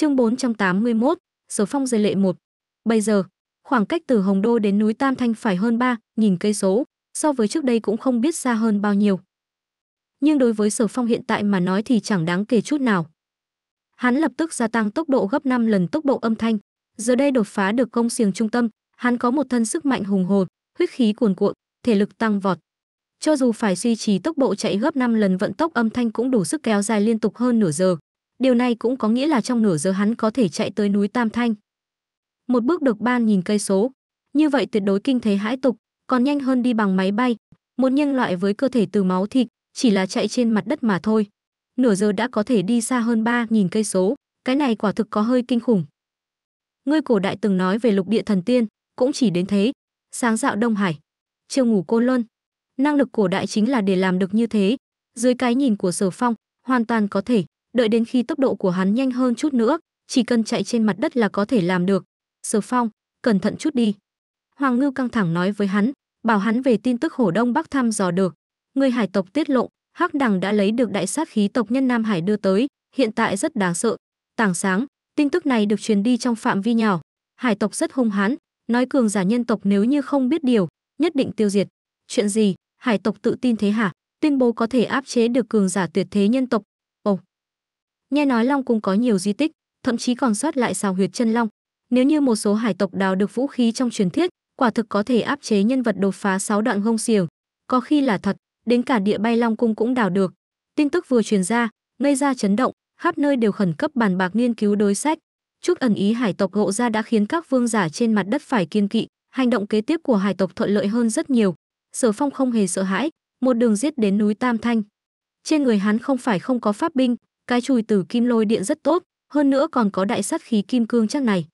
Chương 481, Sở Phong Dây Lệ 1. Bây giờ, khoảng cách từ Hồng Đô đến núi Tam Thanh phải hơn 3.000 cây số, so với trước đây cũng không biết xa hơn bao nhiêu. Nhưng đối với Sở Phong hiện tại mà nói thì chẳng đáng kể chút nào. Hắn lập tức gia tăng tốc độ gấp 5 lần tốc độ âm thanh, giờ đây đột phá được công xiềng trung tâm, hắn có một thân sức mạnh hùng hồn, huyết khí cuồn cuộn, thể lực tăng vọt. Cho dù phải duy trì tốc độ chạy gấp 5 lần vận tốc âm thanh cũng đủ sức kéo dài liên tục hơn nửa giờ, Điều này cũng có nghĩa là trong nửa giờ hắn có thể chạy tới núi Tam Thanh. Một bước được 3.000 cây số. Như vậy tuyệt đối kinh thế hãi tục, còn nhanh hơn đi bằng máy bay. Một nhân loại với cơ thể từ máu thịt, chỉ là chạy trên mặt đất mà thôi. Nửa giờ đã có thể đi xa hơn 3.000 cây số, cái này quả thực có hơi kinh khủng. Ngươi cổ đại từng nói về lục địa thần tiên, cũng chỉ đến thế. Sáng dạo Đông Hải, chiêu ngủ cô luân. Năng lực cổ đại chính là để làm được như thế. Dưới cái nhìn của sở phong, hoàn toàn có thể đợi đến khi tốc độ của hắn nhanh hơn chút nữa chỉ cần chạy trên mặt đất là có thể làm được sở phong cẩn thận chút đi hoàng ngưu căng thẳng nói với hắn bảo hắn về tin tức hồ đông bắc thăm dò được người hải tộc tiết lộ hắc đằng đã lấy được đại sát khí tộc nhân nam hải đưa tới hiện tại rất đáng sợ tảng sáng tin tức này được truyền đi trong phạm vi nhỏ hải tộc rất hung hãn nói cường giả nhân tộc nếu như không biết điều nhất định tiêu diệt chuyện gì hải tộc tự tin thế hả tuyên bố có thể áp chế được cường giả tuyệt thế nhân tộc Nghe nói Long Cung có nhiều di tích, thậm chí còn sót lại xào huyệt chân long. Nếu như một số hải tộc đào được vũ khí trong truyền thuyết, quả thực có thể áp chế nhân vật đột phá sáu đoạn gông xiềng, có khi là thật, đến cả địa bay Long Cung cũng đào được. Tin tức vừa truyền ra, gây ra chấn động, khắp nơi đều khẩn cấp bàn bạc nghiên cứu đối sách. Chút ẩn ý hải tộc hộ ra đã khiến các vương giả trên mặt đất phải kiên kỵ, hành động kế tiếp của hải tộc thuận lợi hơn rất nhiều. Sở Phong không hề sợ hãi, một đường giết đến núi Tam Thanh. Trên người hắn không phải không có pháp binh, cái chùi từ kim lôi điện rất tốt, hơn nữa còn có đại sát khí kim cương chắc này.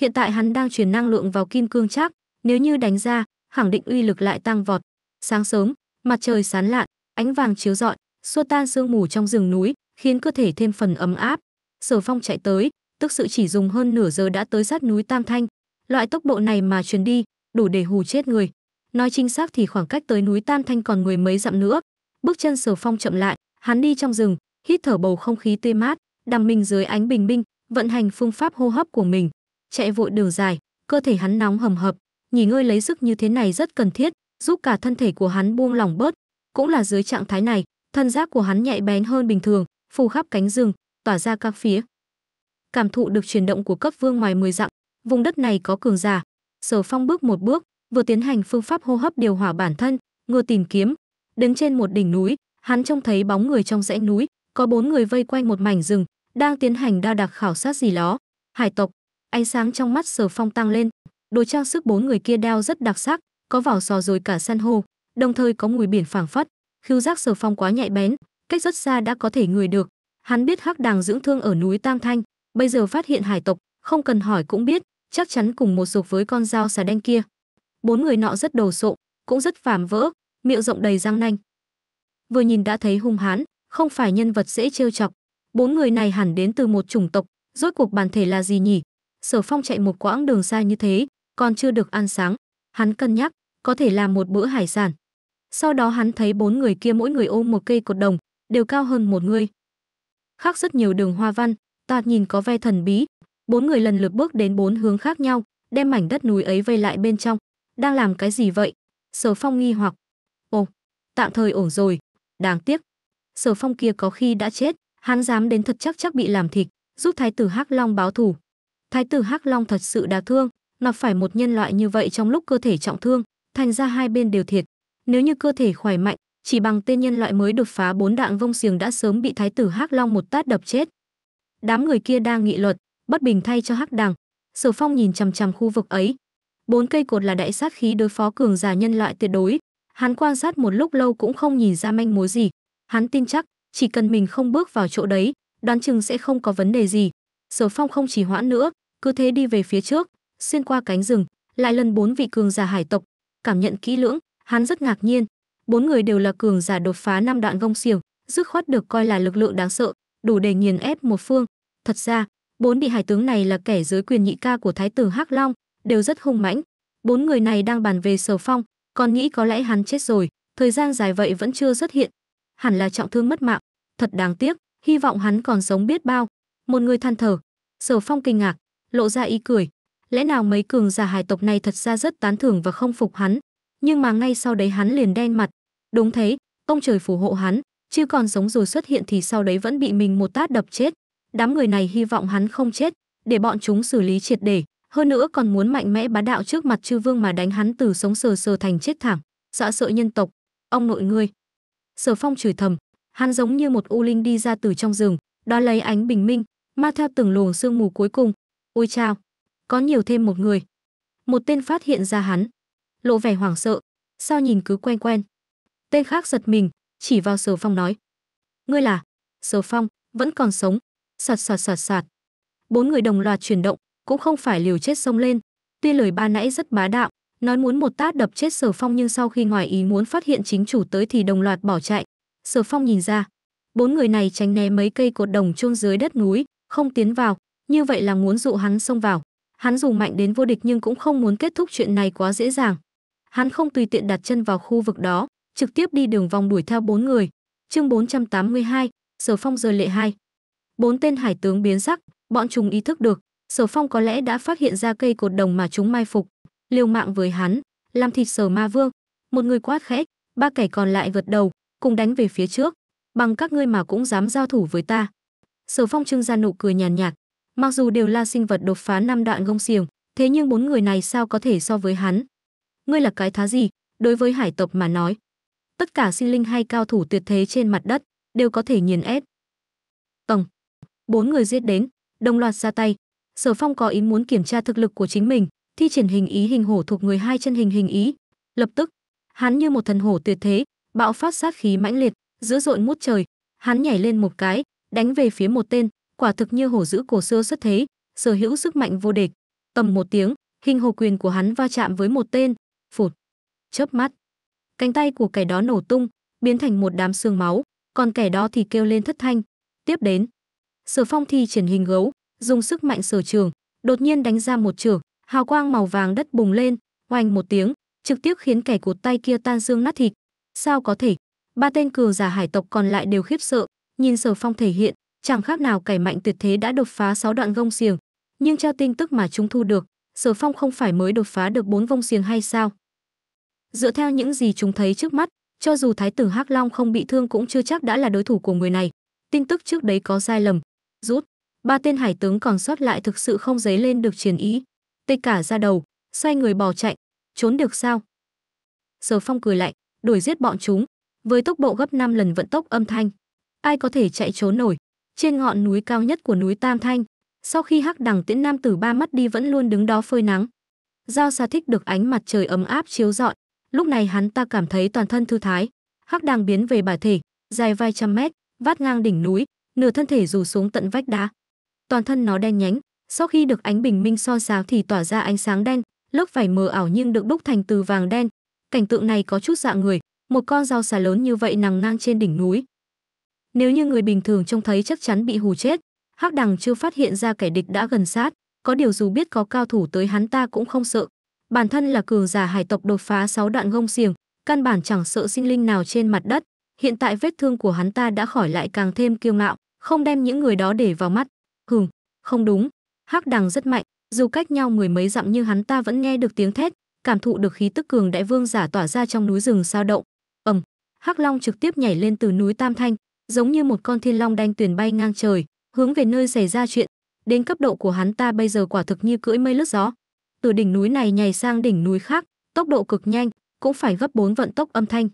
Hiện tại hắn đang truyền năng lượng vào kim cương chắc, nếu như đánh ra, khẳng định uy lực lại tăng vọt. Sáng sớm, mặt trời sán lạn, ánh vàng chiếu rọi, xua tan sương mù trong rừng núi, khiến cơ thể thêm phần ấm áp. Sở Phong chạy tới, tức sự chỉ dùng hơn nửa giờ đã tới sát núi Tam Thanh. Loại tốc độ này mà truyền đi, đủ để hù chết người. Nói chính xác thì khoảng cách tới núi Tam Thanh còn mười mấy dặm nữa. Bước chân Sở Phong chậm lại, hắn đi trong rừng, hít thở bầu không khí tươi mát, đằng mình dưới ánh bình minh, vận hành phương pháp hô hấp của mình. Chạy vội đường dài, cơ thể hắn nóng hầm hập, nghỉ ngơi lấy sức như thế này rất cần thiết, giúp cả thân thể của hắn buông lỏng bớt. Cũng là dưới trạng thái này, thân giác của hắn nhạy bén hơn bình thường, phù khắp cánh rừng, tỏa ra các phía. Cảm thụ được chuyển động của cấp vương ngoài 10 dặm, vùng đất này có cường giả. Sở Phong bước một bước, vừa tiến hành phương pháp hô hấp điều hòa bản thân, ngừa tìm kiếm. Đứng trên một đỉnh núi, hắn trông thấy bóng người trong rẽ núi, có bốn người vây quanh một mảnh rừng, đang tiến hành đo đạc khảo sát gì đó. Hải tộc, ánh sáng trong mắt Sở Phong tăng lên, đồ trang sức bốn người kia đeo rất đặc sắc, có vỏ sò rồi cả san hô, đồng thời có mùi biển phảng phất. Khưu giác Sở Phong quá nhạy bén, cách rất xa đã có thể người được. Hắn biết hắc đàng dưỡng thương ở núi Tam Thanh, bây giờ phát hiện hải tộc, không cần hỏi cũng biết, chắc chắn cùng một ruột với con dao xà đen kia. Bốn người nọ rất đồ sộ, cũng rất phàm vỡ, miệng rộng đầy răng nanh. Vừa nhìn đã thấy hung hãn, không phải nhân vật dễ trêu chọc. Bốn người này hẳn đến từ một chủng tộc, rốt cuộc bản thể là gì nhỉ? Sở Phong chạy một quãng đường xa như thế, còn chưa được ăn sáng. Hắn cân nhắc, có thể làm một bữa hải sản. Sau đó hắn thấy bốn người kia mỗi người ôm một cây cột đồng, đều cao hơn một người. Khác rất nhiều đường hoa văn, tạt nhìn có vẻ thần bí. Bốn người lần lượt bước đến bốn hướng khác nhau, đem mảnh đất núi ấy vây lại bên trong. Đang làm cái gì vậy? Sở Phong nghi hoặc. Ồ, tạm thời ổn rồi. Đáng tiếc, sở phong kia có khi đã chết hắn dám đến thật chắc chắc bị làm thịt giúp thái tử hắc long báo thù thái tử hắc long thật sự đả thương nọc phải một nhân loại như vậy trong lúc cơ thể trọng thương thành ra hai bên đều thiệt nếu như cơ thể khỏe mạnh chỉ bằng tên nhân loại mới đột phá bốn đạn vông xiềng đã sớm bị thái tử hắc long một tát đập chết đám người kia đang nghị luật bất bình thay cho hắc đằng sở phong nhìn chằm chằm khu vực ấy bốn cây cột là đại sát khí đối phó cường giả nhân loại tuyệt đối hắn quan sát một lúc lâu cũng không nhìn ra manh mối gì Hắn tin chắc, chỉ cần mình không bước vào chỗ đấy, đoán chừng sẽ không có vấn đề gì. Sở Phong không chỉ hoãn nữa, cứ thế đi về phía trước, xuyên qua cánh rừng, lại lần bốn vị cường giả hải tộc, cảm nhận kỹ lưỡng, hắn rất ngạc nhiên. Bốn người đều là cường giả đột phá năm đoạn gông xiềng, dứt khoát được coi là lực lượng đáng sợ, đủ để nghiền ép một phương. Thật ra, bốn vị hải tướng này là kẻ dưới quyền nhị ca của thái tử Hắc Long, đều rất hung mãnh. Bốn người này đang bàn về Sở Phong, còn nghĩ có lẽ hắn chết rồi, thời gian dài vậy vẫn chưa xuất hiện, hẳn là trọng thương mất mạng, thật đáng tiếc, hy vọng hắn còn sống biết bao. Một người than thở, Sở Phong kinh ngạc, lộ ra ý cười, lẽ nào mấy cường giả hải tộc này thật ra rất tán thưởng và không phục hắn, nhưng mà ngay sau đấy hắn liền đen mặt. Đúng thế, ông trời phù hộ hắn, chứ còn sống rồi xuất hiện thì sau đấy vẫn bị mình một tát đập chết. Đám người này hy vọng hắn không chết, để bọn chúng xử lý triệt để, hơn nữa còn muốn mạnh mẽ bá đạo trước mặt chư vương mà đánh hắn từ sống sờ sờ thành chết thẳng, dọa sợ nhân tộc. Ông nội ngươi, Sở Phong chửi thầm, hắn giống như một u linh đi ra từ trong rừng, đó lấy ánh bình minh, mang theo từng luồng sương mù cuối cùng. Ôi chao, có nhiều thêm một người. Một tên phát hiện ra hắn, lộ vẻ hoảng sợ, sao nhìn cứ quen quen. Tên khác giật mình, chỉ vào Sở Phong nói: "Ngươi là?" Sở Phong vẫn còn sống, sạt sạt sạt sạt. Bốn người đồng loạt chuyển động, cũng không phải liều chết sông lên, tuy lời ba nãy rất bá đạo, Nói muốn một tát đập chết Sở Phong nhưng sau khi ngoài ý muốn phát hiện chính chủ tới thì đồng loạt bỏ chạy. Sở Phong nhìn ra, bốn người này tránh né mấy cây cột đồng chôn dưới đất núi, không tiến vào, như vậy là muốn dụ hắn xông vào. Hắn dùng mạnh đến vô địch nhưng cũng không muốn kết thúc chuyện này quá dễ dàng. Hắn không tùy tiện đặt chân vào khu vực đó, trực tiếp đi đường vòng đuổi theo bốn người. Chương 482, Sở Phong rời lệ hai. Bốn tên hải tướng biến sắc, bọn chúng ý thức được, Sở Phong có lẽ đã phát hiện ra cây cột đồng mà chúng mai phục liều mạng với hắn, làm thịt sở ma vương. Một người quát khẽ, ba kẻ còn lại gật đầu, cùng đánh về phía trước. Bằng các ngươi mà cũng dám giao thủ với ta. Sở phong trưng ra nụ cười nhàn nhạt. Mặc dù đều là sinh vật đột phá năm đoạn gông xiềng, thế nhưng bốn người này sao có thể so với hắn. Ngươi là cái thá gì, đối với hải tộc mà nói. Tất cả sinh linh hay cao thủ tuyệt thế trên mặt đất đều có thể nghiền ép. Tổng, bốn người giết đến, đồng loạt ra tay. Sở Phong có ý muốn kiểm tra thực lực của chính mình, thi triển hình ý hình hổ thuộc người hai chân hình hình ý lập tức hắn như một thần hổ tuyệt thế bạo phát sát khí mãnh liệt dữ dội mút trời hắn nhảy lên một cái đánh về phía một tên quả thực như hổ giữ cổ xưa xuất thế sở hữu sức mạnh vô địch tầm một tiếng hình hồ quyền của hắn va chạm với một tên phụt chớp mắt cánh tay của kẻ đó nổ tung biến thành một đám xương máu còn kẻ đó thì kêu lên thất thanh tiếp đến sở phong thi triển hình gấu dùng sức mạnh sở trường đột nhiên đánh ra một trường hào quang màu vàng đất bùng lên, oanh một tiếng, trực tiếp khiến kẻ cụt tay kia tan xương nát thịt. Sao có thể? Ba tên cường giả hải tộc còn lại đều khiếp sợ, nhìn Sở Phong thể hiện, chẳng khác nào kẻ mạnh tuyệt thế đã đột phá sáu đoạn gông xiềng. Nhưng theo tin tức mà chúng thu được, Sở Phong không phải mới đột phá được bốn gông xiềng hay sao? Dựa theo những gì chúng thấy trước mắt, cho dù thái tử Hắc Long không bị thương cũng chưa chắc đã là đối thủ của người này. Tin tức trước đấy có sai lầm. Rút, ba tên hải tướng còn sót lại thực sự không dấy lên được chiến ý tê cả ra đầu, xoay người bỏ chạy, trốn được sao? Sở Phong cười lạnh, đuổi giết bọn chúng, với tốc độ gấp 5 lần vận tốc âm thanh. Ai có thể chạy trốn nổi? Trên ngọn núi cao nhất của núi Tam Thanh, sau khi hắc đằng tiễn nam tử ba mắt đi vẫn luôn đứng đó phơi nắng. Giao xa thích được ánh mặt trời ấm áp chiếu rọi, lúc này hắn ta cảm thấy toàn thân thư thái. Hắc đằng biến về bản thể, dài vài trăm mét, vắt ngang đỉnh núi, nửa thân thể rủ xuống tận vách đá. Toàn thân nó đen nhánh, sau khi được ánh bình minh so sáng thì tỏa ra ánh sáng đen, lớp vải mờ ảo nhưng được đúc thành từ vàng đen. Cảnh tượng này có chút dạng người, một con rau xà lớn như vậy nằm ngang trên đỉnh núi. Nếu như người bình thường trông thấy chắc chắn bị hù chết, Hắc Đằng chưa phát hiện ra kẻ địch đã gần sát, có điều dù biết có cao thủ tới hắn ta cũng không sợ. Bản thân là cường giả hải tộc đột phá 6 đoạn gông xiềng, căn bản chẳng sợ sinh linh nào trên mặt đất. Hiện tại vết thương của hắn ta đã khỏi lại càng thêm kiêu ngạo, không đem những người đó để vào mắt. hừ không đúng, hắc đằng rất mạnh dù cách nhau mười mấy dặm như hắn ta vẫn nghe được tiếng thét cảm thụ được khí tức cường đại vương giả tỏa ra trong núi rừng sao động ầm hắc long trực tiếp nhảy lên từ núi tam thanh giống như một con thiên long đanh tuyền bay ngang trời hướng về nơi xảy ra chuyện đến cấp độ của hắn ta bây giờ quả thực như cưỡi mây lướt gió từ đỉnh núi này nhảy sang đỉnh núi khác tốc độ cực nhanh cũng phải gấp bốn vận tốc âm thanh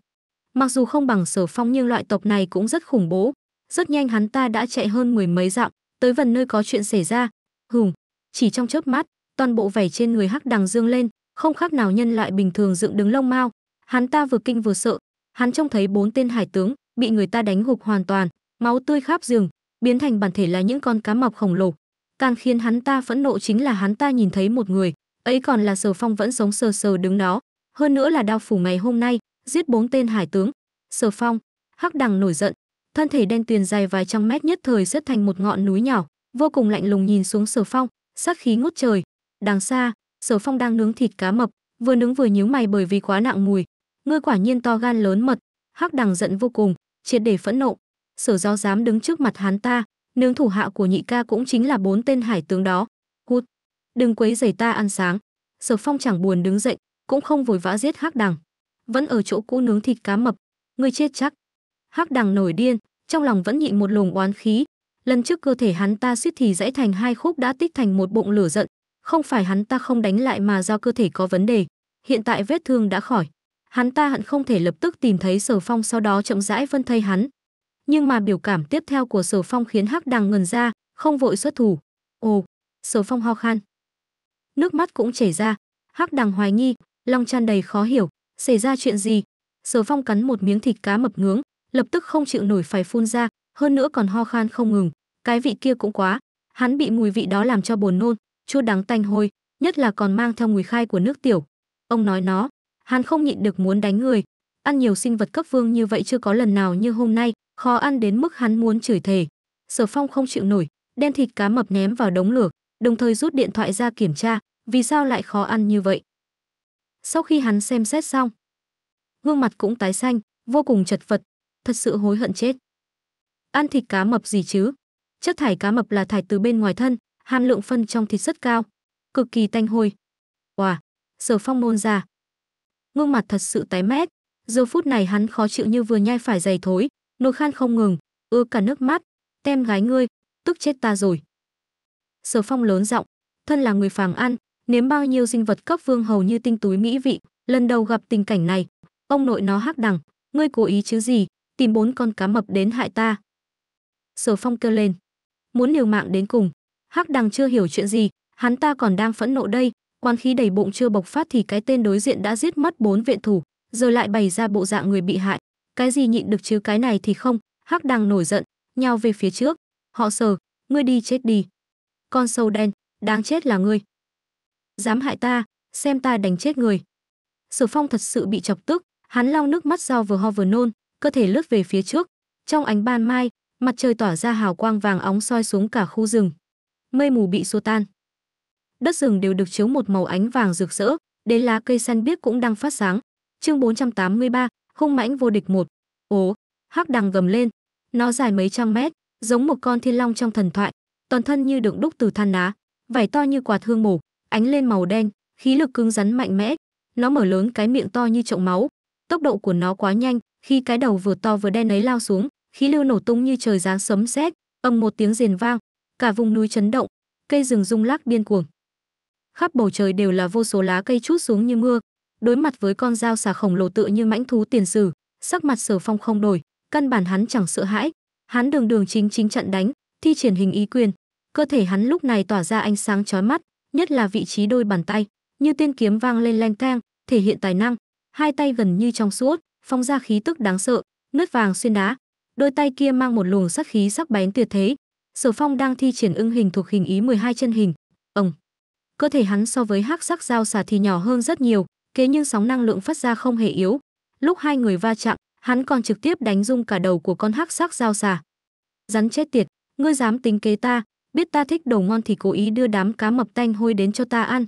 mặc dù không bằng sở phong nhưng loại tộc này cũng rất khủng bố rất nhanh hắn ta đã chạy hơn mười mấy dặm tới gần nơi có chuyện xảy ra Hùng, chỉ trong chớp mắt, toàn bộ vẻ trên người Hắc Đằng dương lên, không khác nào nhân loại bình thường dựng đứng lông mao. Hắn ta vừa kinh vừa sợ, hắn trông thấy bốn tên hải tướng bị người ta đánh gục hoàn toàn, máu tươi khắp giường biến thành bản thể là những con cá mập khổng lồ. Càng khiến hắn ta phẫn nộ chính là hắn ta nhìn thấy một người, ấy còn là Sở Phong vẫn sống sờ sờ đứng đó, hơn nữa là đao phủ ngày hôm nay, giết bốn tên hải tướng. Sở Phong, Hắc Đằng nổi giận, thân thể đen tuyền dài vài trăm mét nhất thời xếp thành một ngọn núi nhỏ, vô cùng lạnh lùng nhìn xuống sở phong sát khí ngút trời đằng xa sở phong đang nướng thịt cá mập vừa nướng vừa nhíu mày bởi vì quá nặng mùi ngươi quả nhiên to gan lớn mật hắc đằng giận vô cùng triệt để phẫn nộ sở do dám đứng trước mặt hắn ta nướng thủ hạ của nhị ca cũng chính là bốn tên hải tướng đó hút đừng quấy giày ta ăn sáng sở phong chẳng buồn đứng dậy cũng không vội vã giết hắc đằng vẫn ở chỗ cũ nướng thịt cá mập ngươi chết chắc hắc đằng nổi điên trong lòng vẫn nhịn một luồng oán khí Lần trước cơ thể hắn ta suýt thì rẽ thành hai khúc đã tích thành một bụng lửa giận, không phải hắn ta không đánh lại mà do cơ thể có vấn đề, hiện tại vết thương đã khỏi. Hắn ta hận không thể lập tức tìm thấy Sở Phong sau đó chậm rãi vân thay hắn. Nhưng mà biểu cảm tiếp theo của Sở Phong khiến Hắc Đằng ngần ra, không vội xuất thủ. Ồ, Sở Phong ho khan. Nước mắt cũng chảy ra, Hắc Đằng hoài nghi, lòng tràn đầy khó hiểu, xảy ra chuyện gì? Sở Phong cắn một miếng thịt cá mập nướng, lập tức không chịu nổi phải phun ra, hơn nữa còn ho khan không ngừng cái vị kia cũng quá hắn bị mùi vị đó làm cho buồn nôn chua đắng tanh hôi nhất là còn mang theo mùi khai của nước tiểu ông nói nó hắn không nhịn được muốn đánh người ăn nhiều sinh vật cấp vương như vậy chưa có lần nào như hôm nay khó ăn đến mức hắn muốn chửi thề sở phong không chịu nổi đem thịt cá mập ném vào đống lửa đồng thời rút điện thoại ra kiểm tra vì sao lại khó ăn như vậy sau khi hắn xem xét xong gương mặt cũng tái xanh vô cùng chật vật thật sự hối hận chết Ăn thịt cá mập gì chứ? Chất thải cá mập là thải từ bên ngoài thân, hàm lượng phân trong thịt rất cao, cực kỳ tanh hôi. Wow, Sở Phong môn ra. Ngương mặt thật sự tái mét, giờ phút này hắn khó chịu như vừa nhai phải giày thối, nỗi khan không ngừng, ưa cả nước mắt, tem gái ngươi, tức chết ta rồi. Sở Phong lớn giọng, thân là người phàm ăn, nếm bao nhiêu sinh vật cấp vương hầu như tinh túi mỹ vị, lần đầu gặp tình cảnh này, ông nội nó hắc đằng, ngươi cố ý chứ gì, tìm bốn con cá mập đến hại ta, Sở Phong kêu lên. Muốn liều mạng đến cùng. Hắc Đằng chưa hiểu chuyện gì, hắn ta còn đang phẫn nộ đây, quan khí đầy bụng chưa bộc phát thì cái tên đối diện đã giết mất bốn viện thủ, giờ lại bày ra bộ dạng người bị hại. Cái gì nhịn được chứ cái này thì không, Hắc Đằng nổi giận, nhào về phía trước. Họ sở, ngươi đi chết đi. Con sâu đen, đáng chết là ngươi. Dám hại ta, xem ta đánh chết người. Sở Phong thật sự bị chọc tức, hắn lau nước mắt dao vừa ho vừa nôn, cơ thể lướt về phía trước. Trong ánh ban mai, mặt trời tỏa ra hào quang vàng óng soi xuống cả khu rừng. Mây mù bị xua tan. Đất rừng đều được chiếu một màu ánh vàng rực rỡ, đến lá cây xanh biếc cũng đang phát sáng. Chương 483, hung mãnh vô địch một. Ố, hắc đằng gầm lên. Nó dài mấy trăm mét, giống một con thiên long trong thần thoại, toàn thân như được đúc từ than đá, vải to như quạt hương mổ, ánh lên màu đen, khí lực cứng rắn mạnh mẽ. Nó mở lớn cái miệng to như chậu máu. Tốc độ của nó quá nhanh, khi cái đầu vừa to vừa đen ấy lao xuống, khí lưu nổ tung như trời giáng sấm sét, ầm một tiếng rền vang, cả vùng núi chấn động, cây rừng rung lắc điên cuồng. Khắp bầu trời đều là vô số lá cây chút xuống như mưa, đối mặt với con dao xà khổng lồ tựa như mãnh thú tiền sử, sắc mặt Sở Phong không đổi, căn bản hắn chẳng sợ hãi, hắn đường đường chính chính trận đánh, thi triển hình ý quyền, cơ thể hắn lúc này tỏa ra ánh sáng chói mắt, nhất là vị trí đôi bàn tay, như tiên kiếm vang lên leng keng, thể hiện tài năng, hai tay gần như trong suốt, phong ra khí tức đáng sợ, nứt vàng xuyên đá, đôi tay kia mang một luồng sắc khí sắc bén tuyệt thế. Sở Phong đang thi triển ưng hình thuộc hình ý 12 chân hình. Ông. Cơ thể hắn so với hắc sắc dao xà thì nhỏ hơn rất nhiều, kế nhưng sóng năng lượng phát ra không hề yếu. Lúc hai người va chạm, hắn còn trực tiếp đánh rung cả đầu của con hắc sắc dao xà. Rắn chết tiệt, ngươi dám tính kế ta, biết ta thích đồ ngon thì cố ý đưa đám cá mập tanh hôi đến cho ta ăn.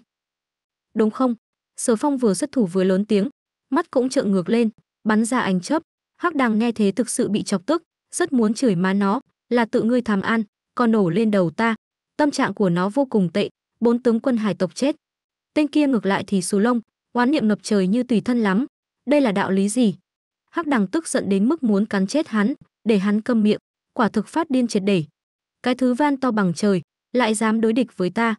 Đúng không? Sở Phong vừa xuất thủ vừa lớn tiếng, mắt cũng trợn ngược lên, bắn ra ánh chớp, Hắc Đằng nghe thế thực sự bị chọc tức, rất muốn chửi má nó, là tự ngươi tham ăn, còn nổ lên đầu ta. Tâm trạng của nó vô cùng tệ, bốn tướng quân hải tộc chết. Tên kia ngược lại thì xù lông, oán niệm ngập trời như tùy thân lắm. Đây là đạo lý gì? Hắc Đằng tức giận đến mức muốn cắn chết hắn, để hắn câm miệng, quả thực phát điên triệt để. Cái thứ van to bằng trời, lại dám đối địch với ta.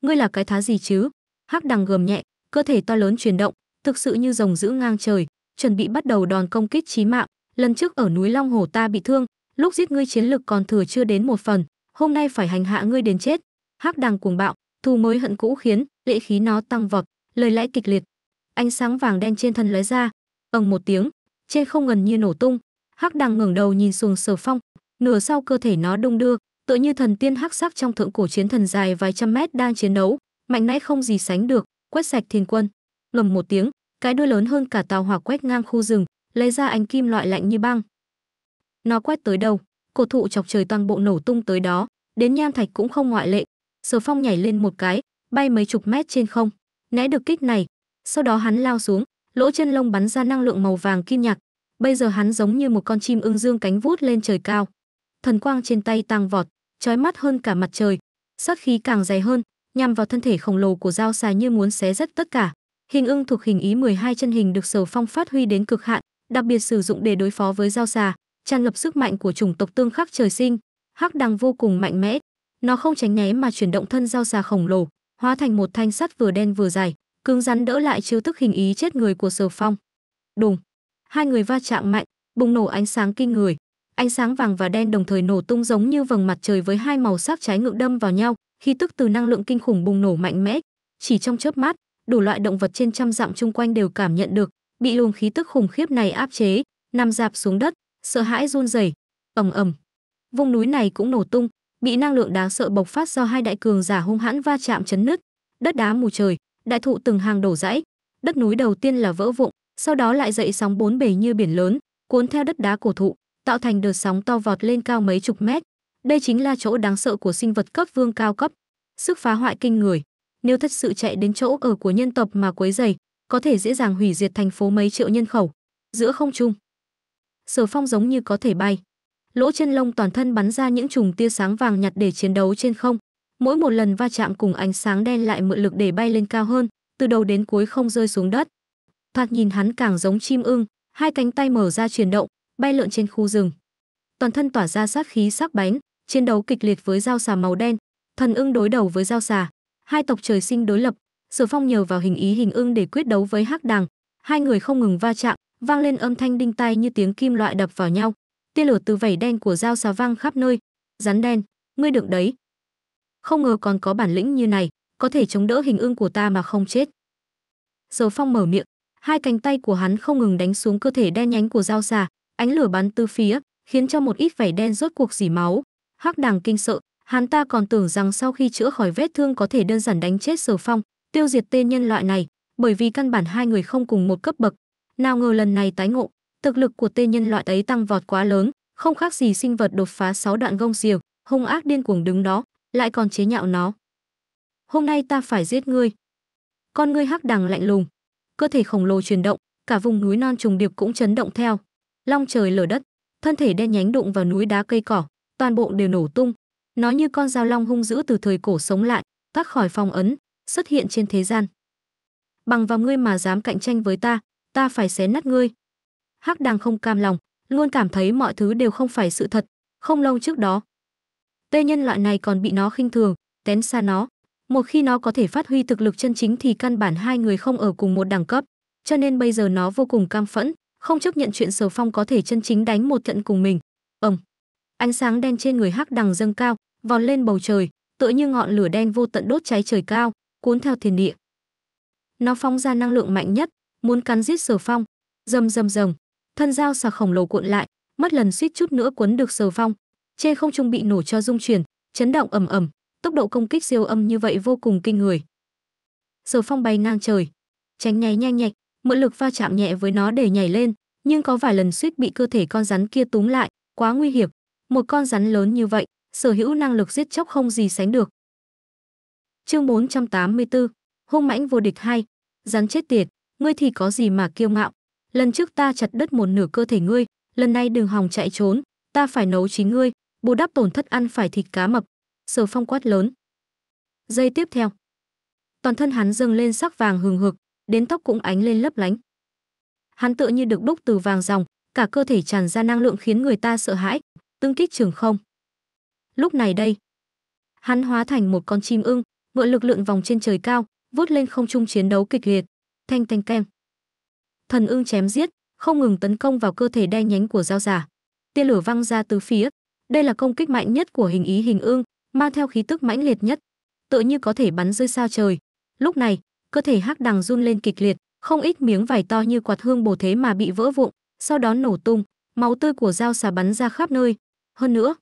Ngươi là cái thá gì chứ? Hắc Đằng gầm nhẹ, cơ thể to lớn chuyển động, thực sự như rồng giữ ngang trời, chuẩn bị bắt đầu đòn công kích chí mạng lần trước ở núi long hồ ta bị thương lúc giết ngươi chiến lực còn thừa chưa đến một phần hôm nay phải hành hạ ngươi đến chết hắc đằng cuồng bạo thù mới hận cũ khiến lễ khí nó tăng vọt lời lẽ kịch liệt ánh sáng vàng đen trên thân lóe ra ầm một tiếng trên không gần như nổ tung hắc đằng ngẩng đầu nhìn xuồng sở phong nửa sau cơ thể nó đung đưa tựa như thần tiên hắc sắc trong thượng cổ chiến thần dài vài trăm mét đang chiến đấu mạnh mẽ không gì sánh được quét sạch thiên quân ngầm một tiếng cái đuôi lớn hơn cả tàu hỏa quét ngang khu rừng, lấy ra ánh kim loại lạnh như băng. Nó quét tới đâu cổ thụ chọc trời toàn bộ nổ tung tới đó, đến nham thạch cũng không ngoại lệ. Sở Phong nhảy lên một cái, bay mấy chục mét trên không, né được kích này, sau đó hắn lao xuống, lỗ chân lông bắn ra năng lượng màu vàng kim nhạt. Bây giờ hắn giống như một con chim ưng dương cánh vút lên trời cao. Thần quang trên tay tăng vọt, chói mắt hơn cả mặt trời, sát khí càng dày hơn, nhằm vào thân thể khổng lồ của dao xà như muốn xé rách tất cả. Hình ưng thuộc hình ý 12 chân hình được Sở Phong phát huy đến cực hạn, đặc biệt sử dụng để đối phó với giao xà, tràn ngập sức mạnh của chủng tộc tương khắc trời sinh. Hắc đằng vô cùng mạnh mẽ, nó không tránh né mà chuyển động thân giao xà khổng lồ, hóa thành một thanh sắt vừa đen vừa dài, cứng rắn đỡ lại chiêu thức hình ý chết người của Sở Phong. Đùng, hai người va chạm mạnh, bùng nổ ánh sáng kinh người, ánh sáng vàng và đen đồng thời nổ tung giống như vầng mặt trời với hai màu sắc trái ngược đâm vào nhau, khi tức từ năng lượng kinh khủng bùng nổ mạnh mẽ, chỉ trong chớp mắt, đủ loại động vật trên trăm dặm chung quanh đều cảm nhận được, bị luồng khí tức khủng khiếp này áp chế, nằm dạp xuống đất, sợ hãi run rẩy. Ầm ầm. Vùng núi này cũng nổ tung, bị năng lượng đáng sợ bộc phát do hai đại cường giả hung hãn va chạm chấn nứt, đất đá mù trời, đại thụ từng hàng đổ rãy, đất núi đầu tiên là vỡ vụn, sau đó lại dậy sóng bốn bề như biển lớn, cuốn theo đất đá cổ thụ, tạo thành đợt sóng to vọt lên cao mấy chục mét. Đây chính là chỗ đáng sợ của sinh vật cấp vương cao cấp, sức phá hoại kinh người nếu thật sự chạy đến chỗ ở của nhân tộc mà quấy rầy, có thể dễ dàng hủy diệt thành phố mấy triệu nhân khẩu. Giữa không trung, Sở Phong giống như có thể bay. Lỗ chân lông toàn thân bắn ra những chùm tia sáng vàng nhạt để chiến đấu trên không. Mỗi một lần va chạm cùng ánh sáng đen lại mượn lực để bay lên cao hơn, từ đầu đến cuối không rơi xuống đất. Thoạt nhìn hắn càng giống chim ưng, hai cánh tay mở ra chuyển động, bay lượn trên khu rừng. Toàn thân tỏa ra sát khí sắc bén, chiến đấu kịch liệt với dao xà màu đen. Thần ưng đối đầu với dao xà, hai tộc trời sinh đối lập sở phong nhờ vào hình ý hình ưng để quyết đấu với hắc Đằng. hai người không ngừng va chạm vang lên âm thanh đinh tai như tiếng kim loại đập vào nhau tia lửa từ vảy đen của dao xà vang khắp nơi rắn đen ngươi được đấy không ngờ còn có bản lĩnh như này có thể chống đỡ hình ưng của ta mà không chết sở phong mở miệng hai cánh tay của hắn không ngừng đánh xuống cơ thể đen nhánh của dao xà ánh lửa bắn tư phía khiến cho một ít vảy đen rốt cuộc dỉ máu hắc Đằng kinh sợ Hắn ta còn tưởng rằng sau khi chữa khỏi vết thương có thể đơn giản đánh chết Sở Phong, tiêu diệt tên nhân loại này, bởi vì căn bản hai người không cùng một cấp bậc. Nào ngờ lần này tái ngộ, thực lực của tên nhân loại ấy tăng vọt quá lớn, không khác gì sinh vật đột phá sáu đoạn gông xiềng, hung ác điên cuồng đứng đó, lại còn chế nhạo nó. Hôm nay ta phải giết ngươi. Con ngươi hắc đằng lạnh lùng, cơ thể khổng lồ chuyển động, cả vùng núi non trùng điệp cũng chấn động theo. Long trời lở đất, thân thể đen nhánh đụng vào núi đá cây cỏ, toàn bộ đều nổ tung, nó như con dao long hung dữ từ thời cổ sống lại, thoát khỏi phong ấn, xuất hiện trên thế gian. Bằng vào ngươi mà dám cạnh tranh với ta, ta phải xé nát ngươi. Hắc Đằng không cam lòng, luôn cảm thấy mọi thứ đều không phải sự thật, không lâu trước đó. Tê nhân loại này còn bị nó khinh thường, tén xa nó. Một khi nó có thể phát huy thực lực chân chính thì căn bản hai người không ở cùng một đẳng cấp, cho nên bây giờ nó vô cùng cam phẫn, không chấp nhận chuyện Sở Phong có thể chân chính đánh một trận cùng mình ánh sáng đen trên người hắc đằng dâng cao vọt lên bầu trời tựa như ngọn lửa đen vô tận đốt cháy trời cao cuốn theo thiên địa nó phóng ra năng lượng mạnh nhất muốn cắn giết sở phong rầm rầm rầm thân dao xà khổng lồ cuộn lại mất lần suýt chút nữa quấn được sở phong trên không trung bị nổ cho dung chuyển chấn động ầm ầm tốc độ công kích siêu âm như vậy vô cùng kinh người sở phong bay ngang trời tránh nháy nhanh nhạch mượn lực va chạm nhẹ với nó để nhảy lên nhưng có vài lần suýt bị cơ thể con rắn kia túm lại quá nguy hiểm một con rắn lớn như vậy, sở hữu năng lực giết chóc không gì sánh được. Chương 484, hung mãnh vô địch hay rắn chết tiệt, ngươi thì có gì mà kiêu ngạo? Lần trước ta chặt đứt một nửa cơ thể ngươi, lần này đừng hòng chạy trốn, ta phải nấu chín ngươi, bù đắp tổn thất ăn phải thịt cá mập. Sở Phong quát lớn. Giây tiếp theo, toàn thân hắn dâng lên sắc vàng hừng hực, đến tóc cũng ánh lên lấp lánh. Hắn tựa như được đúc từ vàng ròng, cả cơ thể tràn ra năng lượng khiến người ta sợ hãi, tương kích trường không. Lúc này đây, hắn hóa thành một con chim ưng, mượn lực lượng vòng trên trời cao, vút lên không trung chiến đấu kịch liệt, thanh thanh kem. Thần ưng chém giết, không ngừng tấn công vào cơ thể đen nhánh của giao giả. Tia lửa văng ra từ phía. Đây là công kích mạnh nhất của hình ý hình ưng, mang theo khí tức mãnh liệt nhất, tựa như có thể bắn rơi sao trời. Lúc này, cơ thể hắc đằng run lên kịch liệt, không ít miếng vải to như quạt hương bổ thế mà bị vỡ vụn, sau đó nổ tung, máu tươi của dao xà bắn ra khắp nơi, hơn nữa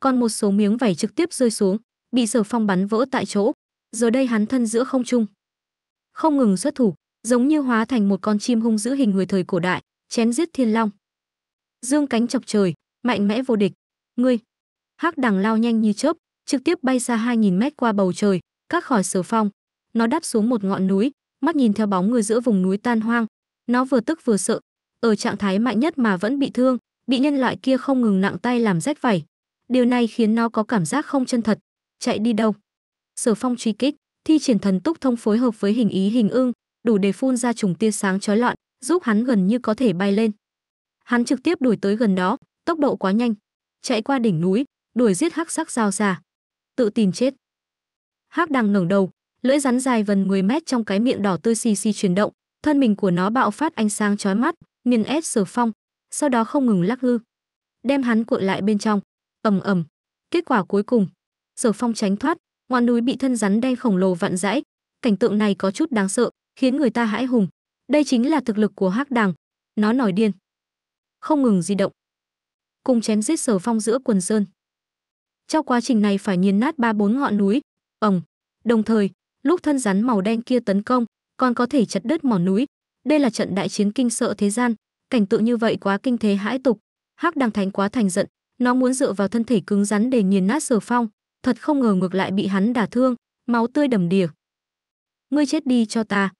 còn một số miếng vảy trực tiếp rơi xuống bị sở phong bắn vỡ tại chỗ giờ đây hắn thân giữa không trung không ngừng xuất thủ giống như hóa thành một con chim hung dữ hình người thời cổ đại chém giết thiên long dương cánh chọc trời mạnh mẽ vô địch ngươi hắc đằng lao nhanh như chớp trực tiếp bay xa 2.000 mét qua bầu trời các khỏi sở phong nó đáp xuống một ngọn núi mắt nhìn theo bóng người giữa vùng núi tan hoang nó vừa tức vừa sợ ở trạng thái mạnh nhất mà vẫn bị thương bị nhân loại kia không ngừng nặng tay làm rách vảy điều này khiến nó có cảm giác không chân thật chạy đi đâu sở phong truy kích thi triển thần túc thông phối hợp với hình ý hình ưng đủ để phun ra trùng tia sáng chói loạn, giúp hắn gần như có thể bay lên hắn trực tiếp đuổi tới gần đó tốc độ quá nhanh chạy qua đỉnh núi đuổi giết hắc sắc dao xà tự tìm chết hắc đang ngẩng đầu lưỡi rắn dài gần 10 mét trong cái miệng đỏ tươi xì xì chuyển động thân mình của nó bạo phát ánh sáng chói mắt nghiền ép sở phong sau đó không ngừng lắc lư, đem hắn cuộn lại bên trong. Ầm ầm. Kết quả cuối cùng, Sở Phong tránh thoát, ngọn núi bị thân rắn đen khổng lồ vặn rãi, cảnh tượng này có chút đáng sợ, khiến người ta hãi hùng. Đây chính là thực lực của Hắc Đằng, nó nổi điên, không ngừng di động, cùng chém giết Sở Phong giữa quần sơn. Trong quá trình này phải nghiền nát ba bốn ngọn núi, ầm. Đồng thời, lúc thân rắn màu đen kia tấn công, còn có thể chặt đứt mỏ núi. Đây là trận đại chiến kinh sợ thế gian, cảnh tượng như vậy quá kinh thế hãi tục hắc đằng thánh quá thành giận nó muốn dựa vào thân thể cứng rắn để nghiền nát sở phong thật không ngờ ngược lại bị hắn đả thương máu tươi đầm đìa ngươi chết đi cho ta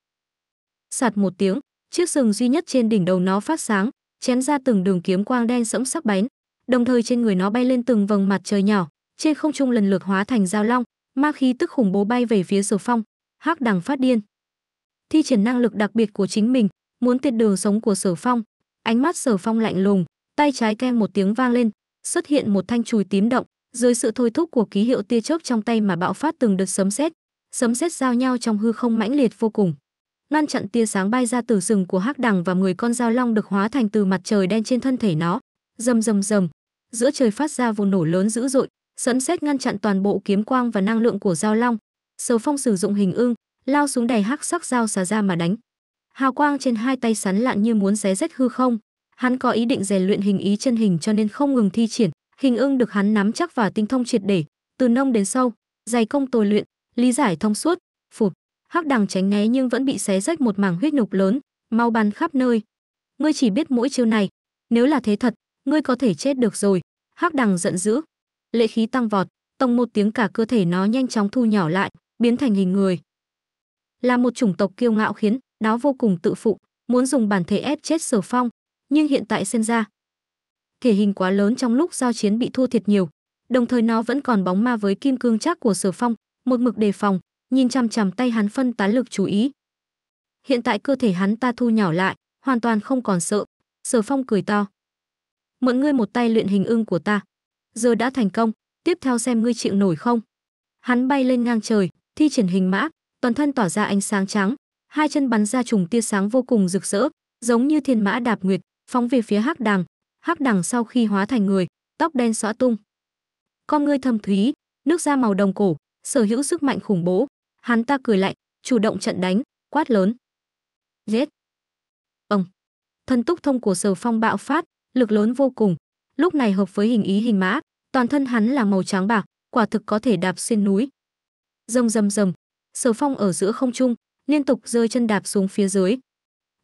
sạt một tiếng chiếc sừng duy nhất trên đỉnh đầu nó phát sáng chém ra từng đường kiếm quang đen sẫm sắc bén đồng thời trên người nó bay lên từng vầng mặt trời nhỏ trên không trung lần lượt hóa thành dao long ma khí tức khủng bố bay về phía sở phong hắc đằng phát điên thi triển năng lực đặc biệt của chính mình muốn tiệt đường sống của sở phong ánh mắt sở phong lạnh lùng tay trái kem một tiếng vang lên xuất hiện một thanh chùi tím động dưới sự thôi thúc của ký hiệu tia chớp trong tay mà bạo phát từng đợt sấm sét sấm sét giao nhau trong hư không mãnh liệt vô cùng ngăn chặn tia sáng bay ra từ rừng của hắc đằng và 10 con dao long được hóa thành từ mặt trời đen trên thân thể nó rầm rầm rầm giữa trời phát ra vụ nổ lớn dữ dội sấm sét ngăn chặn toàn bộ kiếm quang và năng lượng của dao long sở phong sử dụng hình ưng lao xuống đầy hắc sắc dao xà ra mà đánh Hào quang trên hai tay sắn lạn như muốn xé rách hư không. Hắn có ý định rèn luyện hình ý chân hình cho nên không ngừng thi triển, hình ưng được hắn nắm chắc và tinh thông triệt để, từ nông đến sâu, dày công tồi luyện, lý giải thông suốt, phụt, hắc đằng tránh né nhưng vẫn bị xé rách một mảng huyết nhục lớn, mau bắn khắp nơi. Ngươi chỉ biết mỗi chiêu này, nếu là thế thật, ngươi có thể chết được rồi. Hắc đằng giận dữ, lệ khí tăng vọt, tông một tiếng cả cơ thể nó nhanh chóng thu nhỏ lại, biến thành hình người. Là một chủng tộc kiêu ngạo khiến nó vô cùng tự phụ, muốn dùng bản thể ép chết Sở Phong, nhưng hiện tại xem ra, thể hình quá lớn trong lúc giao chiến bị thua thiệt nhiều, đồng thời nó vẫn còn bóng ma với kim cương chắc của Sở Phong, một mực đề phòng, nhìn chằm chằm tay hắn phân tán lực chú ý. Hiện tại cơ thể hắn ta thu nhỏ lại, hoàn toàn không còn sợ. Sở Phong cười to. Mượn ngươi một tay luyện hình ưng của ta. Giờ đã thành công, tiếp theo xem ngươi chịu nổi không. Hắn bay lên ngang trời, thi triển hình mã, toàn thân tỏa ra ánh sáng trắng, hai chân bắn ra trùng tia sáng vô cùng rực rỡ, giống như thiên mã đạp nguyệt, phóng về phía Hắc Đằng. Hắc Đằng sau khi hóa thành người, tóc đen xóa tung. Con ngươi thâm thúy, nước da màu đồng cổ, sở hữu sức mạnh khủng bố. Hắn ta cười lạnh, chủ động trận đánh, quát lớn. Giết! Ông! Thân túc thông của sở phong bạo phát, lực lớn vô cùng. Lúc này hợp với hình ý hình mã, toàn thân hắn là màu trắng bạc, quả thực có thể đạp xuyên núi. Rầm rầm rầm, sở phong ở giữa không trung, liên tục rơi chân đạp xuống phía dưới.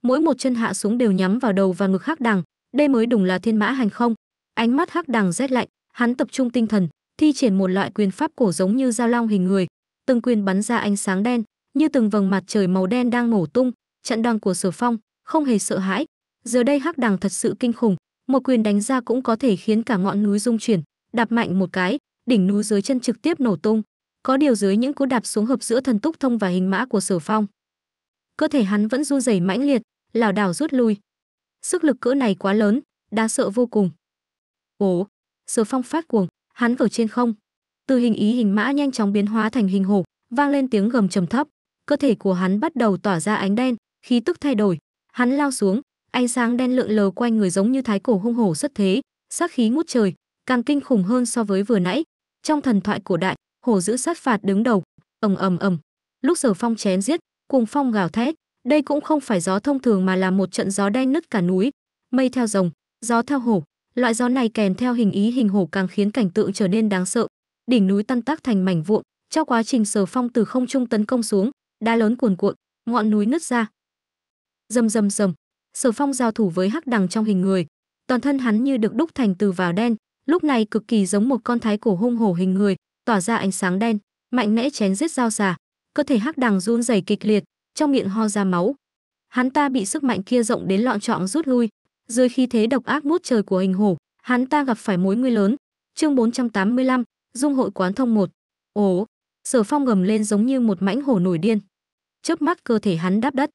Mỗi một chân hạ xuống đều nhắm vào đầu và ngực Hắc Đằng, đây mới đúng là thiên mã hành không. Ánh mắt Hắc Đằng rét lạnh, hắn tập trung tinh thần, thi triển một loại quyền pháp cổ giống như dao long hình người, từng quyền bắn ra ánh sáng đen, như từng vầng mặt trời màu đen đang nổ tung, trận đòn của Sở Phong không hề sợ hãi. Giờ đây Hắc Đằng thật sự kinh khủng, một quyền đánh ra cũng có thể khiến cả ngọn núi rung chuyển, đạp mạnh một cái, đỉnh núi dưới chân trực tiếp nổ tung. Có điều dưới những cú đạp xuống hợp giữa thần túc thông và hình mã của Sở Phong, cơ thể hắn vẫn run rẩy mãnh liệt, lảo đảo rút lui. Sức lực cỡ này quá lớn, đáng sợ vô cùng. Ồ, Sở Phong phát cuồng, hắn ở trên không. Từ hình ý hình mã nhanh chóng biến hóa thành hình hổ, vang lên tiếng gầm trầm thấp. Cơ thể của hắn bắt đầu tỏa ra ánh đen, khí tức thay đổi. Hắn lao xuống, ánh sáng đen lượn lờ quanh người giống như thái cổ hung hổ xuất thế, sát khí ngút trời, càng kinh khủng hơn so với vừa nãy. Trong thần thoại cổ đại, hồ giữ sát phạt đứng đầu ầm ầm ầm lúc sở phong chém giết cuồng phong gào thét đây cũng không phải gió thông thường mà là một trận gió đen nứt cả núi mây theo rồng gió theo hổ loại gió này kèm theo hình ý hình hổ càng khiến cảnh tượng trở nên đáng sợ đỉnh núi tan tác thành mảnh vụn trong quá trình sở phong từ không trung tấn công xuống đá lớn cuồn cuộn ngọn núi nứt ra rầm rầm rầm sở phong giao thủ với hắc đằng trong hình người toàn thân hắn như được đúc thành từ vào đen lúc này cực kỳ giống một con thái cổ hung hổ hình người tỏa ra ánh sáng đen mạnh mẽ chén giết dao xà cơ thể hắc đằng run rẩy kịch liệt trong miệng ho ra máu hắn ta bị sức mạnh kia rộng đến lọn trọn rút lui dưới khi thế độc ác mút trời của hình hổ hắn ta gặp phải mối nguy lớn chương 485, dung hội quán thông một ồ sở phong gầm lên giống như một mãnh hổ nổi điên chớp mắt cơ thể hắn đáp đất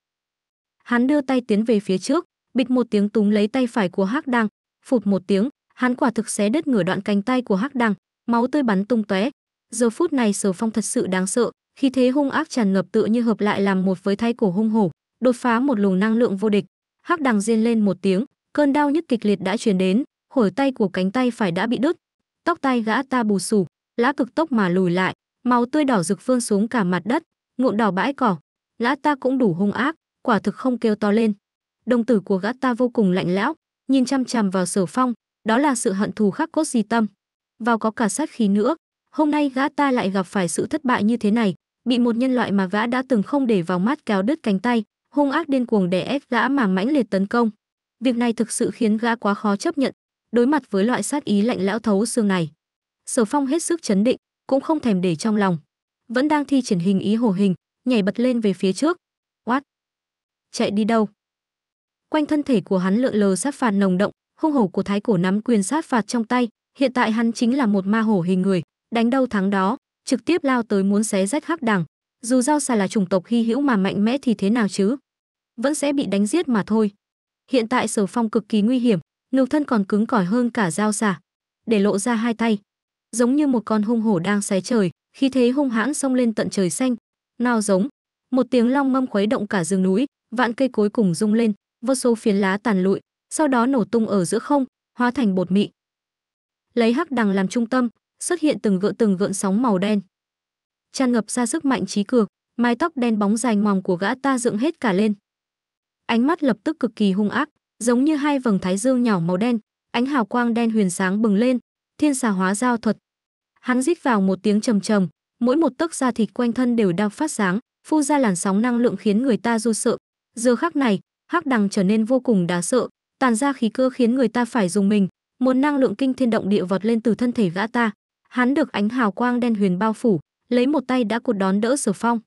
hắn đưa tay tiến về phía trước bịch một tiếng túm lấy tay phải của hắc đăng phụt một tiếng hắn quả thực xé đứt nửa đoạn cánh tay của hắc đăng máu tươi bắn tung tóe Giờ phút này Sở Phong thật sự đáng sợ, khi thế hung ác tràn ngập tựa như hợp lại làm một với thay cổ hung hổ, đột phá một luồng năng lượng vô địch. Hắc đằng diên lên một tiếng, cơn đau nhức kịch liệt đã truyền đến, hổi tay của cánh tay phải đã bị đứt, tóc tay gã ta bù sù, lã cực tốc mà lùi lại, máu tươi đỏ rực phương xuống cả mặt đất, nhuộm đỏ bãi cỏ. lã ta cũng đủ hung ác, quả thực không kêu to lên. Đồng tử của gã ta vô cùng lạnh lẽo nhìn chăm chằm vào Sở Phong, đó là sự hận thù khắc cốt di tâm, vào có cả sát khí nữa, Hôm nay gã ta lại gặp phải sự thất bại như thế này, bị một nhân loại mà gã đã từng không để vào mắt kéo đứt cánh tay, hung ác điên cuồng đè ép gã mà mãnh liệt tấn công. Việc này thực sự khiến gã quá khó chấp nhận, đối mặt với loại sát ý lạnh lẽo thấu xương này. Sở Phong hết sức chấn định, cũng không thèm để trong lòng, vẫn đang thi triển hình ý hồ hình, nhảy bật lên về phía trước. Oát! Chạy đi đâu? Quanh thân thể của hắn lượn lờ sát phạt nồng động, hung hổ của thái cổ nắm quyền sát phạt trong tay, hiện tại hắn chính là một ma hổ hình người, đánh đâu thắng đó, trực tiếp lao tới muốn xé rách hắc đẳng. Dù giao xà là chủng tộc hy hữu mà mạnh mẽ thì thế nào chứ? Vẫn sẽ bị đánh giết mà thôi. Hiện tại Sở Phong cực kỳ nguy hiểm, nục thân còn cứng cỏi hơn cả giao xà, để lộ ra hai tay, giống như một con hung hổ đang xé trời, khi thế hung hãn xông lên tận trời xanh. Nào giống, một tiếng long mâm khuấy động cả rừng núi, vạn cây cối cùng rung lên, vô số phiến lá tàn lụi, sau đó nổ tung ở giữa không, hóa thành bột mị. Lấy hắc đằng làm trung tâm, xuất hiện từng gợn từng gợn sóng màu đen. Tràn ngập ra sức mạnh trí cực, mái tóc đen bóng dài ngoằng của gã ta dựng hết cả lên. Ánh mắt lập tức cực kỳ hung ác, giống như hai vầng thái dương nhỏ màu đen, ánh hào quang đen huyền sáng bừng lên, thiên xà hóa giao thuật. Hắn rít vào một tiếng trầm trầm, mỗi một tấc da thịt quanh thân đều đang phát sáng, phun ra làn sóng năng lượng khiến người ta run sợ. Giờ khắc này, hắc đằng trở nên vô cùng đáng sợ, tàn ra khí cơ khiến người ta phải dùng mình, một năng lượng kinh thiên động địa vọt lên từ thân thể gã ta hắn được ánh hào quang đen huyền bao phủ lấy một tay đã cột đón đỡ sở phong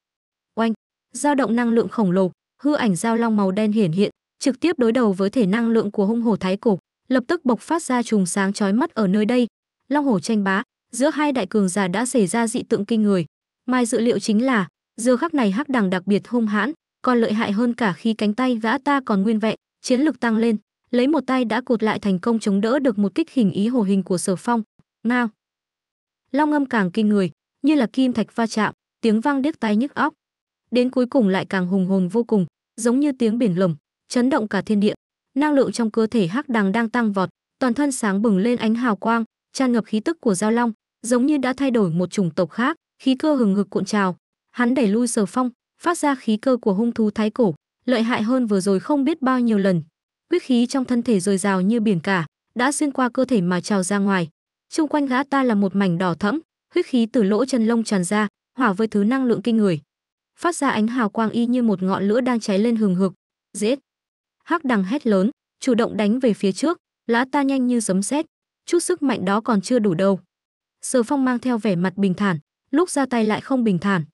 oanh dao động năng lượng khổng lồ hư ảnh dao long màu đen hiển hiện trực tiếp đối đầu với thể năng lượng của hung hồ thái cổ lập tức bộc phát ra trùng sáng chói mắt ở nơi đây long hồ tranh bá giữa hai đại cường giả đã xảy ra dị tượng kinh người mai dự liệu chính là giờ khắc này hắc đằng đặc biệt hung hãn còn lợi hại hơn cả khi cánh tay gã ta còn nguyên vẹn chiến lực tăng lên lấy một tay đã cột lại thành công chống đỡ được một kích hình ý hồ hình của sở phong ngao long âm càng kinh người như là kim thạch va chạm tiếng vang điếc tai nhức óc đến cuối cùng lại càng hùng hồn vô cùng giống như tiếng biển lồng chấn động cả thiên địa năng lượng trong cơ thể hắc đằng đang tăng vọt toàn thân sáng bừng lên ánh hào quang tràn ngập khí tức của giao long giống như đã thay đổi một chủng tộc khác khí cơ hừng hực cuộn trào hắn đẩy lui sở phong phát ra khí cơ của hung thú thái cổ lợi hại hơn vừa rồi không biết bao nhiêu lần Quyết khí trong thân thể dồi dào như biển cả đã xuyên qua cơ thể mà trào ra ngoài Trung quanh gã ta là một mảnh đỏ thẫm, huyết khí từ lỗ chân lông tràn ra, hỏa với thứ năng lượng kinh người, phát ra ánh hào quang y như một ngọn lửa đang cháy lên hừng hực. Giết! Hắc đằng hét lớn, chủ động đánh về phía trước, lã ta nhanh như sấm sét, chút sức mạnh đó còn chưa đủ đâu. Sở Phong mang theo vẻ mặt bình thản, lúc ra tay lại không bình thản.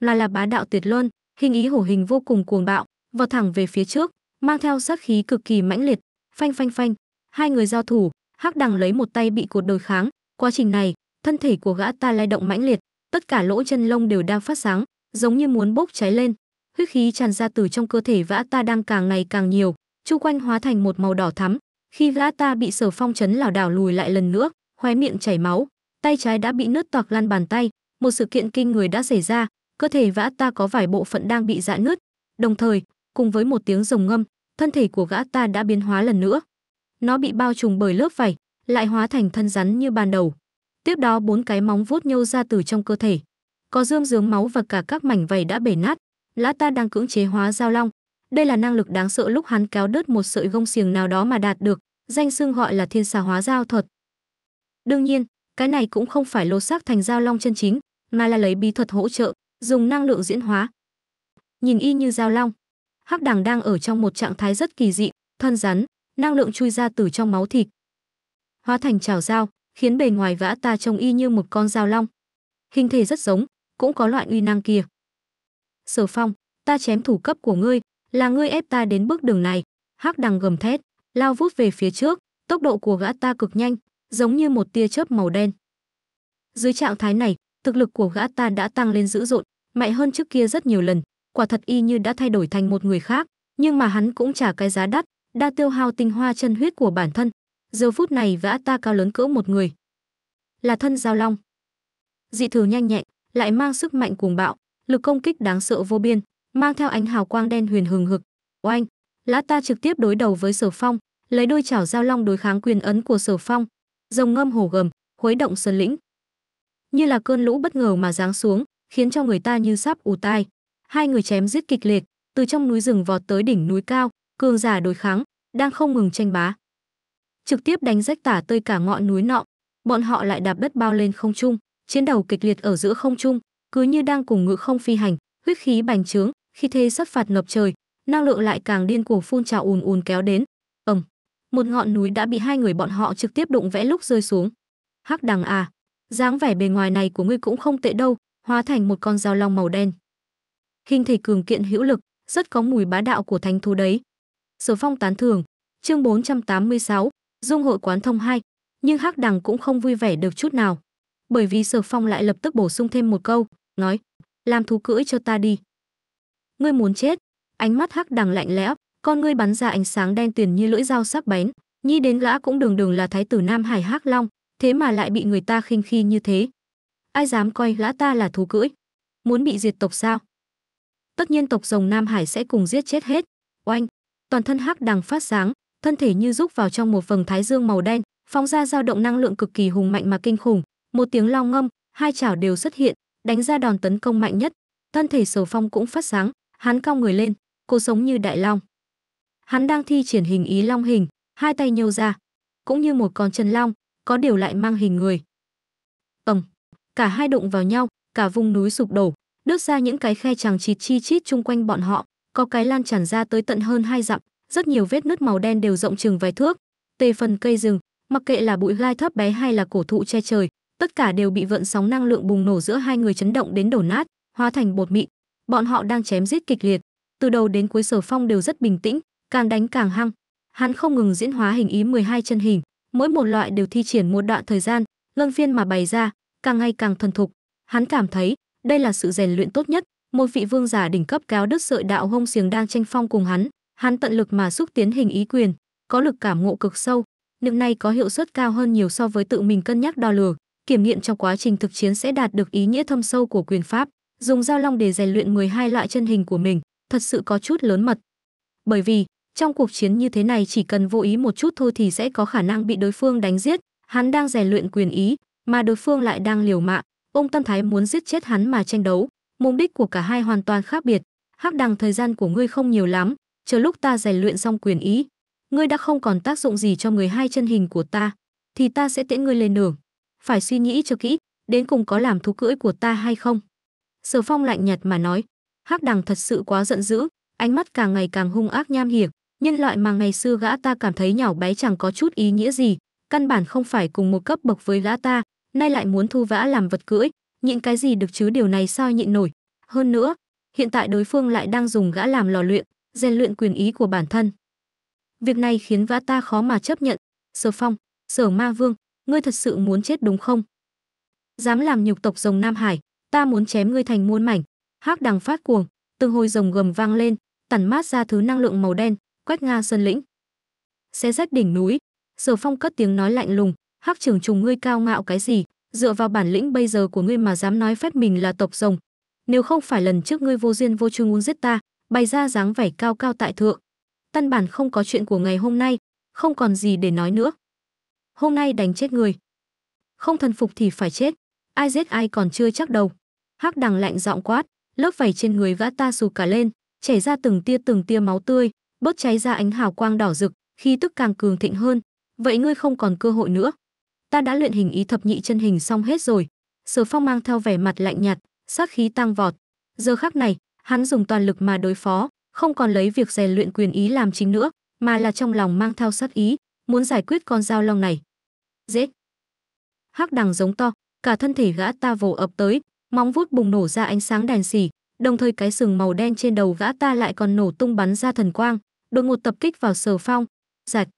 Là là bá đạo tuyệt luân, hình ý hổ hình vô cùng cuồng bạo, vọt thẳng về phía trước, mang theo sát khí cực kỳ mãnh liệt, phanh phanh phanh, hai người giao thủ, hắc đằng lấy một tay bị cột đối kháng quá trình này thân thể của gã ta lay động mãnh liệt tất cả lỗ chân lông đều đang phát sáng giống như muốn bốc cháy lên huyết khí tràn ra từ trong cơ thể vã ta đang càng ngày càng nhiều chu quanh hóa thành một màu đỏ thắm khi gã ta bị sở phong chấn lảo đảo lùi lại lần nữa khóe miệng chảy máu tay trái đã bị nứt toạc lan bàn tay một sự kiện kinh người đã xảy ra cơ thể vã ta có vài bộ phận đang bị dạn nứt đồng thời cùng với một tiếng rồng ngâm thân thể của gã ta đã biến hóa lần nữa nó bị bao trùm bởi lớp vảy, lại hóa thành thân rắn như ban đầu. Tiếp đó bốn cái móng vuốt nhô ra từ trong cơ thể. Có dương dướng máu và cả các mảnh vảy đã bể nát. Lã ta đang cưỡng chế hóa giao long. Đây là năng lực đáng sợ lúc hắn kéo đứt một sợi gông xiềng nào đó mà đạt được, danh xưng gọi là thiên xà hóa giao thuật. Đương nhiên, cái này cũng không phải lô xác thành giao long chân chính, mà là lấy bí thuật hỗ trợ, dùng năng lượng diễn hóa. Nhìn y như giao long, Hắc Đằng đang ở trong một trạng thái rất kỳ dị, thân rắn, năng lượng chui ra từ trong máu thịt. Hóa thành chảo dao, khiến bề ngoài vã ta trông y như một con dao long. Hình thể rất giống, cũng có loại uy năng kia. Sở Phong, ta chém thủ cấp của ngươi, là ngươi ép ta đến bước đường này. Hắc đằng gầm thét, lao vút về phía trước, tốc độ của gã ta cực nhanh, giống như một tia chớp màu đen. Dưới trạng thái này, thực lực của gã ta đã tăng lên dữ dội, mạnh hơn trước kia rất nhiều lần, quả thật y như đã thay đổi thành một người khác, nhưng mà hắn cũng trả cái giá đắt, đã tiêu hao tinh hoa chân huyết của bản thân giờ phút này vã ta cao lớn cỡ một người là thân giao long dị thử nhanh nhẹn lại mang sức mạnh cuồng bạo lực công kích đáng sợ vô biên mang theo ánh hào quang đen huyền hừng hực oanh lã ta trực tiếp đối đầu với sở phong lấy đôi chảo giao long đối kháng quyền ấn của sở phong rồng ngâm hổ gầm khuấy động sơn lĩnh như là cơn lũ bất ngờ mà giáng xuống khiến cho người ta như sắp ù tai hai người chém giết kịch liệt từ trong núi rừng vọt tới đỉnh núi cao cường giả đối kháng, đang không ngừng tranh bá. Trực tiếp đánh rách tả tơi cả ngọn núi nọ, bọn họ lại đạp đất bao lên không trung, chiến đầu kịch liệt ở giữa không trung, cứ như đang cùng ngự không phi hành, huyết khí bành trướng, khi thế sắp phạt ngập trời, năng lượng lại càng điên cuồng phun trào ùn ùn kéo đến. Ầm, một ngọn núi đã bị hai người bọn họ trực tiếp đụng vẽ lúc rơi xuống. Hắc đằng à, dáng vẻ bề ngoài này của ngươi cũng không tệ đâu, hóa thành một con dao long màu đen. Hình thể cường kiện hữu lực, rất có mùi bá đạo của thánh thú đấy. Sở Phong tán thưởng. Chương 486, Dung hội quán thông hai, nhưng Hắc Đằng cũng không vui vẻ được chút nào, bởi vì Sở Phong lại lập tức bổ sung thêm một câu, nói: "Làm thú cưỡi cho ta đi." "Ngươi muốn chết?" Ánh mắt Hắc Đằng lạnh lẽo, con ngươi bắn ra ánh sáng đen tuyền như lưỡi dao sắc bén, nhi đến gã cũng đường đường là thái tử Nam Hải Hắc Long, thế mà lại bị người ta khinh khi như thế. Ai dám coi gã ta là thú cưỡi? Muốn bị diệt tộc sao? Tất nhiên tộc rồng Nam Hải sẽ cùng giết chết hết. Oanh, toàn thân hắc đằng phát sáng, thân thể như rúc vào trong một vầng thái dương màu đen, phóng ra dao động năng lượng cực kỳ hùng mạnh mà kinh khủng, một tiếng lao ngâm, hai chảo đều xuất hiện, đánh ra đòn tấn công mạnh nhất. Thân thể sầu Phong cũng phát sáng, hắn cong người lên, cô sống như đại long. Hắn đang thi triển hình ý long hình, hai tay nhô ra, cũng như một con chân long, có điều lại mang hình người. Ầm, cả hai đụng vào nhau, cả vùng núi sụp đổ, đứt ra những cái khe chằng chịt chi chít chung quanh bọn họ, có cái lan tràn ra tới tận hơn hai dặm, rất nhiều vết nứt màu đen đều rộng chừng vài thước. Tề phần cây rừng, mặc kệ là bụi gai thấp bé hay là cổ thụ che trời, tất cả đều bị vận sóng năng lượng bùng nổ giữa hai người chấn động đến đổ nát, hóa thành bột mịn. Bọn họ đang chém giết kịch liệt, từ đầu đến cuối Sở Phong đều rất bình tĩnh, càng đánh càng hăng. Hắn không ngừng diễn hóa hình ý 12 chân hình, mỗi một loại đều thi triển một đoạn thời gian, luân phiên mà bày ra, càng ngày càng thuần thục. Hắn cảm thấy, đây là sự rèn luyện tốt nhất, một vị vương giả đỉnh cấp cáo đứt sợi đạo hông xiềng đang tranh phong cùng hắn hắn tận lực mà xúc tiến hình ý quyền có lực cảm ngộ cực sâu niệm này có hiệu suất cao hơn nhiều so với tự mình cân nhắc đo lường kiểm nghiệm trong quá trình thực chiến sẽ đạt được ý nghĩa thâm sâu của quyền pháp dùng dao long để rèn luyện 12 loại chân hình của mình thật sự có chút lớn mật bởi vì trong cuộc chiến như thế này chỉ cần vô ý một chút thôi thì sẽ có khả năng bị đối phương đánh giết hắn đang rèn luyện quyền ý mà đối phương lại đang liều mạng ông tâm thái muốn giết chết hắn mà tranh đấu mục đích của cả hai hoàn toàn khác biệt. Hắc đằng thời gian của ngươi không nhiều lắm, chờ lúc ta rèn luyện xong quyền ý, ngươi đã không còn tác dụng gì cho người hai chân hình của ta, thì ta sẽ tiễn ngươi lên đường. Phải suy nghĩ cho kỹ, đến cùng có làm thú cưỡi của ta hay không. Sở Phong lạnh nhạt mà nói, Hắc đằng thật sự quá giận dữ, ánh mắt càng ngày càng hung ác nham hiểm, nhân loại mà ngày xưa gã ta cảm thấy nhỏ bé chẳng có chút ý nghĩa gì, căn bản không phải cùng một cấp bậc với gã ta, nay lại muốn thu vã làm vật cưỡi, nhịn cái gì được chứ điều này sao nhịn nổi. Hơn nữa, hiện tại đối phương lại đang dùng gã làm lò luyện, rèn luyện quyền ý của bản thân. Việc này khiến vã ta khó mà chấp nhận. Sở Phong, Sở Ma Vương, ngươi thật sự muốn chết đúng không? Dám làm nhục tộc rồng Nam Hải, ta muốn chém ngươi thành muôn mảnh. Hắc đằng phát cuồng, từng hồi rồng gầm vang lên, tản mát ra thứ năng lượng màu đen, quét ngang sơn lĩnh. Xé rách đỉnh núi, Sở Phong cất tiếng nói lạnh lùng, "Hắc trưởng trùng ngươi cao ngạo cái gì, dựa vào bản lĩnh bây giờ của ngươi mà dám nói phép mình là tộc rồng nếu không phải lần trước ngươi vô duyên vô chung uống giết ta bày ra dáng vẻ cao cao tại thượng tân bản không có chuyện của ngày hôm nay không còn gì để nói nữa hôm nay đánh chết người không thần phục thì phải chết ai giết ai còn chưa chắc đầu hắc đằng lạnh giọng quát lớp vảy trên người gã ta xù cả lên chảy ra từng tia từng tia máu tươi bớt cháy ra ánh hào quang đỏ rực khi tức càng cường thịnh hơn vậy ngươi không còn cơ hội nữa ta đã luyện hình ý thập nhị chân hình xong hết rồi sở phong mang theo vẻ mặt lạnh nhạt sát khí tăng vọt giờ khác này hắn dùng toàn lực mà đối phó không còn lấy việc rèn luyện quyền ý làm chính nữa mà là trong lòng mang theo sát ý muốn giải quyết con dao long này giết hắc đằng giống to cả thân thể gã ta vồ ập tới móng vuốt bùng nổ ra ánh sáng đèn xì, đồng thời cái sừng màu đen trên đầu gã ta lại còn nổ tung bắn ra thần quang đột ngột tập kích vào sở phong giạch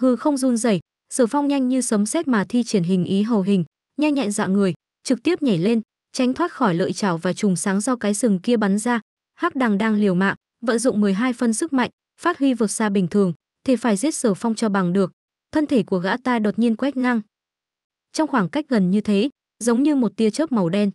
hư không run rẩy Sở Phong nhanh như sấm sét mà thi triển hình ý hầu hình, nhanh nhẹn dạng người, trực tiếp nhảy lên, tránh thoát khỏi lợi chảo và trùng sáng do cái sừng kia bắn ra. Hắc Đằng đang liều mạng, vận dụng 12 phân sức mạnh, phát huy vượt xa bình thường, thì phải giết Sở Phong cho bằng được. Thân thể của gã ta đột nhiên quét ngang. Trong khoảng cách gần như thế, giống như một tia chớp màu đen.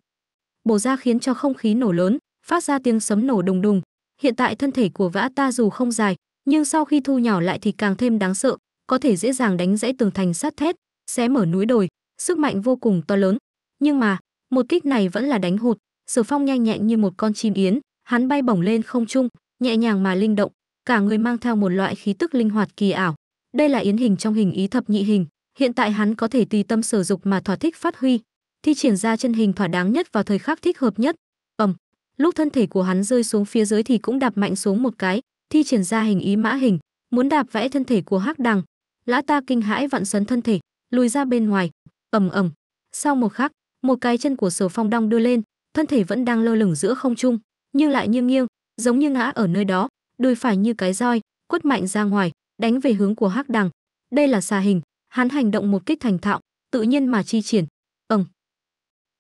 Bổ ra khiến cho không khí nổ lớn, phát ra tiếng sấm nổ đùng đùng. Hiện tại thân thể của gã ta dù không dài, nhưng sau khi thu nhỏ lại thì càng thêm đáng sợ, có thể dễ dàng đánh rẽ tường thành sắt thép, xé mở núi đồi, sức mạnh vô cùng to lớn. Nhưng mà, một kích này vẫn là đánh hụt, Sở Phong nhanh nhẹn như một con chim yến, hắn bay bổng lên không trung, nhẹ nhàng mà linh động, cả người mang theo một loại khí tức linh hoạt kỳ ảo. Đây là yến hình trong hình ý thập nhị hình, hiện tại hắn có thể tùy tâm sử dụng mà thỏa thích phát huy, thi triển ra chân hình thỏa đáng nhất vào thời khắc thích hợp nhất. Ầm, lúc thân thể của hắn rơi xuống phía dưới thì cũng đạp mạnh xuống một cái, thi triển ra hình ý mã hình, muốn đạp vẽ thân thể của Hắc Đằng, Lã ta kinh hãi vặn sấn thân thể, lùi ra bên ngoài, ầm ầm. Sau một khắc, một cái chân của Sở Phong đong đưa lên, thân thể vẫn đang lơ lửng giữa không trung, nhưng lại nghiêng nghiêng, giống như ngã ở nơi đó, đùi phải như cái roi, quất mạnh ra ngoài, đánh về hướng của Hắc Đằng. Đây là xà hình, hắn hành động một kích thành thạo, tự nhiên mà chi triển. Ầm.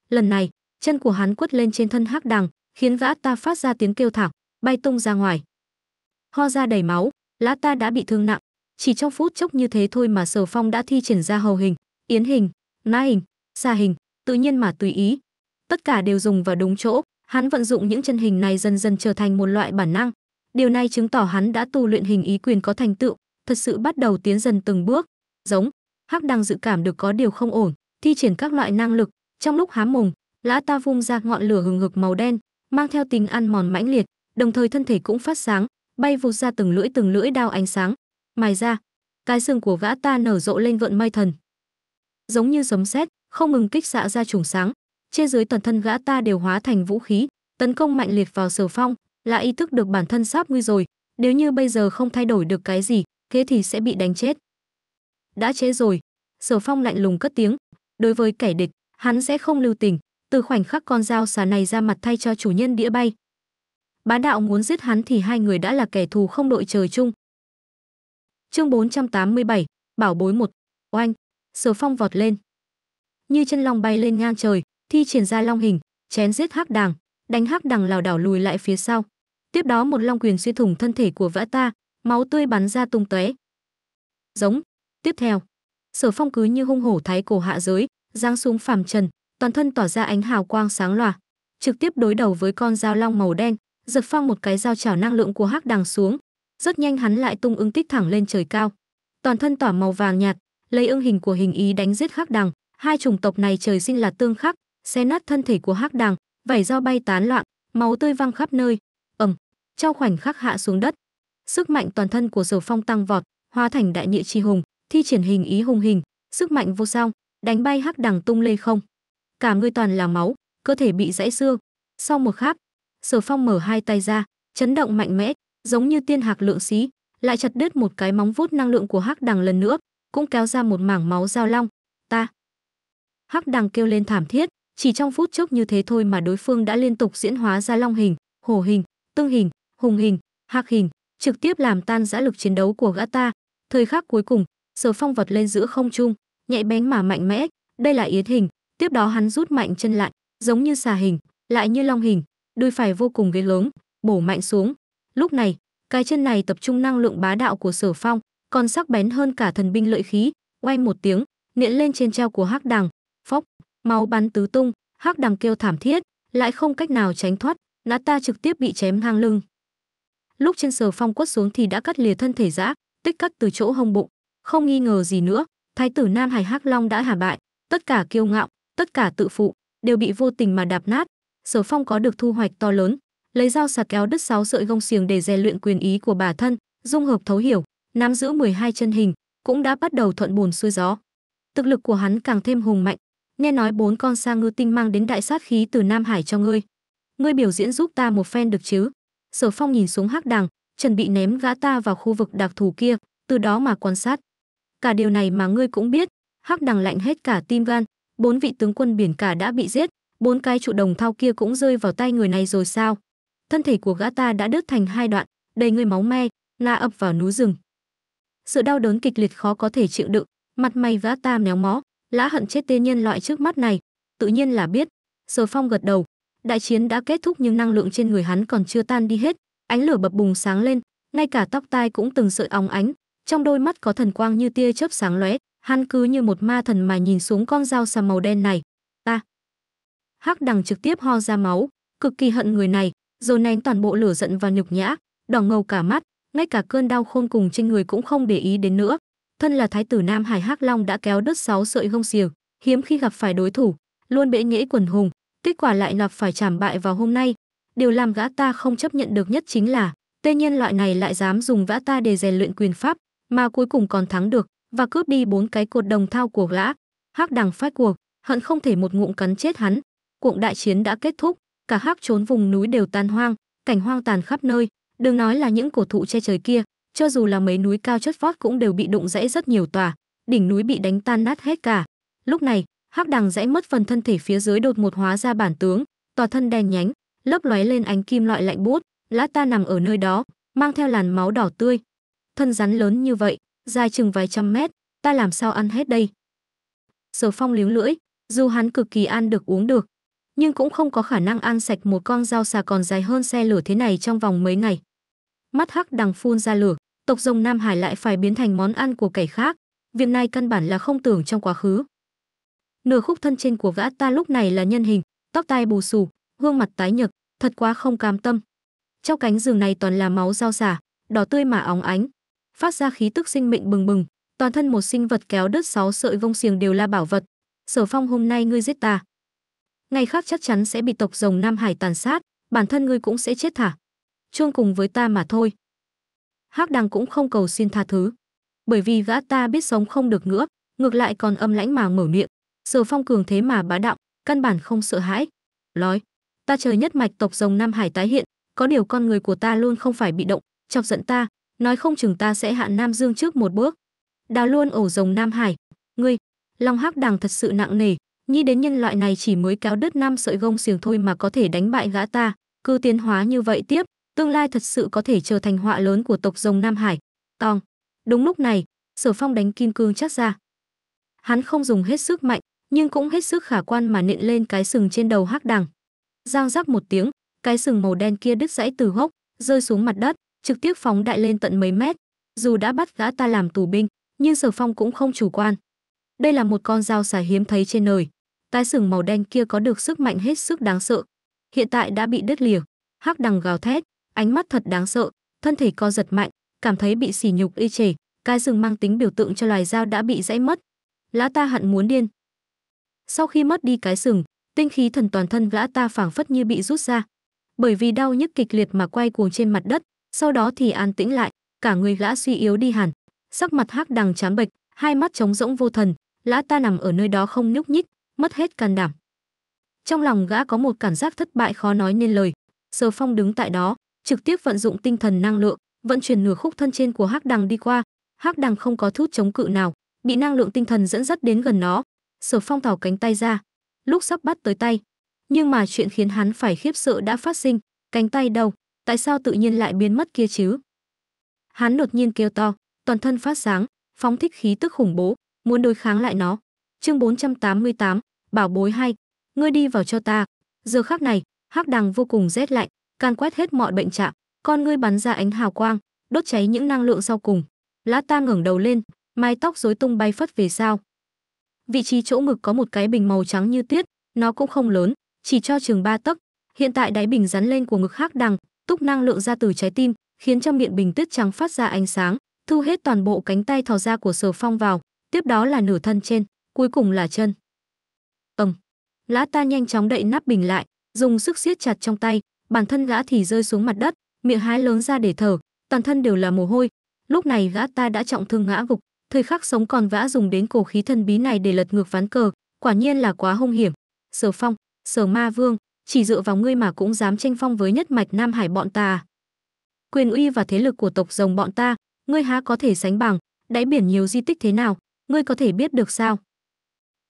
Lần này, chân của hắn quất lên trên thân Hắc Đằng, khiến gã ta phát ra tiếng kêu thảm, bay tung ra ngoài. Ho ra đầy máu, lã ta đã bị thương nặng, chỉ trong phút chốc như thế thôi mà sở phong đã thi triển ra hầu hình yến hình na hình xa hình tự nhiên mà tùy ý tất cả đều dùng vào đúng chỗ hắn vận dụng những chân hình này dần dần trở thành một loại bản năng điều này chứng tỏ hắn đã tu luyện hình ý quyền có thành tựu thật sự bắt đầu tiến dần từng bước giống hắc đang dự cảm được có điều không ổn thi triển các loại năng lực trong lúc há mùng, lã ta vung ra ngọn lửa hừng hực màu đen mang theo tính ăn mòn mãnh liệt đồng thời thân thể cũng phát sáng bay vụt ra từng lưỡi từng lưỡi đao ánh sáng mài ra. Cái sừng của gã ta nở rộ lên vận may thần. Giống như sấm sét, không ngừng kích xạ ra trùng sáng, trên dưới toàn thân gã ta đều hóa thành vũ khí, tấn công mạnh liệt vào Sở Phong, là ý thức được bản thân sắp nguy rồi, nếu như bây giờ không thay đổi được cái gì, thế thì sẽ bị đánh chết. Đã chế rồi, Sở Phong lạnh lùng cất tiếng, đối với kẻ địch, hắn sẽ không lưu tình, từ khoảnh khắc con dao xà này ra mặt thay cho chủ nhân đĩa bay. Bá đạo muốn giết hắn thì hai người đã là kẻ thù không đội trời chung, Chương 487, bảo bối một, oanh, Sở Phong vọt lên. Như chân long bay lên ngang trời, thi triển ra long hình, chén giết hắc đằng đánh hắc đằng lảo đảo lùi lại phía sau. Tiếp đó một long quyền xuyên thủng thân thể của Vã Ta, máu tươi bắn ra tung tóe. Giống. Tiếp theo, Sở Phong cứ như hung hổ thái cổ hạ giới, giáng xuống phàm trần, toàn thân tỏa ra ánh hào quang sáng lòa, trực tiếp đối đầu với con dao long màu đen, giật phăng một cái dao chảo năng lượng của hắc đằng xuống, rất nhanh hắn lại tung ưng kích thẳng lên trời cao toàn thân tỏa màu vàng nhạt lấy ưng hình của hình ý đánh giết hắc đằng hai chủng tộc này trời sinh là tương khắc xé nát thân thể của hắc đằng vảy dao bay tán loạn máu tươi văng khắp nơi ầm trao khoảnh khắc hạ xuống đất sức mạnh toàn thân của sở phong tăng vọt hóa thành đại nhị chi hùng thi triển hình ý hùng hình sức mạnh vô song đánh bay hắc đằng tung lê không cả người toàn là máu cơ thể bị gãy xương sau một khắc sở phong mở hai tay ra chấn động mạnh mẽ giống như tiên hạc lượng xí, lại chặt đứt một cái móng vuốt năng lượng của hắc đằng lần nữa, cũng kéo ra một mảng máu dao long. Ta. Hắc đằng kêu lên thảm thiết, chỉ trong phút chốc như thế thôi mà đối phương đã liên tục diễn hóa ra long hình, hổ hình, tương hình, hùng hình, hạc hình, trực tiếp làm tan giã lực chiến đấu của gã ta. Thời khắc cuối cùng, sờ Phong vật lên giữa không trung, nhạy bén mà mạnh mẽ, đây là yến hình, tiếp đó hắn rút mạnh chân lại, giống như xà hình, lại như long hình, đuôi phải vô cùng ghê lớn, bổ mạnh xuống, Lúc này, cái chân này tập trung năng lượng bá đạo của Sở Phong, còn sắc bén hơn cả thần binh lợi khí, oanh một tiếng, nện lên trên treo của Hắc Đằng, phốc máu bắn tứ tung, Hắc Đằng kêu thảm thiết, lại không cách nào tránh thoát, nã ta trực tiếp bị chém ngang lưng. Lúc trên Sở Phong quất xuống thì đã cắt lìa thân thể dã, tích cắt từ chỗ hông bụng, không nghi ngờ gì nữa, thái tử Nam Hải Hắc Long đã hạ bại, tất cả kiêu ngạo, tất cả tự phụ đều bị vô tình mà đạp nát. Sở Phong có được thu hoạch to lớn, lấy dao sạt kéo đứt sáu sợi gông xiềng để rèn luyện quyền ý của bản thân, dung hợp thấu hiểu, nắm giữ 12 chân hình, cũng đã bắt đầu thuận buồn xuôi gió. Thực lực của hắn càng thêm hùng mạnh, nghe nói bốn con sa ngư tinh mang đến đại sát khí từ Nam Hải cho ngươi. Ngươi biểu diễn giúp ta một phen được chứ? Sở Phong nhìn xuống Hắc Đằng, chuẩn bị ném gã ta vào khu vực đặc thù kia, từ đó mà quan sát. Cả điều này mà ngươi cũng biết, Hắc Đằng lạnh hết cả tim gan, bốn vị tướng quân biển cả đã bị giết, bốn cái trụ đồng thao kia cũng rơi vào tay người này rồi sao? thân thể của gã ta đã đứt thành hai đoạn, đầy người máu me, la ập vào núi rừng. Sự đau đớn kịch liệt khó có thể chịu đựng, mặt mày gã ta méo mó, lã hận chết tên nhân loại trước mắt này, tự nhiên là biết. Sở Phong gật đầu, đại chiến đã kết thúc nhưng năng lượng trên người hắn còn chưa tan đi hết, ánh lửa bập bùng sáng lên, ngay cả tóc tai cũng từng sợi óng ánh, trong đôi mắt có thần quang như tia chớp sáng lóe, hắn cứ như một ma thần mà nhìn xuống con dao xà màu đen này. Ta. Hắc đằng trực tiếp ho ra máu, cực kỳ hận người này, rồi nén toàn bộ lửa giận và nhục nhã đỏ ngầu cả mắt ngay cả cơn đau khôn cùng trên người cũng không để ý đến nữa thân là thái tử nam hải hắc long đã kéo đứt sáu sợi hông xiềng hiếm khi gặp phải đối thủ luôn bệ nghễ quần hùng kết quả lại gặp phải trảm bại vào hôm nay điều làm gã ta không chấp nhận được nhất chính là tên nhân loại này lại dám dùng vã ta để rèn luyện quyền pháp mà cuối cùng còn thắng được và cướp đi bốn cái cột đồng thao của gã hắc đằng phát cuộc hận không thể một ngụm cắn chết hắn cuộc đại chiến đã kết thúc cả khắp trốn vùng núi đều tan hoang cảnh hoang tàn khắp nơi đừng nói là những cổ thụ che trời kia cho dù là mấy núi cao chót vót cũng đều bị đụng rẽ rất nhiều tòa đỉnh núi bị đánh tan nát hết cả lúc này hắc đằng rẽ mất phần thân thể phía dưới đột một hóa ra bản tướng tòa thân đen nhánh lấp lóe lên ánh kim loại lạnh buốt lã ta nằm ở nơi đó mang theo làn máu đỏ tươi thân rắn lớn như vậy dài chừng vài trăm mét ta làm sao ăn hết đây sở phong líu lưỡi dù hắn cực kỳ ăn được uống được nhưng cũng không có khả năng ăn sạch một con dao xà còn dài hơn xe lửa thế này trong vòng mấy ngày. Mắt hắc đằng phun ra lửa, tộc rồng Nam Hải lại phải biến thành món ăn của kẻ khác, việc này căn bản là không tưởng trong quá khứ. Nửa khúc thân trên của gã ta lúc này là nhân hình, tóc tai bù xù, gương mặt tái nhợt, thật quá không cam tâm. Trong cánh rừng này toàn là máu dao xà đỏ tươi mà óng ánh, phát ra khí tức sinh mệnh bừng bừng, toàn thân một sinh vật kéo đứt sáu sợi vông xiềng đều là bảo vật. Sở Phong hôm nay ngươi giết ta, ngày khác chắc chắn sẽ bị tộc rồng Nam Hải tàn sát, bản thân ngươi cũng sẽ chết thả. Chuông cùng với ta mà thôi. Hắc Đằng cũng không cầu xin tha thứ, bởi vì gã ta biết sống không được nữa, ngược lại còn âm lãnh mà mở miệng, Sở Phong cường thế mà bá đạo, căn bản không sợ hãi. Nói, ta chờ nhất mạch tộc rồng Nam Hải tái hiện, có điều con người của ta luôn không phải bị động, chọc giận ta, nói không chừng ta sẽ hạ Nam Dương trước một bước. Đào luôn ổ rồng Nam Hải, ngươi, Long Hắc Đằng thật sự nặng nề, Nghĩ đến nhân loại này chỉ mới kéo đứt năm sợi gông xiềng thôi mà có thể đánh bại gã ta, cứ tiến hóa như vậy tiếp, tương lai thật sự có thể trở thành họa lớn của tộc rồng Nam Hải. Tòng Đúng lúc này, Sở Phong đánh kim cương chắc ra. Hắn không dùng hết sức mạnh, nhưng cũng hết sức khả quan mà nện lên cái sừng trên đầu hắc đằng. Giang rắc một tiếng, cái sừng màu đen kia đứt gãy từ gốc, rơi xuống mặt đất, trực tiếp phóng đại lên tận mấy mét. Dù đã bắt gã ta làm tù binh, nhưng Sở Phong cũng không chủ quan. Đây là một con dao xà hiếm thấy trên đời. Tái sừng màu đen kia có được sức mạnh hết sức đáng sợ. Hiện tại đã bị đứt lìa. Hắc đằng gào thét, ánh mắt thật đáng sợ, thân thể co giật mạnh, cảm thấy bị sỉ nhục y chề. Cái sừng mang tính biểu tượng cho loài dao đã bị dãy mất. Lã ta hận muốn điên. Sau khi mất đi cái sừng, tinh khí thần toàn thân lã ta phảng phất như bị rút ra. Bởi vì đau nhức kịch liệt mà quay cuồng trên mặt đất, sau đó thì an tĩnh lại, cả người lã suy yếu đi hẳn. Sắc mặt hắc đằng chám bệch, hai mắt trống rỗng vô thần, lã ta nằm ở nơi đó không nhúc nhích, mất hết can đảm. Trong lòng gã có một cảm giác thất bại khó nói nên lời. Sở Phong đứng tại đó, trực tiếp vận dụng tinh thần năng lượng, vận chuyển nửa khúc thân trên của Hắc Đằng đi qua. Hắc Đằng không có chút chống cự nào, bị năng lượng tinh thần dẫn dắt đến gần nó. Sở Phong thảo cánh tay ra, lúc sắp bắt tới tay, nhưng mà chuyện khiến hắn phải khiếp sợ đã phát sinh, cánh tay đâu, tại sao tự nhiên lại biến mất kia chứ? Hắn đột nhiên kêu to, toàn thân phát sáng, phóng thích khí tức khủng bố, muốn đối kháng lại nó. Chương 488, bảo bối hay ngươi đi vào cho ta giờ khắc này hắc đằng vô cùng rét lạnh can quét hết mọi bệnh trạng con ngươi bắn ra ánh hào quang đốt cháy những năng lượng sau cùng lá tam ngẩng đầu lên mái tóc rối tung bay phất về sau vị trí chỗ ngực có một cái bình màu trắng như tiết nó cũng không lớn chỉ cho chừng ba tấc hiện tại đáy bình rắn lên của ngực hắc đằng túc năng lượng ra từ trái tim khiến cho miệng bình tuyết trắng phát ra ánh sáng thu hết toàn bộ cánh tay thò ra của sở phong vào tiếp đó là nửa thân trên cuối cùng là chân Lã ta nhanh chóng đậy nắp bình lại, dùng sức siết chặt trong tay, bản thân gã thì rơi xuống mặt đất, miệng hái lớn ra để thở, toàn thân đều là mồ hôi. Lúc này gã ta đã trọng thương ngã gục, thời khắc sống còn vã dùng đến cổ khí thần bí này để lật ngược ván cờ, quả nhiên là quá hung hiểm. Sở Phong, Sở Ma Vương, chỉ dựa vào ngươi mà cũng dám tranh phong với nhất mạch Nam Hải bọn ta. À? Quyền uy và thế lực của tộc rồng bọn ta, ngươi há có thể sánh bằng, đáy biển nhiều di tích thế nào, ngươi có thể biết được sao?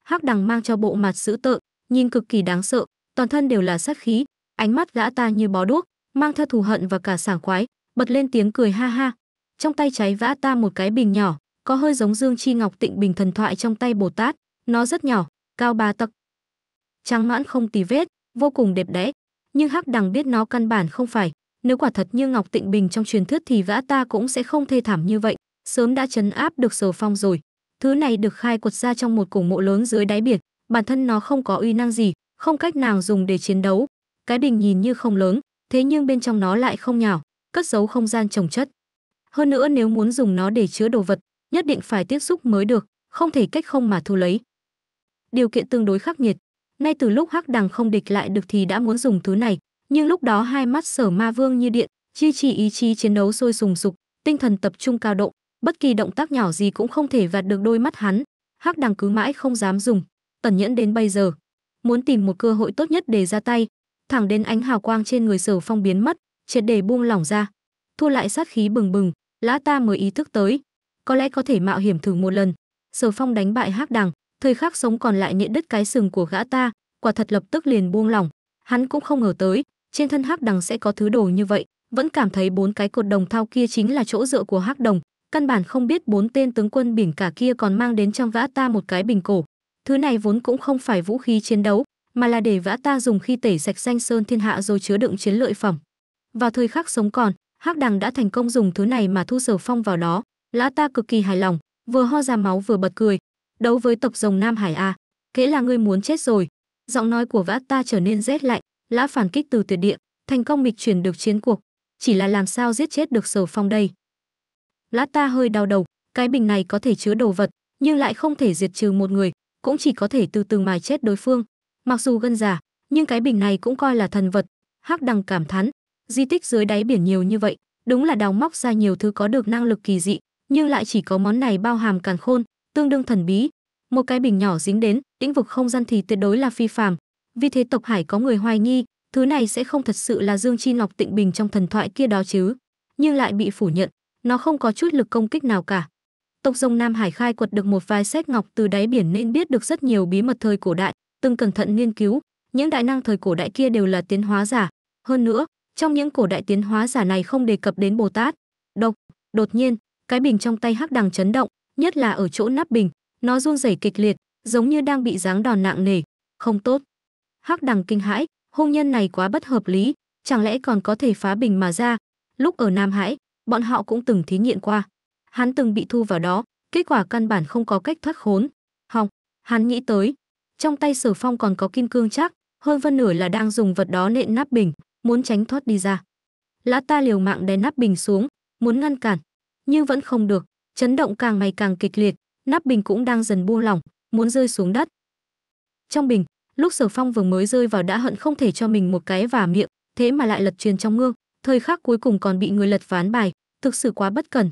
Hắc Đằng mang cho bộ mặt dữ tợn, nhìn cực kỳ đáng sợ, toàn thân đều là sát khí, ánh mắt gã ta như bó đuốc, mang theo thù hận và cả sảng khoái, bật lên tiếng cười ha ha. Trong tay trái vã ta một cái bình nhỏ, có hơi giống Dương Chi Ngọc Tịnh bình thần thoại trong tay Bồ Tát, nó rất nhỏ, cao ba tấc. Trắng noãn không tì vết, vô cùng đẹp đẽ, nhưng Hắc Đằng biết nó căn bản không phải, nếu quả thật như Ngọc Tịnh Bình trong truyền thuyết thì vã ta cũng sẽ không thê thảm như vậy, sớm đã chấn áp được Sở Phong rồi. Thứ này được khai quật ra trong một cổ mộ lớn dưới đáy biển, bản thân nó không có uy năng gì, không cách nàng dùng để chiến đấu. Cái bình nhìn như không lớn, thế nhưng bên trong nó lại không nhỏ, cất giấu không gian trồng chất. Hơn nữa nếu muốn dùng nó để chứa đồ vật, nhất định phải tiếp xúc mới được, không thể cách không mà thu lấy. Điều kiện tương đối khắc nghiệt, ngay từ lúc Hắc Đằng không địch lại được thì đã muốn dùng thứ này, nhưng lúc đó hai mắt Sở Ma Vương như điện, chi trì ý chí chiến đấu sôi sùng sục, tinh thần tập trung cao độ, bất kỳ động tác nhỏ gì cũng không thể vạt được đôi mắt hắn, Hắc Đằng cứ mãi không dám dùng, Tần Nhẫn đến bây giờ, muốn tìm một cơ hội tốt nhất để ra tay, thẳng đến ánh hào quang trên người Sở Phong biến mất, triệt để buông lỏng ra, thu lại sát khí bừng bừng, lã ta mới ý thức tới, có lẽ có thể mạo hiểm thử một lần. Sở Phong đánh bại Hắc Đằng, thời khắc sống còn lại nhện đứt cái sừng của gã ta, quả thật lập tức liền buông lỏng, hắn cũng không ngờ tới, trên thân Hắc Đằng sẽ có thứ đồ như vậy, vẫn cảm thấy bốn cái cột đồng thau kia chính là chỗ dựa của Hắc Đồng, căn bản không biết bốn tên tướng quân biển cả kia còn mang đến cho gã ta một cái bình cổ, Thứ này vốn cũng không phải vũ khí chiến đấu, mà là để vã ta dùng khi tẩy sạch danh sơn thiên hạ rồi chứa đựng chiến lợi phẩm. Vào thời khắc sống còn, Hắc Đằng đã thành công dùng thứ này mà thu Sở Phong vào đó, lã ta cực kỳ hài lòng, vừa ho ra máu vừa bật cười, đấu với tộc rồng Nam Hải a, à, kể là ngươi muốn chết rồi. Giọng nói của vã ta trở nên rét lạnh, lã phản kích từ tuyệt địa, thành công mịch chuyển được chiến cuộc, chỉ là làm sao giết chết được Sở Phong đây. Lã ta hơi đau đầu, cái bình này có thể chứa đồ vật, nhưng lại không thể diệt trừ một người, cũng chỉ có thể từ từ mài chết đối phương. Mặc dù gân giả, nhưng cái bình này cũng coi là thần vật. Hắc đằng cảm thán, di tích dưới đáy biển nhiều như vậy, đúng là đào móc ra nhiều thứ có được năng lực kỳ dị, nhưng lại chỉ có món này bao hàm càn khôn, tương đương thần bí. Một cái bình nhỏ dính đến, lĩnh vực không gian thì tuyệt đối là phi phàm. Vì thế tộc Hải có người hoài nghi, thứ này sẽ không thật sự là Dương Chi Ngọc Tịnh Bình trong thần thoại kia đó chứ, nhưng lại bị phủ nhận, nó không có chút lực công kích nào cả tộc rồng Nam Hải khai quật được một vài xét ngọc từ đáy biển nên biết được rất nhiều bí mật thời cổ đại, từng cẩn thận nghiên cứu, những đại năng thời cổ đại kia đều là tiến hóa giả, hơn nữa, trong những cổ đại tiến hóa giả này không đề cập đến Bồ Tát. Độc, đột nhiên, cái bình trong tay Hắc Đằng chấn động, nhất là ở chỗ nắp bình, nó run rẩy kịch liệt, giống như đang bị giáng đòn nặng nề, không tốt. Hắc Đằng kinh hãi, hung nhân này quá bất hợp lý, chẳng lẽ còn có thể phá bình mà ra? Lúc ở Nam Hải, bọn họ cũng từng thí nghiệm qua hắn từng bị thu vào đó kết quả căn bản không có cách thoát khốn hòng hắn nghĩ tới trong tay sở phong còn có kim cương chắc hơn phân nửa là đang dùng vật đó nện nắp bình muốn tránh thoát đi ra lã ta liều mạng đè nắp bình xuống muốn ngăn cản nhưng vẫn không được chấn động càng ngày càng kịch liệt nắp bình cũng đang dần buông lỏng muốn rơi xuống đất trong bình lúc sở phong vừa mới rơi vào đã hận không thể cho mình một cái vả miệng thế mà lại lật truyền trong ngương thời khắc cuối cùng còn bị người lật ván bài thực sự quá bất cẩn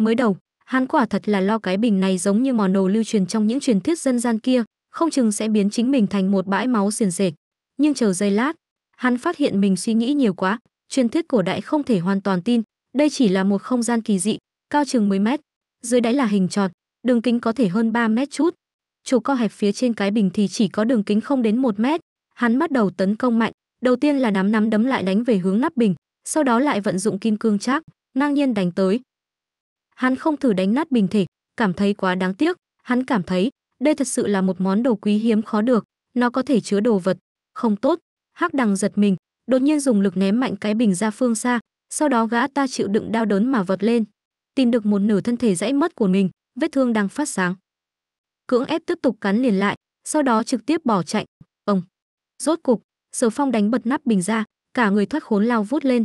Mới đầu, hắn quả thật là lo cái bình này giống như mò nổ lưu truyền trong những truyền thuyết dân gian kia, không chừng sẽ biến chính mình thành một bãi máu xiền xệch. Nhưng chờ giây lát, hắn phát hiện mình suy nghĩ nhiều quá, truyền thuyết cổ đại không thể hoàn toàn tin, đây chỉ là một không gian kỳ dị, cao chừng 10 mét, dưới đáy là hình tròn, đường kính có thể hơn 3 mét chút. Chủ co hẹp phía trên cái bình thì chỉ có đường kính không đến 1 mét, hắn bắt đầu tấn công mạnh, đầu tiên là nắm nắm đấm lại đánh về hướng nắp bình, sau đó lại vận dụng kim cương chắc, ngang nhiên đánh tới, hắn không thử đánh nát bình thể, cảm thấy quá đáng tiếc, hắn cảm thấy đây thật sự là một món đồ quý hiếm khó được, nó có thể chứa đồ vật, không tốt. Hắc Đằng giật mình, đột nhiên dùng lực ném mạnh cái bình ra phương xa, sau đó gã ta chịu đựng đau đớn mà vọt lên, tìm được một nửa thân thể rãy mất của mình, vết thương đang phát sáng. Cưỡng ép tiếp tục cắn liền lại, sau đó trực tiếp bỏ chạy. Ông. Rốt cục, Sở Phong đánh bật nắp bình ra, cả người thoát khốn lao vút lên.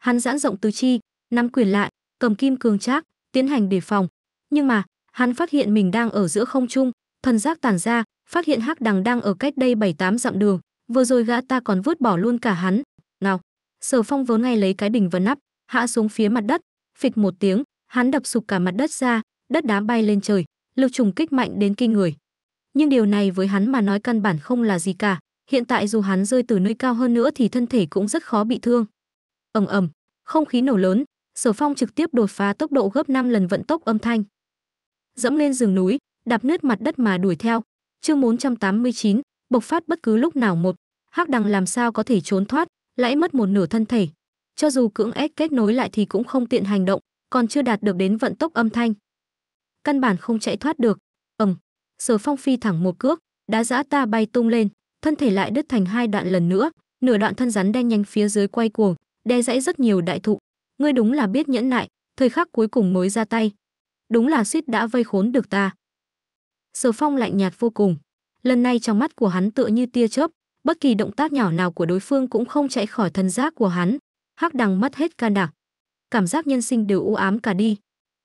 Hắn giãn rộng tứ chi, nắm quyền lại, cầm kim cương trác, tiến hành đề phòng. Nhưng mà, hắn phát hiện mình đang ở giữa không trung, thần giác tản ra, phát hiện Hắc Đằng đang ở cách đây 7-8 dặm đường, vừa rồi gã ta còn vứt bỏ luôn cả hắn. Nào, Sở Phong vớ ngay lấy cái bình và nắp, hạ xuống phía mặt đất, phịch một tiếng, hắn đập sụp cả mặt đất ra, đất đá bay lên trời, lực trùng kích mạnh đến kinh người. Nhưng điều này với hắn mà nói căn bản không là gì cả, hiện tại dù hắn rơi từ nơi cao hơn nữa thì thân thể cũng rất khó bị thương. Ầm ầm, không khí nổ lớn, Sở Phong trực tiếp đột phá tốc độ gấp 5 lần vận tốc âm thanh. Dẫm lên rừng núi, đạp nứt mặt đất mà đuổi theo. Chương 489, bộc phát bất cứ lúc nào một, Hắc Đằng làm sao có thể trốn thoát, lãi mất một nửa thân thể. Cho dù cưỡng ép kết nối lại thì cũng không tiện hành động, còn chưa đạt được đến vận tốc âm thanh. Căn bản không chạy thoát được. Ầm, Sở Phong phi thẳng một cước, đá dã ta bay tung lên, thân thể lại đứt thành hai đoạn lần nữa, nửa đoạn thân rắn đen nhanh phía dưới quay cuồng, đe dãy rất nhiều đại thụ, ngươi đúng là biết nhẫn nại, thời khắc cuối cùng mới ra tay. Đúng là suýt đã vây khốn được ta. Sở Phong lạnh nhạt vô cùng. Lần này trong mắt của hắn tựa như tia chớp, bất kỳ động tác nhỏ nào của đối phương cũng không chạy khỏi thân giác của hắn. Hắc đằng mất hết can đảm. Cảm giác nhân sinh đều u ám cả đi.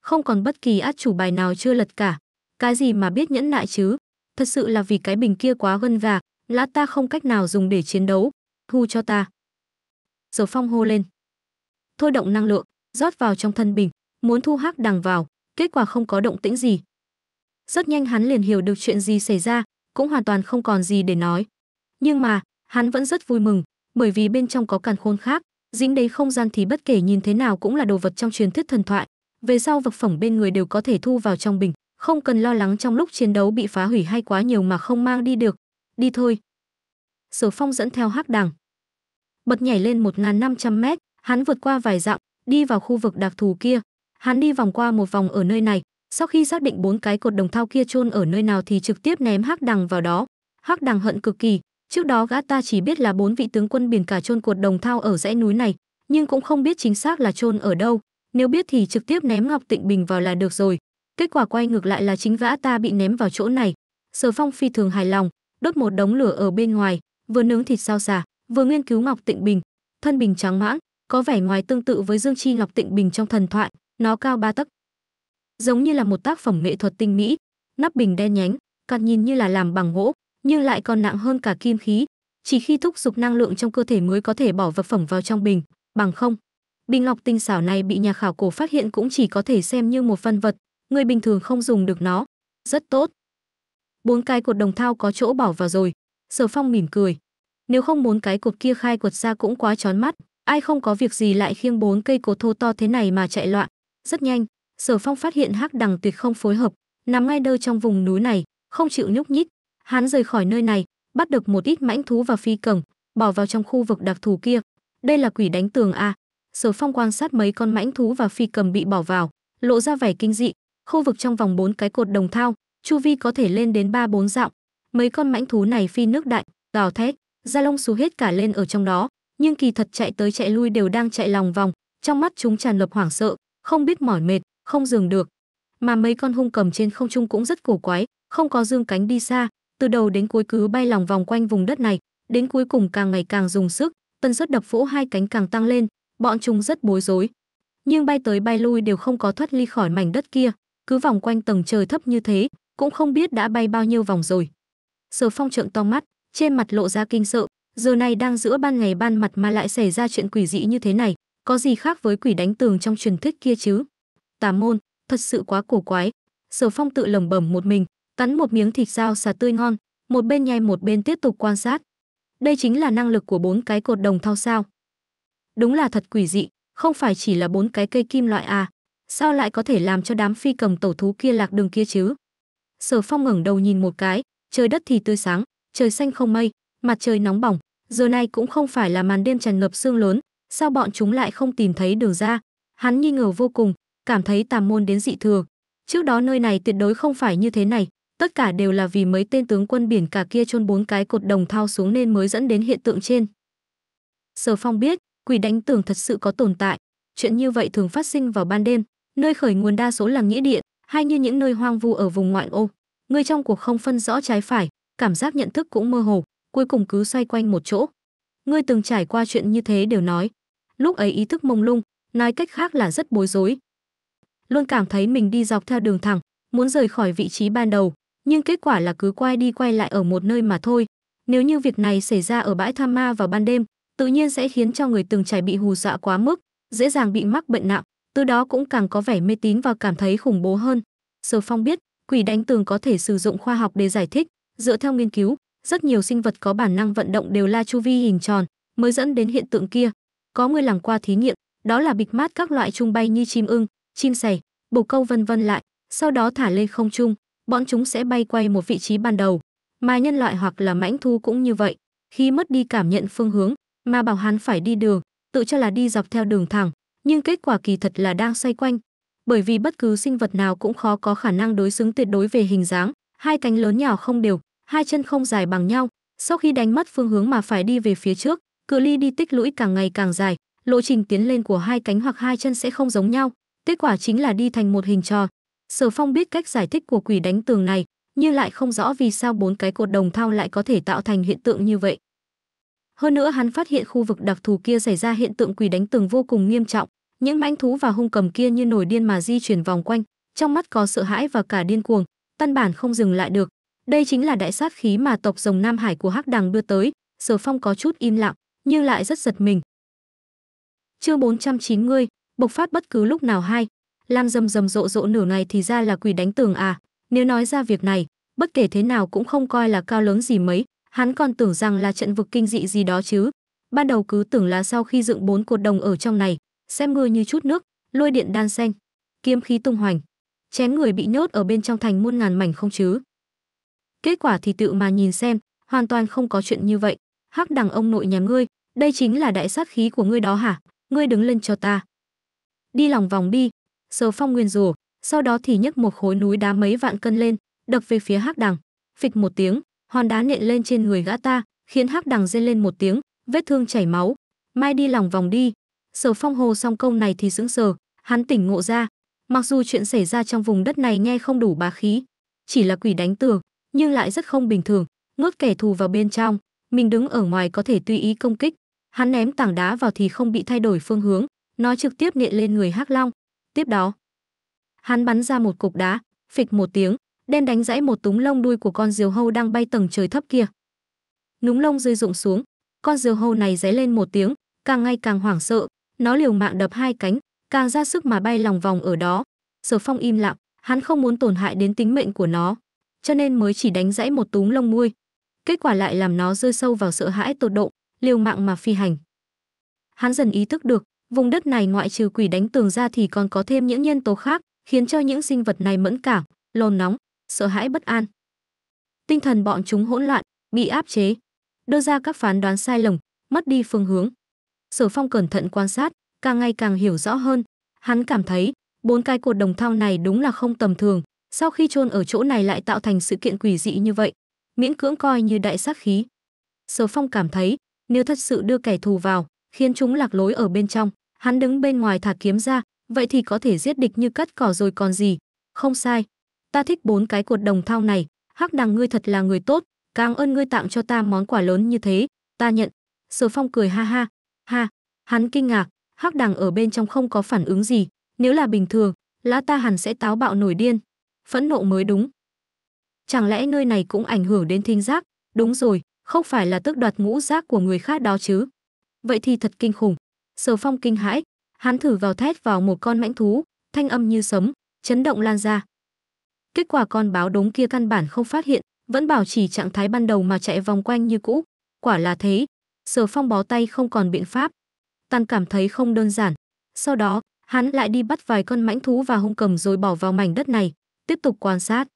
Không còn bất kỳ át chủ bài nào chưa lật cả. Cái gì mà biết nhẫn nại chứ? Thật sự là vì cái bình kia quá gân gà, lã ta không cách nào dùng để chiến đấu. Thu cho ta. Sở Phong hô lên thôi động năng lượng, rót vào trong thân bình, muốn thu hắc đằng vào, kết quả không có động tĩnh gì. Rất nhanh hắn liền hiểu được chuyện gì xảy ra, cũng hoàn toàn không còn gì để nói. Nhưng mà, hắn vẫn rất vui mừng, bởi vì bên trong có càn khôn khác, dính đấy không gian thì bất kể nhìn thế nào cũng là đồ vật trong truyền thuyết thần thoại, về sau vật phẩm bên người đều có thể thu vào trong bình, không cần lo lắng trong lúc chiến đấu bị phá hủy hay quá nhiều mà không mang đi được. Đi thôi. Sở Phong dẫn theo hắc đằng. Bật nhảy lên một ngàn năm trăm mét, Hắn vượt qua vài dặm, đi vào khu vực đặc thù kia. Hắn đi vòng qua một vòng ở nơi này, sau khi xác định bốn cái cột đồng thau kia chôn ở nơi nào thì trực tiếp ném hắc đằng vào đó. Hắc đằng hận cực kỳ, trước đó gã ta chỉ biết là bốn vị tướng quân biển cả chôn cột đồng thau ở dãy núi này, nhưng cũng không biết chính xác là chôn ở đâu, nếu biết thì trực tiếp ném Ngọc Tịnh Bình vào là được rồi. Kết quả quay ngược lại là chính gã ta bị ném vào chỗ này. Sở Phong phi thường hài lòng, đốt một đống lửa ở bên ngoài, vừa nướng thịt sao xả, vừa nghiên cứu Ngọc Tịnh Bình, thân bình trắng mãng, có vẻ ngoài tương tự với Dương Chi Ngọc Tịnh Bình trong thần thoại, nó cao ba tấc. Giống như là một tác phẩm nghệ thuật tinh mỹ, nắp bình đen nhánh, càng nhìn như là làm bằng gỗ, nhưng lại còn nặng hơn cả kim khí, chỉ khi thúc giục năng lượng trong cơ thể mới có thể bỏ vật phẩm vào trong bình, bằng không. Bình ngọc tinh xảo này bị nhà khảo cổ phát hiện cũng chỉ có thể xem như một phân vật, người bình thường không dùng được nó. Rất tốt. Bốn cái cột đồng thao có chỗ bỏ vào rồi. Sở Phong mỉm cười. Nếu không muốn cái cột kia khai cột ra cũng quá chói mắt, Ai không có việc gì lại khiêng bốn cây cột thô to thế này mà chạy loạn. Rất nhanh, Sở Phong phát hiện Hắc Đằng Tuyệt không phối hợp, nằm ngay đơ trong vùng núi này, không chịu nhúc nhích. Hắn rời khỏi nơi này, bắt được một ít mãnh thú và phi cầm, bỏ vào trong khu vực đặc thù kia. Đây là quỷ đánh tường a. Sở Phong quan sát mấy con mãnh thú và phi cầm bị bỏ vào, lộ ra vẻ kinh dị. Khu vực trong vòng bốn cái cột đồng thao, chu vi có thể lên đến ba bốn dặm. Mấy con mãnh thú này phi nước đại, gào thét, da lông xù hết cả lên ở trong đó, nhưng kỳ thật chạy tới chạy lui đều đang chạy lòng vòng, trong mắt chúng tràn ngập hoảng sợ, không biết mỏi mệt, không dừng được. Mà mấy con hung cầm trên không trung cũng rất cổ quái, không có dương cánh đi xa, từ đầu đến cuối cứ bay lòng vòng quanh vùng đất này, đến cuối cùng càng ngày càng dùng sức, tần suất đập vỗ hai cánh càng tăng lên, bọn chúng rất bối rối. Nhưng bay tới bay lui đều không có thoát ly khỏi mảnh đất kia, cứ vòng quanh tầng trời thấp như thế, cũng không biết đã bay bao nhiêu vòng rồi. Sở Phong trợn to mắt, trên mặt lộ ra kinh sợ, giờ này đang giữa ban ngày ban mặt mà lại xảy ra chuyện quỷ dị như thế này có gì khác với quỷ đánh tường trong truyền thuyết kia chứ tà môn thật sự quá cổ quái sở phong tự lẩm bẩm một mình cắn một miếng thịt dao xà tươi ngon một bên nhai một bên tiếp tục quan sát đây chính là năng lực của bốn cái cột đồng thau sao đúng là thật quỷ dị không phải chỉ là bốn cái cây kim loại à sao lại có thể làm cho đám phi cầm tẩu thú kia lạc đường kia chứ sở phong ngẩng đầu nhìn một cái trời đất thì tươi sáng trời xanh không mây Mặt trời nóng bỏng, giờ này cũng không phải là màn đêm tràn ngập sương lớn, sao bọn chúng lại không tìm thấy đường ra? Hắn nghi ngờ vô cùng, cảm thấy tà môn đến dị thường. Trước đó nơi này tuyệt đối không phải như thế này, tất cả đều là vì mấy tên tướng quân biển cả kia chôn bốn cái cột đồng thao xuống nên mới dẫn đến hiện tượng trên. Sở Phong biết, quỷ đánh tường thật sự có tồn tại, chuyện như vậy thường phát sinh vào ban đêm, nơi khởi nguồn đa số là nghĩa địa, hay như những nơi hoang vu ở vùng ngoại ô. Người trong cuộc không phân rõ trái phải, cảm giác nhận thức cũng mơ hồ, cuối cùng cứ xoay quanh một chỗ. Ngươi từng trải qua chuyện như thế đều nói. Lúc ấy ý thức mông lung, nói cách khác là rất bối rối. Luôn cảm thấy mình đi dọc theo đường thẳng, muốn rời khỏi vị trí ban đầu, nhưng kết quả là cứ quay đi quay lại ở một nơi mà thôi. Nếu như việc này xảy ra ở bãi tham ma vào ban đêm, tự nhiên sẽ khiến cho người từng trải bị hù dọa quá mức, dễ dàng bị mắc bệnh nặng, từ đó cũng càng có vẻ mê tín và cảm thấy khủng bố hơn. Sở Phong biết, quỷ đánh tường có thể sử dụng khoa học để giải thích, dựa theo nghiên cứu, rất nhiều sinh vật có bản năng vận động đều là chu vi hình tròn, mới dẫn đến hiện tượng kia. Có người làm qua thí nghiệm, đó là bịch mát các loại trung bay như chim ưng, chim sẻ, bồ câu vân vân lại, sau đó thả lên không trung, bọn chúng sẽ bay quay một vị trí ban đầu. Mà nhân loại hoặc là mãnh thu cũng như vậy, khi mất đi cảm nhận phương hướng, mà bảo hắn phải đi đường, tự cho là đi dọc theo đường thẳng, nhưng kết quả kỳ thật là đang xoay quanh. Bởi vì bất cứ sinh vật nào cũng khó có khả năng đối xứng tuyệt đối về hình dáng, hai cánh lớn nhỏ không đều, hai chân không dài bằng nhau, sau khi đánh mất phương hướng mà phải đi về phía trước, cự ly đi tích lũy càng ngày càng dài, lộ trình tiến lên của hai cánh hoặc hai chân sẽ không giống nhau, kết quả chính là đi thành một hình tròn. Sở Phong biết cách giải thích của quỷ đánh tường này, nhưng lại không rõ vì sao bốn cái cột đồng thau lại có thể tạo thành hiện tượng như vậy. Hơn nữa hắn phát hiện khu vực đặc thù kia xảy ra hiện tượng quỷ đánh tường vô cùng nghiêm trọng, những mãnh thú và hung cầm kia như nổi điên mà di chuyển vòng quanh, trong mắt có sợ hãi và cả điên cuồng, căn bản không dừng lại được, đây chính là đại sát khí mà tộc rồng Nam Hải của Hắc Đằng đưa tới, Sở Phong có chút im lặng, nhưng lại rất giật mình. Chương 490, bộc phát bất cứ lúc nào hay, Lam Dầm rầm rộ rộ nửa ngày thì ra là quỷ đánh tường à, nếu nói ra việc này, bất kể thế nào cũng không coi là cao lớn gì mấy, hắn còn tưởng rằng là trận vực kinh dị gì đó chứ. Ban đầu cứ tưởng là sau khi dựng bốn cột đồng ở trong này, xem mưa như chút nước, lôi điện đan xanh, kiếm khí tung hoành, chém người bị nhốt ở bên trong thành muôn ngàn mảnh không chứ. Kết quả thì tự mà nhìn xem, hoàn toàn không có chuyện như vậy. Hắc đằng ông nội nhà ngươi, đây chính là đại sát khí của ngươi đó hả? Ngươi đứng lên cho ta. Đi lòng vòng đi, sờ phong nguyên rùa, sau đó thì nhấc một khối núi đá mấy vạn cân lên, đập về phía hắc đằng. Phịch một tiếng, hòn đá nện lên trên người gã ta, khiến hắc đằng rên lên một tiếng, vết thương chảy máu. Mai đi lòng vòng đi. Sở Phong Hồ xong câu này thì sững sờ, hắn tỉnh ngộ ra, mặc dù chuyện xảy ra trong vùng đất này nghe không đủ bá khí, chỉ là quỷ đánh tường, nhưng lại rất không bình thường, nuốt kẻ thù vào bên trong, mình đứng ở ngoài có thể tùy ý công kích. Hắn ném tảng đá vào thì không bị thay đổi phương hướng, nó trực tiếp nện lên người Hắc Long. Tiếp đó, hắn bắn ra một cục đá, phịch một tiếng, đen đánh rẽ một túng lông đuôi của con diều hâu đang bay tầng trời thấp kia. núng lông rơi rụng xuống, con diều hâu này ré lên một tiếng, càng ngày càng hoảng sợ, nó liều mạng đập hai cánh, càng ra sức mà bay lòng vòng ở đó. Sở Phong im lặng, hắn không muốn tổn hại đến tính mệnh của nó cho nên mới chỉ đánh rãy một túng lông mui. Kết quả lại làm nó rơi sâu vào sợ hãi tột độ, liều mạng mà phi hành. Hắn dần ý thức được, vùng đất này ngoại trừ quỷ đánh tường ra thì còn có thêm những nhân tố khác, khiến cho những sinh vật này mẫn cảm, lồn nóng, sợ hãi bất an. Tinh thần bọn chúng hỗn loạn, bị áp chế, đưa ra các phán đoán sai lầm, mất đi phương hướng. Sở Phong cẩn thận quan sát, càng ngày càng hiểu rõ hơn, hắn cảm thấy bốn cái cột đồng thau này đúng là không tầm thường, sau khi chôn ở chỗ này lại tạo thành sự kiện quỷ dị như vậy, miễn cưỡng coi như đại sát khí. Sở Phong cảm thấy, nếu thật sự đưa kẻ thù vào, khiến chúng lạc lối ở bên trong, hắn đứng bên ngoài thả kiếm ra, vậy thì có thể giết địch như cắt cỏ rồi còn gì. Không sai, ta thích bốn cái cột đồng thau này, hắc đằng ngươi thật là người tốt, càng ơn ngươi tặng cho ta món quà lớn như thế, ta nhận. Sở Phong cười ha ha, ha, hắn kinh ngạc, hắc đằng ở bên trong không có phản ứng gì, nếu là bình thường, lã ta hẳn sẽ táo bạo nổi điên, phẫn nộ mới đúng. Chẳng lẽ nơi này cũng ảnh hưởng đến thính giác? Đúng rồi, không phải là tước đoạt ngũ giác của người khác đó chứ. Vậy thì thật kinh khủng. Sở Phong kinh hãi, hắn thử vào thét vào một con mãnh thú, thanh âm như sấm, chấn động lan ra. Kết quả con báo đống kia căn bản không phát hiện, vẫn bảo trì trạng thái ban đầu mà chạy vòng quanh như cũ. Quả là thế, Sở Phong bó tay không còn biện pháp. Tăng cảm thấy không đơn giản. Sau đó, hắn lại đi bắt vài con mãnh thú và hung cầm rồi bỏ vào mảnh đất này tiếp tục quan sát.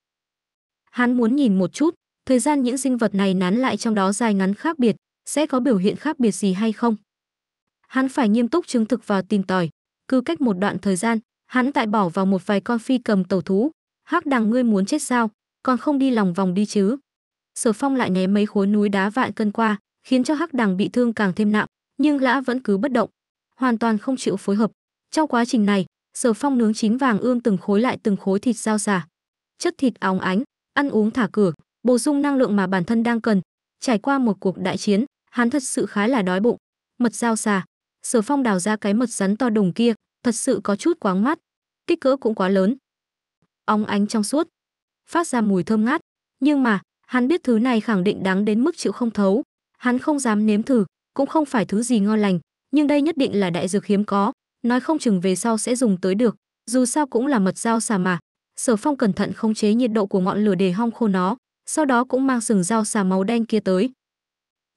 Hắn muốn nhìn một chút, thời gian những sinh vật này nán lại trong đó dài ngắn khác biệt, sẽ có biểu hiện khác biệt gì hay không. Hắn phải nghiêm túc chứng thực và tìm tòi. Cứ cách một đoạn thời gian, hắn tại bỏ vào một vài con phi cầm tẩu thú. Hắc đằng ngươi muốn chết sao, còn không đi lòng vòng đi chứ. Sở phong lại ném mấy khối núi đá vạn cân qua, khiến cho hắc đằng bị thương càng thêm nặng, nhưng lã vẫn cứ bất động, hoàn toàn không chịu phối hợp. Trong quá trình này, Sở Phong nướng chín vàng ươm từng khối lại từng khối thịt dao xả. Chất thịt óng ánh, ăn uống thả cửa, bổ sung năng lượng mà bản thân đang cần. Trải qua một cuộc đại chiến, hắn thật sự khá là đói bụng. Mật dao xà, Sở Phong đào ra cái mật rắn to đùng kia, thật sự có chút quáng mắt, kích cỡ cũng quá lớn. Óng ánh trong suốt, phát ra mùi thơm ngát, nhưng mà, hắn biết thứ này khẳng định đáng đến mức chịu không thấu, hắn không dám nếm thử, cũng không phải thứ gì ngon lành, nhưng đây nhất định là đại dược hiếm có, nói không chừng về sau sẽ dùng tới được, dù sao cũng là mật dao xà mà. Sở Phong cẩn thận khống chế nhiệt độ của ngọn lửa để hong khô nó, sau đó cũng mang sừng dao xà màu đen kia tới.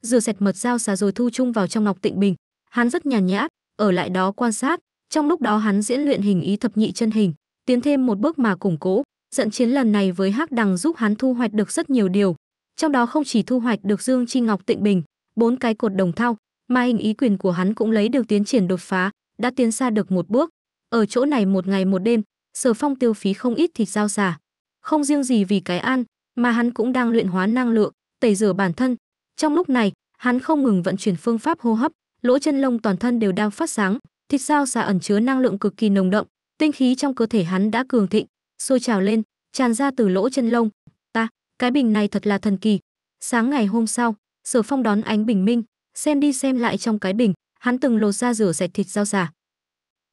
Rửa sạch mật dao xà rồi thu chung vào trong ngọc tịnh bình, hắn rất nhàn nhã, ở lại đó quan sát, trong lúc đó hắn diễn luyện hình ý thập nhị chân hình, tiến thêm một bước mà củng cố, trận chiến lần này với Hắc Đằng giúp hắn thu hoạch được rất nhiều điều, trong đó không chỉ thu hoạch được Dương Chi Ngọc Tịnh Bình, bốn cái cột đồng thau, mà hình ý quyền của hắn cũng lấy được tiến triển đột phá đã tiến xa được một bước. Ở chỗ này một ngày một đêm, Sở Phong tiêu phí không ít thịt dao xà. Không riêng gì vì cái ăn, mà hắn cũng đang luyện hóa năng lượng, tẩy rửa bản thân. Trong lúc này, hắn không ngừng vận chuyển phương pháp hô hấp, lỗ chân lông toàn thân đều đang phát sáng, thịt dao xà ẩn chứa năng lượng cực kỳ nồng đậm tinh khí trong cơ thể hắn đã cường thịnh, sôi trào lên, tràn ra từ lỗ chân lông. Ta, cái bình này thật là thần kỳ. Sáng ngày hôm sau, Sở Phong đón ánh bình minh, xem đi xem lại trong cái bình, hắn từng lột ra rửa sạch thịt rau xà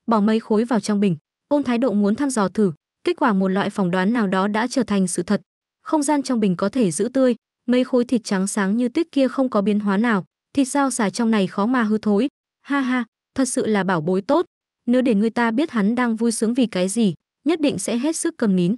bỏ mấy khối vào trong bình ôm thái độ muốn thăm dò thử kết quả một loại phỏng đoán nào đó đã trở thành sự thật không gian trong bình có thể giữ tươi mấy khối thịt trắng sáng như tuyết kia không có biến hóa nào thịt rau xà trong này khó mà hư thối ha ha thật sự là bảo bối tốt nếu để người ta biết hắn đang vui sướng vì cái gì nhất định sẽ hết sức cầm nín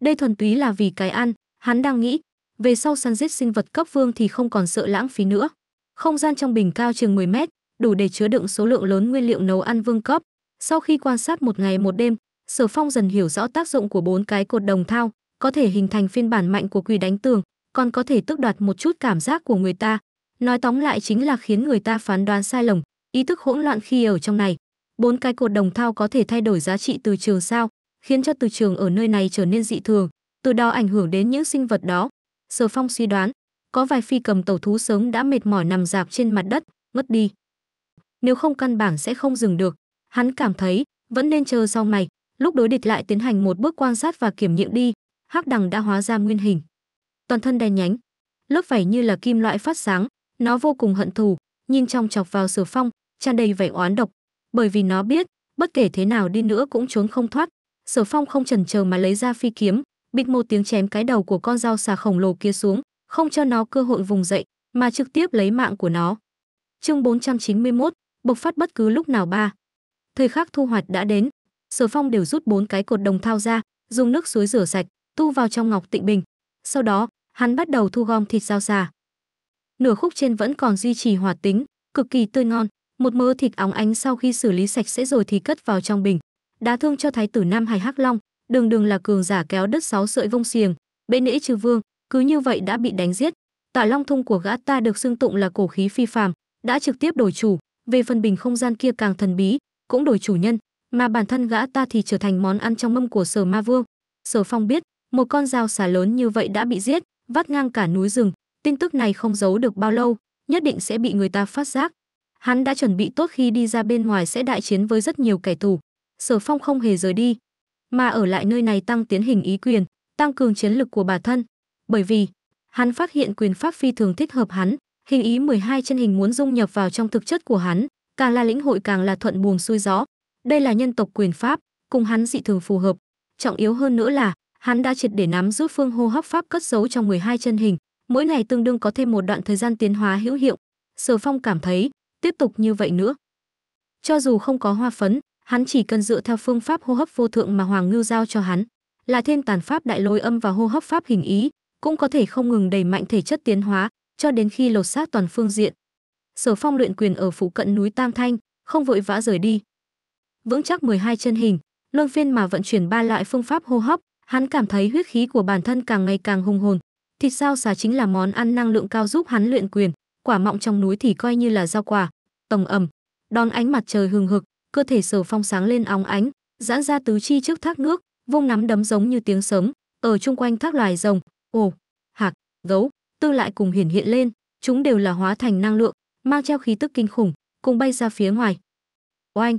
đây thuần túy là vì cái ăn hắn đang nghĩ về sau săn giết sinh vật cấp vương thì không còn sợ lãng phí nữa không gian trong bình cao chừng 10 mét đủ để chứa đựng số lượng lớn nguyên liệu nấu ăn vương cấp. Sau khi quan sát một ngày một đêm, Sở Phong dần hiểu rõ tác dụng của bốn cái cột đồng thao, có thể hình thành phiên bản mạnh của quỷ đánh tường, còn có thể tước đoạt một chút cảm giác của người ta. Nói tóm lại chính là khiến người ta phán đoán sai lầm, ý thức hỗn loạn khi ở trong này. Bốn cái cột đồng thao có thể thay đổi giá trị từ trường sao, khiến cho từ trường ở nơi này trở nên dị thường, từ đó ảnh hưởng đến những sinh vật đó. Sở Phong suy đoán, có vài phi cầm tẩu thú sớm đã mệt mỏi nằm dạp trên mặt đất, ngất đi nếu không căn bản sẽ không dừng được. Hắn cảm thấy vẫn nên chờ sau này, lúc đối địch lại tiến hành một bước quan sát và kiểm nghiệm đi. Hắc đằng đã hóa ra nguyên hình, toàn thân đen nhánh, lớp vảy như là kim loại phát sáng, nó vô cùng hận thù, nhìn trong chọc vào Sở Phong, tràn đầy vẻ oán độc, bởi vì nó biết, bất kể thế nào đi nữa cũng trốn không thoát. Sở Phong không chần chờ mà lấy ra phi kiếm, bịch một tiếng chém cái đầu của con dao xà khổng lồ kia xuống, không cho nó cơ hội vùng dậy, mà trực tiếp lấy mạng của nó. Chương 491, bộc phát bất cứ lúc nào ba. Thời khắc thu hoạch đã đến, Sở Phong đều rút bốn cái cột đồng thao ra, dùng nước suối rửa sạch, tu vào trong ngọc tịnh bình. Sau đó, hắn bắt đầu thu gom thịt dao xà. Nửa khúc trên vẫn còn duy trì hòa tính, cực kỳ tươi ngon, một mớ thịt óng ánh sau khi xử lý sạch sẽ rồi thì cất vào trong bình. Đá thương cho thái tử Nam Hải Hắc Long, đường đường là cường giả kéo đất sáu sợi vông xiềng, bên nễ trừ vương, cứ như vậy đã bị đánh giết. Tả Long thông của gã ta được xưng tụng là cổ khí phi phàm, đã trực tiếp đổi chủ, về phần bình không gian kia càng thần bí, cũng đổi chủ nhân, mà bản thân gã ta thì trở thành món ăn trong mâm của Sở Ma Vương. Sở Phong biết, một con dao xà lớn như vậy đã bị giết, vắt ngang cả núi rừng, tin tức này không giấu được bao lâu, nhất định sẽ bị người ta phát giác. Hắn đã chuẩn bị tốt khi đi ra bên ngoài sẽ đại chiến với rất nhiều kẻ thù. Sở Phong không hề rời đi, mà ở lại nơi này tăng tiến hình ý quyền, tăng cường chiến lực của bản thân, bởi vì hắn phát hiện quyền pháp phi thường thích hợp hắn, hình ý 12 chân hình muốn dung nhập vào trong thực chất của hắn, càng là lĩnh hội càng là thuận buồm xuôi gió. Đây là nhân tộc quyền pháp, cùng hắn dị thường phù hợp. Trọng yếu hơn nữa là, hắn đã triệt để nắm giữ phương hô hấp pháp cất giấu trong 12 chân hình, mỗi ngày tương đương có thêm một đoạn thời gian tiến hóa hữu hiệu. Sở Phong cảm thấy, tiếp tục như vậy nữa. Cho dù không có hoa phấn, hắn chỉ cần dựa theo phương pháp hô hấp vô thượng mà Hoàng Ngưu giao cho hắn, là thêm tàn pháp đại lôi âm và hô hấp pháp hình ý, cũng có thể không ngừng đẩy mạnh thể chất tiến hóa, cho đến khi lột xác toàn phương diện. Sở Phong luyện quyền ở phụ cận núi Tam Thanh, không vội vã rời đi. Vững chắc 12 chân hình, luân phiên mà vận chuyển ba loại phương pháp hô hấp, hắn cảm thấy huyết khí của bản thân càng ngày càng hùng hồn. Thịt sao xà chính là món ăn năng lượng cao giúp hắn luyện quyền, quả mọng trong núi thì coi như là rau quả. Tổng ẩm, đón ánh mặt trời hừng hực, cơ thể Sở Phong sáng lên óng ánh, giãn ra tứ chi trước thác nước, vung nắm đấm giống như tiếng sấm, ở chung quanh thác loài rồng, ồ, hạc, gấu, tư lại cùng hiển hiện lên, chúng đều là hóa thành năng lượng, mang theo khí tức kinh khủng, cùng bay ra phía ngoài. Oanh!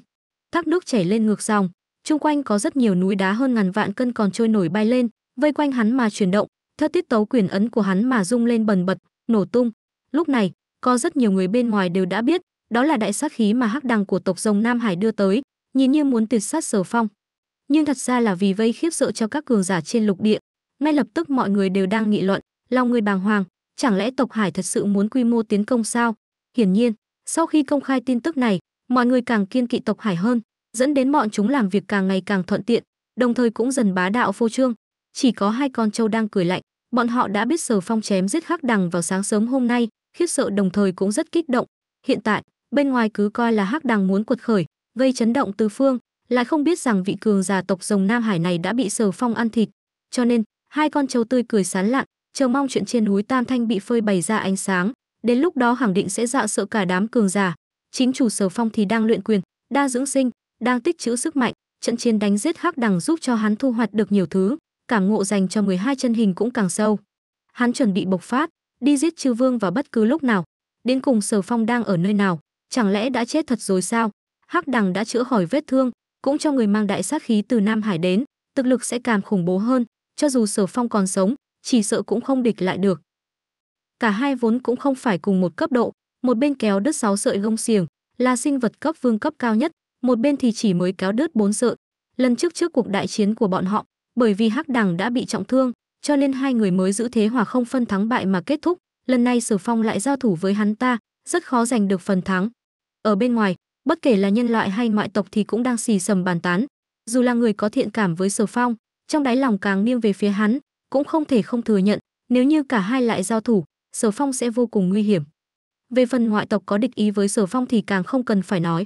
Thác nước chảy lên ngược dòng, chung quanh có rất nhiều núi đá hơn ngàn vạn cân còn trôi nổi bay lên, vây quanh hắn mà chuyển động, theo tiết tấu quyền ấn của hắn mà rung lên bần bật, nổ tung. Lúc này, có rất nhiều người bên ngoài đều đã biết, đó là đại sát khí mà hắc đằng của tộc rồng Nam Hải đưa tới, nhìn như muốn tuyệt sát Sở Phong, nhưng thật ra là vì vây khiếp sợ cho các cường giả trên lục địa. Ngay lập tức mọi người đều đang nghị luận, lòng người bàng hoàng, chẳng lẽ tộc Hải thật sự muốn quy mô tiến công sao? Hiển nhiên, sau khi công khai tin tức này, mọi người càng kiên kỵ tộc Hải hơn, dẫn đến bọn chúng làm việc càng ngày càng thuận tiện, đồng thời cũng dần bá đạo phô trương. Chỉ có hai con trâu đang cười lạnh, bọn họ đã biết Sở Phong chém giết Hắc Đằng vào sáng sớm hôm nay, khiếp sợ đồng thời cũng rất kích động. Hiện tại, bên ngoài cứ coi là Hắc Đằng muốn quật khởi, gây chấn động tứ phương, lại không biết rằng vị cường già tộc rồng Nam Hải này đã bị Sở Phong ăn thịt. Cho nên, hai con trâu tươi cười sán lạn, chờ mong chuyện trên núi Tam Thanh bị phơi bày ra ánh sáng, đến lúc đó khẳng định sẽ dọa sợ cả đám cường giả. Chính chủ Sở Phong thì đang luyện quyền, đa dưỡng sinh, đang tích trữ sức mạnh, trận chiến đánh giết Hắc Đằng giúp cho hắn thu hoạch được nhiều thứ, cảm ngộ dành cho 12 chân hình cũng càng sâu. Hắn chuẩn bị bộc phát, đi giết Trư Vương vào bất cứ lúc nào. Đến cùng Sở Phong đang ở nơi nào, chẳng lẽ đã chết thật rồi sao? Hắc Đằng đã chữa khỏi vết thương, cũng cho người mang đại sát khí từ Nam Hải đến, thực lực sẽ càng khủng bố hơn, cho dù Sở Phong còn sống, chỉ sợ cũng không địch lại được. Cả hai vốn cũng không phải cùng một cấp độ, một bên kéo đứt 6 sợi gông xiềng, là sinh vật cấp vương cấp cao nhất, một bên thì chỉ mới kéo đứt 4 sợi. Lần trước trước cuộc đại chiến của bọn họ, bởi vì Hắc Đằng đã bị trọng thương, cho nên hai người mới giữ thế hòa không phân thắng bại mà kết thúc, lần này Sử Phong lại giao thủ với hắn ta, rất khó giành được phần thắng. Ở bên ngoài, bất kể là nhân loại hay ngoại tộc thì cũng đang xì xầm bàn tán, dù là người có thiện cảm với Sở Phong, trong đáy lòng càng nghiêng về phía hắn, cũng không thể không thừa nhận, nếu như cả hai lại giao thủ, Sở Phong sẽ vô cùng nguy hiểm. Về phần ngoại tộc có địch ý với Sở Phong thì càng không cần phải nói.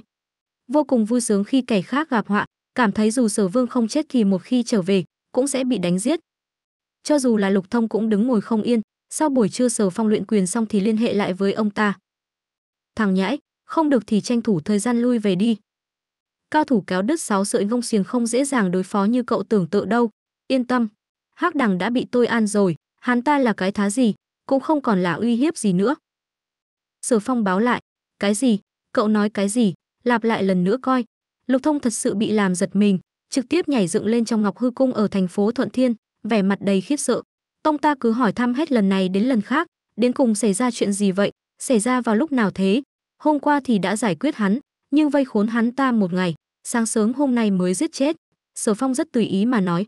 Vô cùng vui sướng khi kẻ khác gặp họa, cảm thấy dù Sở Vương không chết thì một khi trở về, cũng sẽ bị đánh giết. Cho dù là Lục Thông cũng đứng ngồi không yên, sau buổi trưa Sở Phong luyện quyền xong thì liên hệ lại với ông ta. Thằng nhãi, không được thì tranh thủ thời gian lui về đi. Cao thủ kéo đứt sáu sợi gông xiềng không dễ dàng đối phó như cậu tưởng tượng đâu, yên tâm hắc đằng đã bị tôi an rồi hắn ta là cái thá gì cũng không còn là uy hiếp gì nữa sở phong báo lại cái gì cậu nói cái gì lặp lại lần nữa coi lục thông thật sự bị làm giật mình trực tiếp nhảy dựng lên trong ngọc hư cung ở thành phố thuận thiên vẻ mặt đầy khiếp sợ tông ta cứ hỏi thăm hết lần này đến lần khác đến cùng xảy ra chuyện gì vậy xảy ra vào lúc nào thế hôm qua thì đã giải quyết hắn nhưng vây khốn hắn ta một ngày sáng sớm hôm nay mới giết chết sở phong rất tùy ý mà nói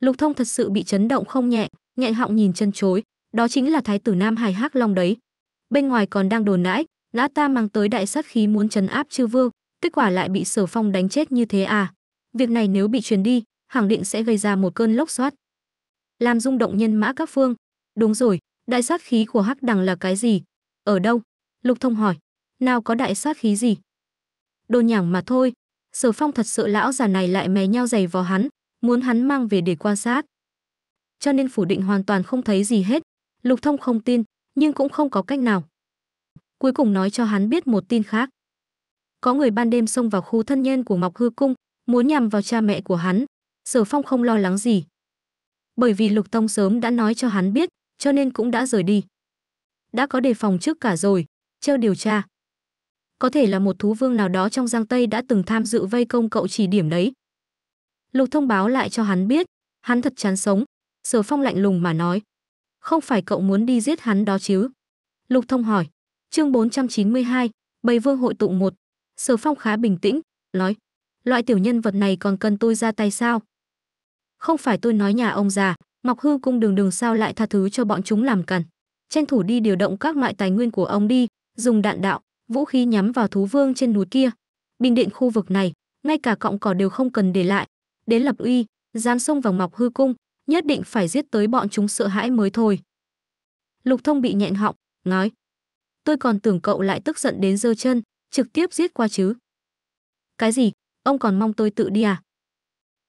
lục thông thật sự bị chấn động không nhẹ nhạy họng nhìn chân chối đó chính là thái tử nam hải hắc long đấy bên ngoài còn đang đồn nãi nã ta mang tới đại sát khí muốn chấn áp chư vương kết quả lại bị sở phong đánh chết như thế à việc này nếu bị truyền đi khẳng định sẽ gây ra một cơn lốc xoát làm rung động nhân mã các phương đúng rồi đại sát khí của hắc đằng là cái gì ở đâu lục thông hỏi nào có đại sát khí gì Đồn nhảng mà thôi sở phong thật sự lão già này lại mè nhau giày vào hắn muốn hắn mang về để quan sát. Cho nên phủ định hoàn toàn không thấy gì hết, Lục Thông không tin, nhưng cũng không có cách nào. Cuối cùng nói cho hắn biết một tin khác. Có người ban đêm xông vào khu thân nhân của Ngọc Hư Cung, muốn nhằm vào cha mẹ của hắn, Sở Phong không lo lắng gì. Bởi vì Lục Thông sớm đã nói cho hắn biết, cho nên cũng đã rời đi. Đã có đề phòng trước cả rồi, Chờ điều tra. Có thể là một thú vương nào đó trong Giang Tây đã từng tham dự vây công cậu chỉ điểm đấy, Lục thông báo lại cho hắn biết, hắn thật chán sống. Sở Phong lạnh lùng mà nói, không phải cậu muốn đi giết hắn đó chứ? Lục thông hỏi, chương 492, bầy vương hội tụ một. Sở Phong khá bình tĩnh, nói, loại tiểu nhân vật này còn cần tôi ra tay sao? Không phải tôi nói nhà ông già, Ngọc Hư cung đường đường sao lại tha thứ cho bọn chúng làm cằn. Tranh thủ đi điều động các loại tài nguyên của ông đi, dùng đạn đạo, vũ khí nhắm vào thú vương trên núi kia. Bình định khu vực này, ngay cả cọng cỏ đều không cần để lại, đến lập uy, giáng sông vào mọc hư cung, nhất định phải giết tới bọn chúng sợ hãi mới thôi. Lục Thông bị nhẹn họng, nói: "Tôi còn tưởng cậu lại tức giận đến giơ chân, trực tiếp giết qua chứ." "Cái gì? Ông còn mong tôi tự đi à?"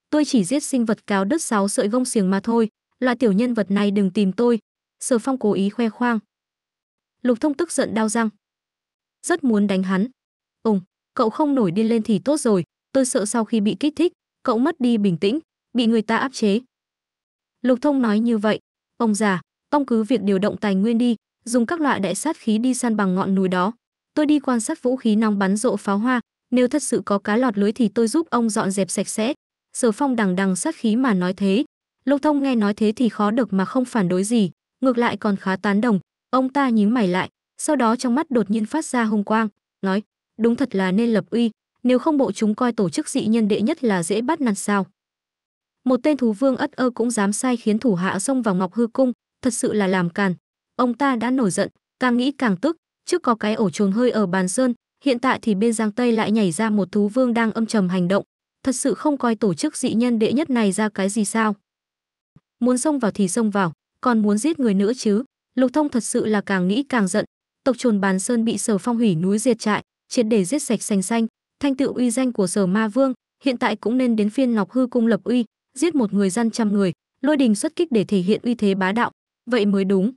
"Tôi chỉ giết sinh vật cáo đứt sáu sợi gông xiềng mà thôi, loại tiểu nhân vật này đừng tìm tôi." Sở Phong cố ý khoe khoang. Lục Thông tức giận đau răng, rất muốn đánh hắn. "Ùng, cậu không nổi điên lên thì tốt rồi, tôi sợ sau khi bị kích thích, cậu mất đi bình tĩnh, bị người ta áp chế. Lục Thông nói như vậy, ông già, ông cứ việc điều động tài nguyên đi, dùng các loại đại sát khí đi săn bằng ngọn núi đó. Tôi đi quan sát vũ khí nóng bắn rộ pháo hoa, nếu thật sự có cá lọt lưới thì tôi giúp ông dọn dẹp sạch sẽ. Sở Phong đằng đằng sát khí mà nói thế. Lục Thông nghe nói thế thì khó được mà không phản đối gì, ngược lại còn khá tán đồng. Ông ta nhíu mày lại, sau đó trong mắt đột nhiên phát ra hung quang, nói: "Đúng thật là nên lập uy, nếu không bộ chúng coi tổ chức dị nhân đệ nhất là dễ bắt nạt sao một tên thú vương ất ơ cũng dám sai khiến thủ hạ xông vào ngọc hư cung thật sự là làm càn ông ta đã nổi giận càng nghĩ càng tức trước có cái ổ trồn hơi ở bàn sơn hiện tại thì bên giang tây lại nhảy ra một thú vương đang âm trầm hành động thật sự không coi tổ chức dị nhân đệ nhất này ra cái gì sao muốn xông vào thì xông vào còn muốn giết người nữa chứ lục thông thật sự là càng nghĩ càng giận tộc trồn bàn sơn bị sở phong hủy núi diệt trại triệt để giết sạch xanh xanh thanh tựu uy danh của sở ma vương hiện tại cũng nên đến phiên ngọc hư cung lập uy giết một người dân trăm người lôi đình xuất kích để thể hiện uy thế bá đạo vậy mới đúng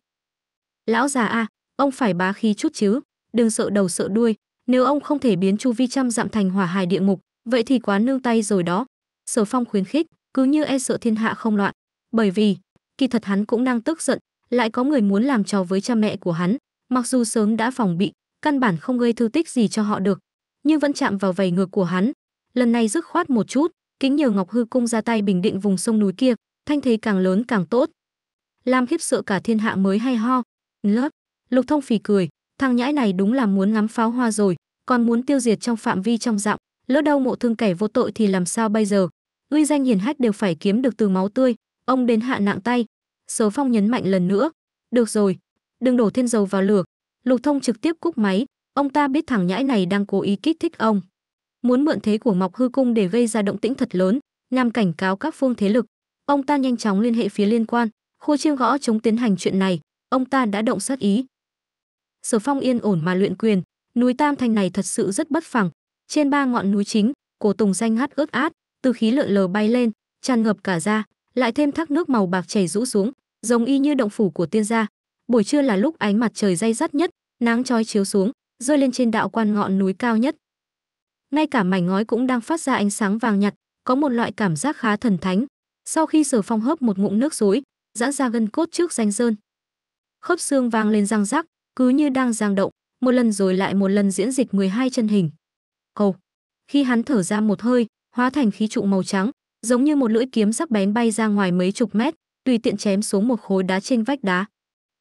lão già a ông phải bá khí chút chứ đừng sợ đầu sợ đuôi nếu ông không thể biến chu vi trăm dặm thành hỏa hải địa ngục vậy thì quá nương tay rồi đó sở phong khuyến khích cứ như e sợ thiên hạ không loạn bởi vì kỳ thật hắn cũng đang tức giận lại có người muốn làm trò với cha mẹ của hắn mặc dù sớm đã phòng bị căn bản không gây thư tích gì cho họ được nhưng vẫn chạm vào vảy ngược của hắn lần này dứt khoát một chút kính nhờ ngọc hư cung ra tay bình định vùng sông núi kia thanh thế càng lớn càng tốt lam khiếp sợ cả thiên hạ mới hay ho lớp lục thông phì cười thằng nhãi này đúng là muốn ngắm pháo hoa rồi còn muốn tiêu diệt trong phạm vi trong dặm lỡ đâu mộ thương kẻ vô tội thì làm sao bây giờ uy danh hiền hách đều phải kiếm được từ máu tươi ông đến hạ nặng tay sớ phong nhấn mạnh lần nữa được rồi đừng đổ thêm dầu vào lửa lục thông trực tiếp cúc máy Ông ta biết thằng nhãi này đang cố ý kích thích ông, muốn mượn thế của mộc Hư Cung để gây ra động tĩnh thật lớn, nhằm cảnh cáo các phương thế lực. Ông ta nhanh chóng liên hệ phía liên quan, khu chiêu gõ chống tiến hành chuyện này, ông ta đã động sát ý. Sở Phong yên ổn mà luyện quyền, núi Tam Thanh này thật sự rất bất phẳng. Trên ba ngọn núi chính, cổ tùng danh hắt ướt át, từ khí lượn lờ bay lên, tràn ngập cả ra, lại thêm thác nước màu bạc chảy rũ xuống, giống y như động phủ của tiên gia. Buổi trưa là lúc ánh mặt trời day rắt nhất, nắng chói chiếu xuống, rơi lên trên đạo quan ngọn núi cao nhất. Ngay cả mảnh ngói cũng đang phát ra ánh sáng vàng nhạt, có một loại cảm giác khá thần thánh. Sau khi Sở Phong hớp một ngụm nước suối, giãn ra gân cốt trước danh sơn. Khớp xương vang lên răng rắc, cứ như đang giang động, một lần rồi lại một lần diễn dịch 12 chân hình. Cầu. Khi hắn thở ra một hơi, hóa thành khí trụ màu trắng, giống như một lưỡi kiếm sắc bén bay ra ngoài mấy chục mét, tùy tiện chém xuống một khối đá trên vách đá.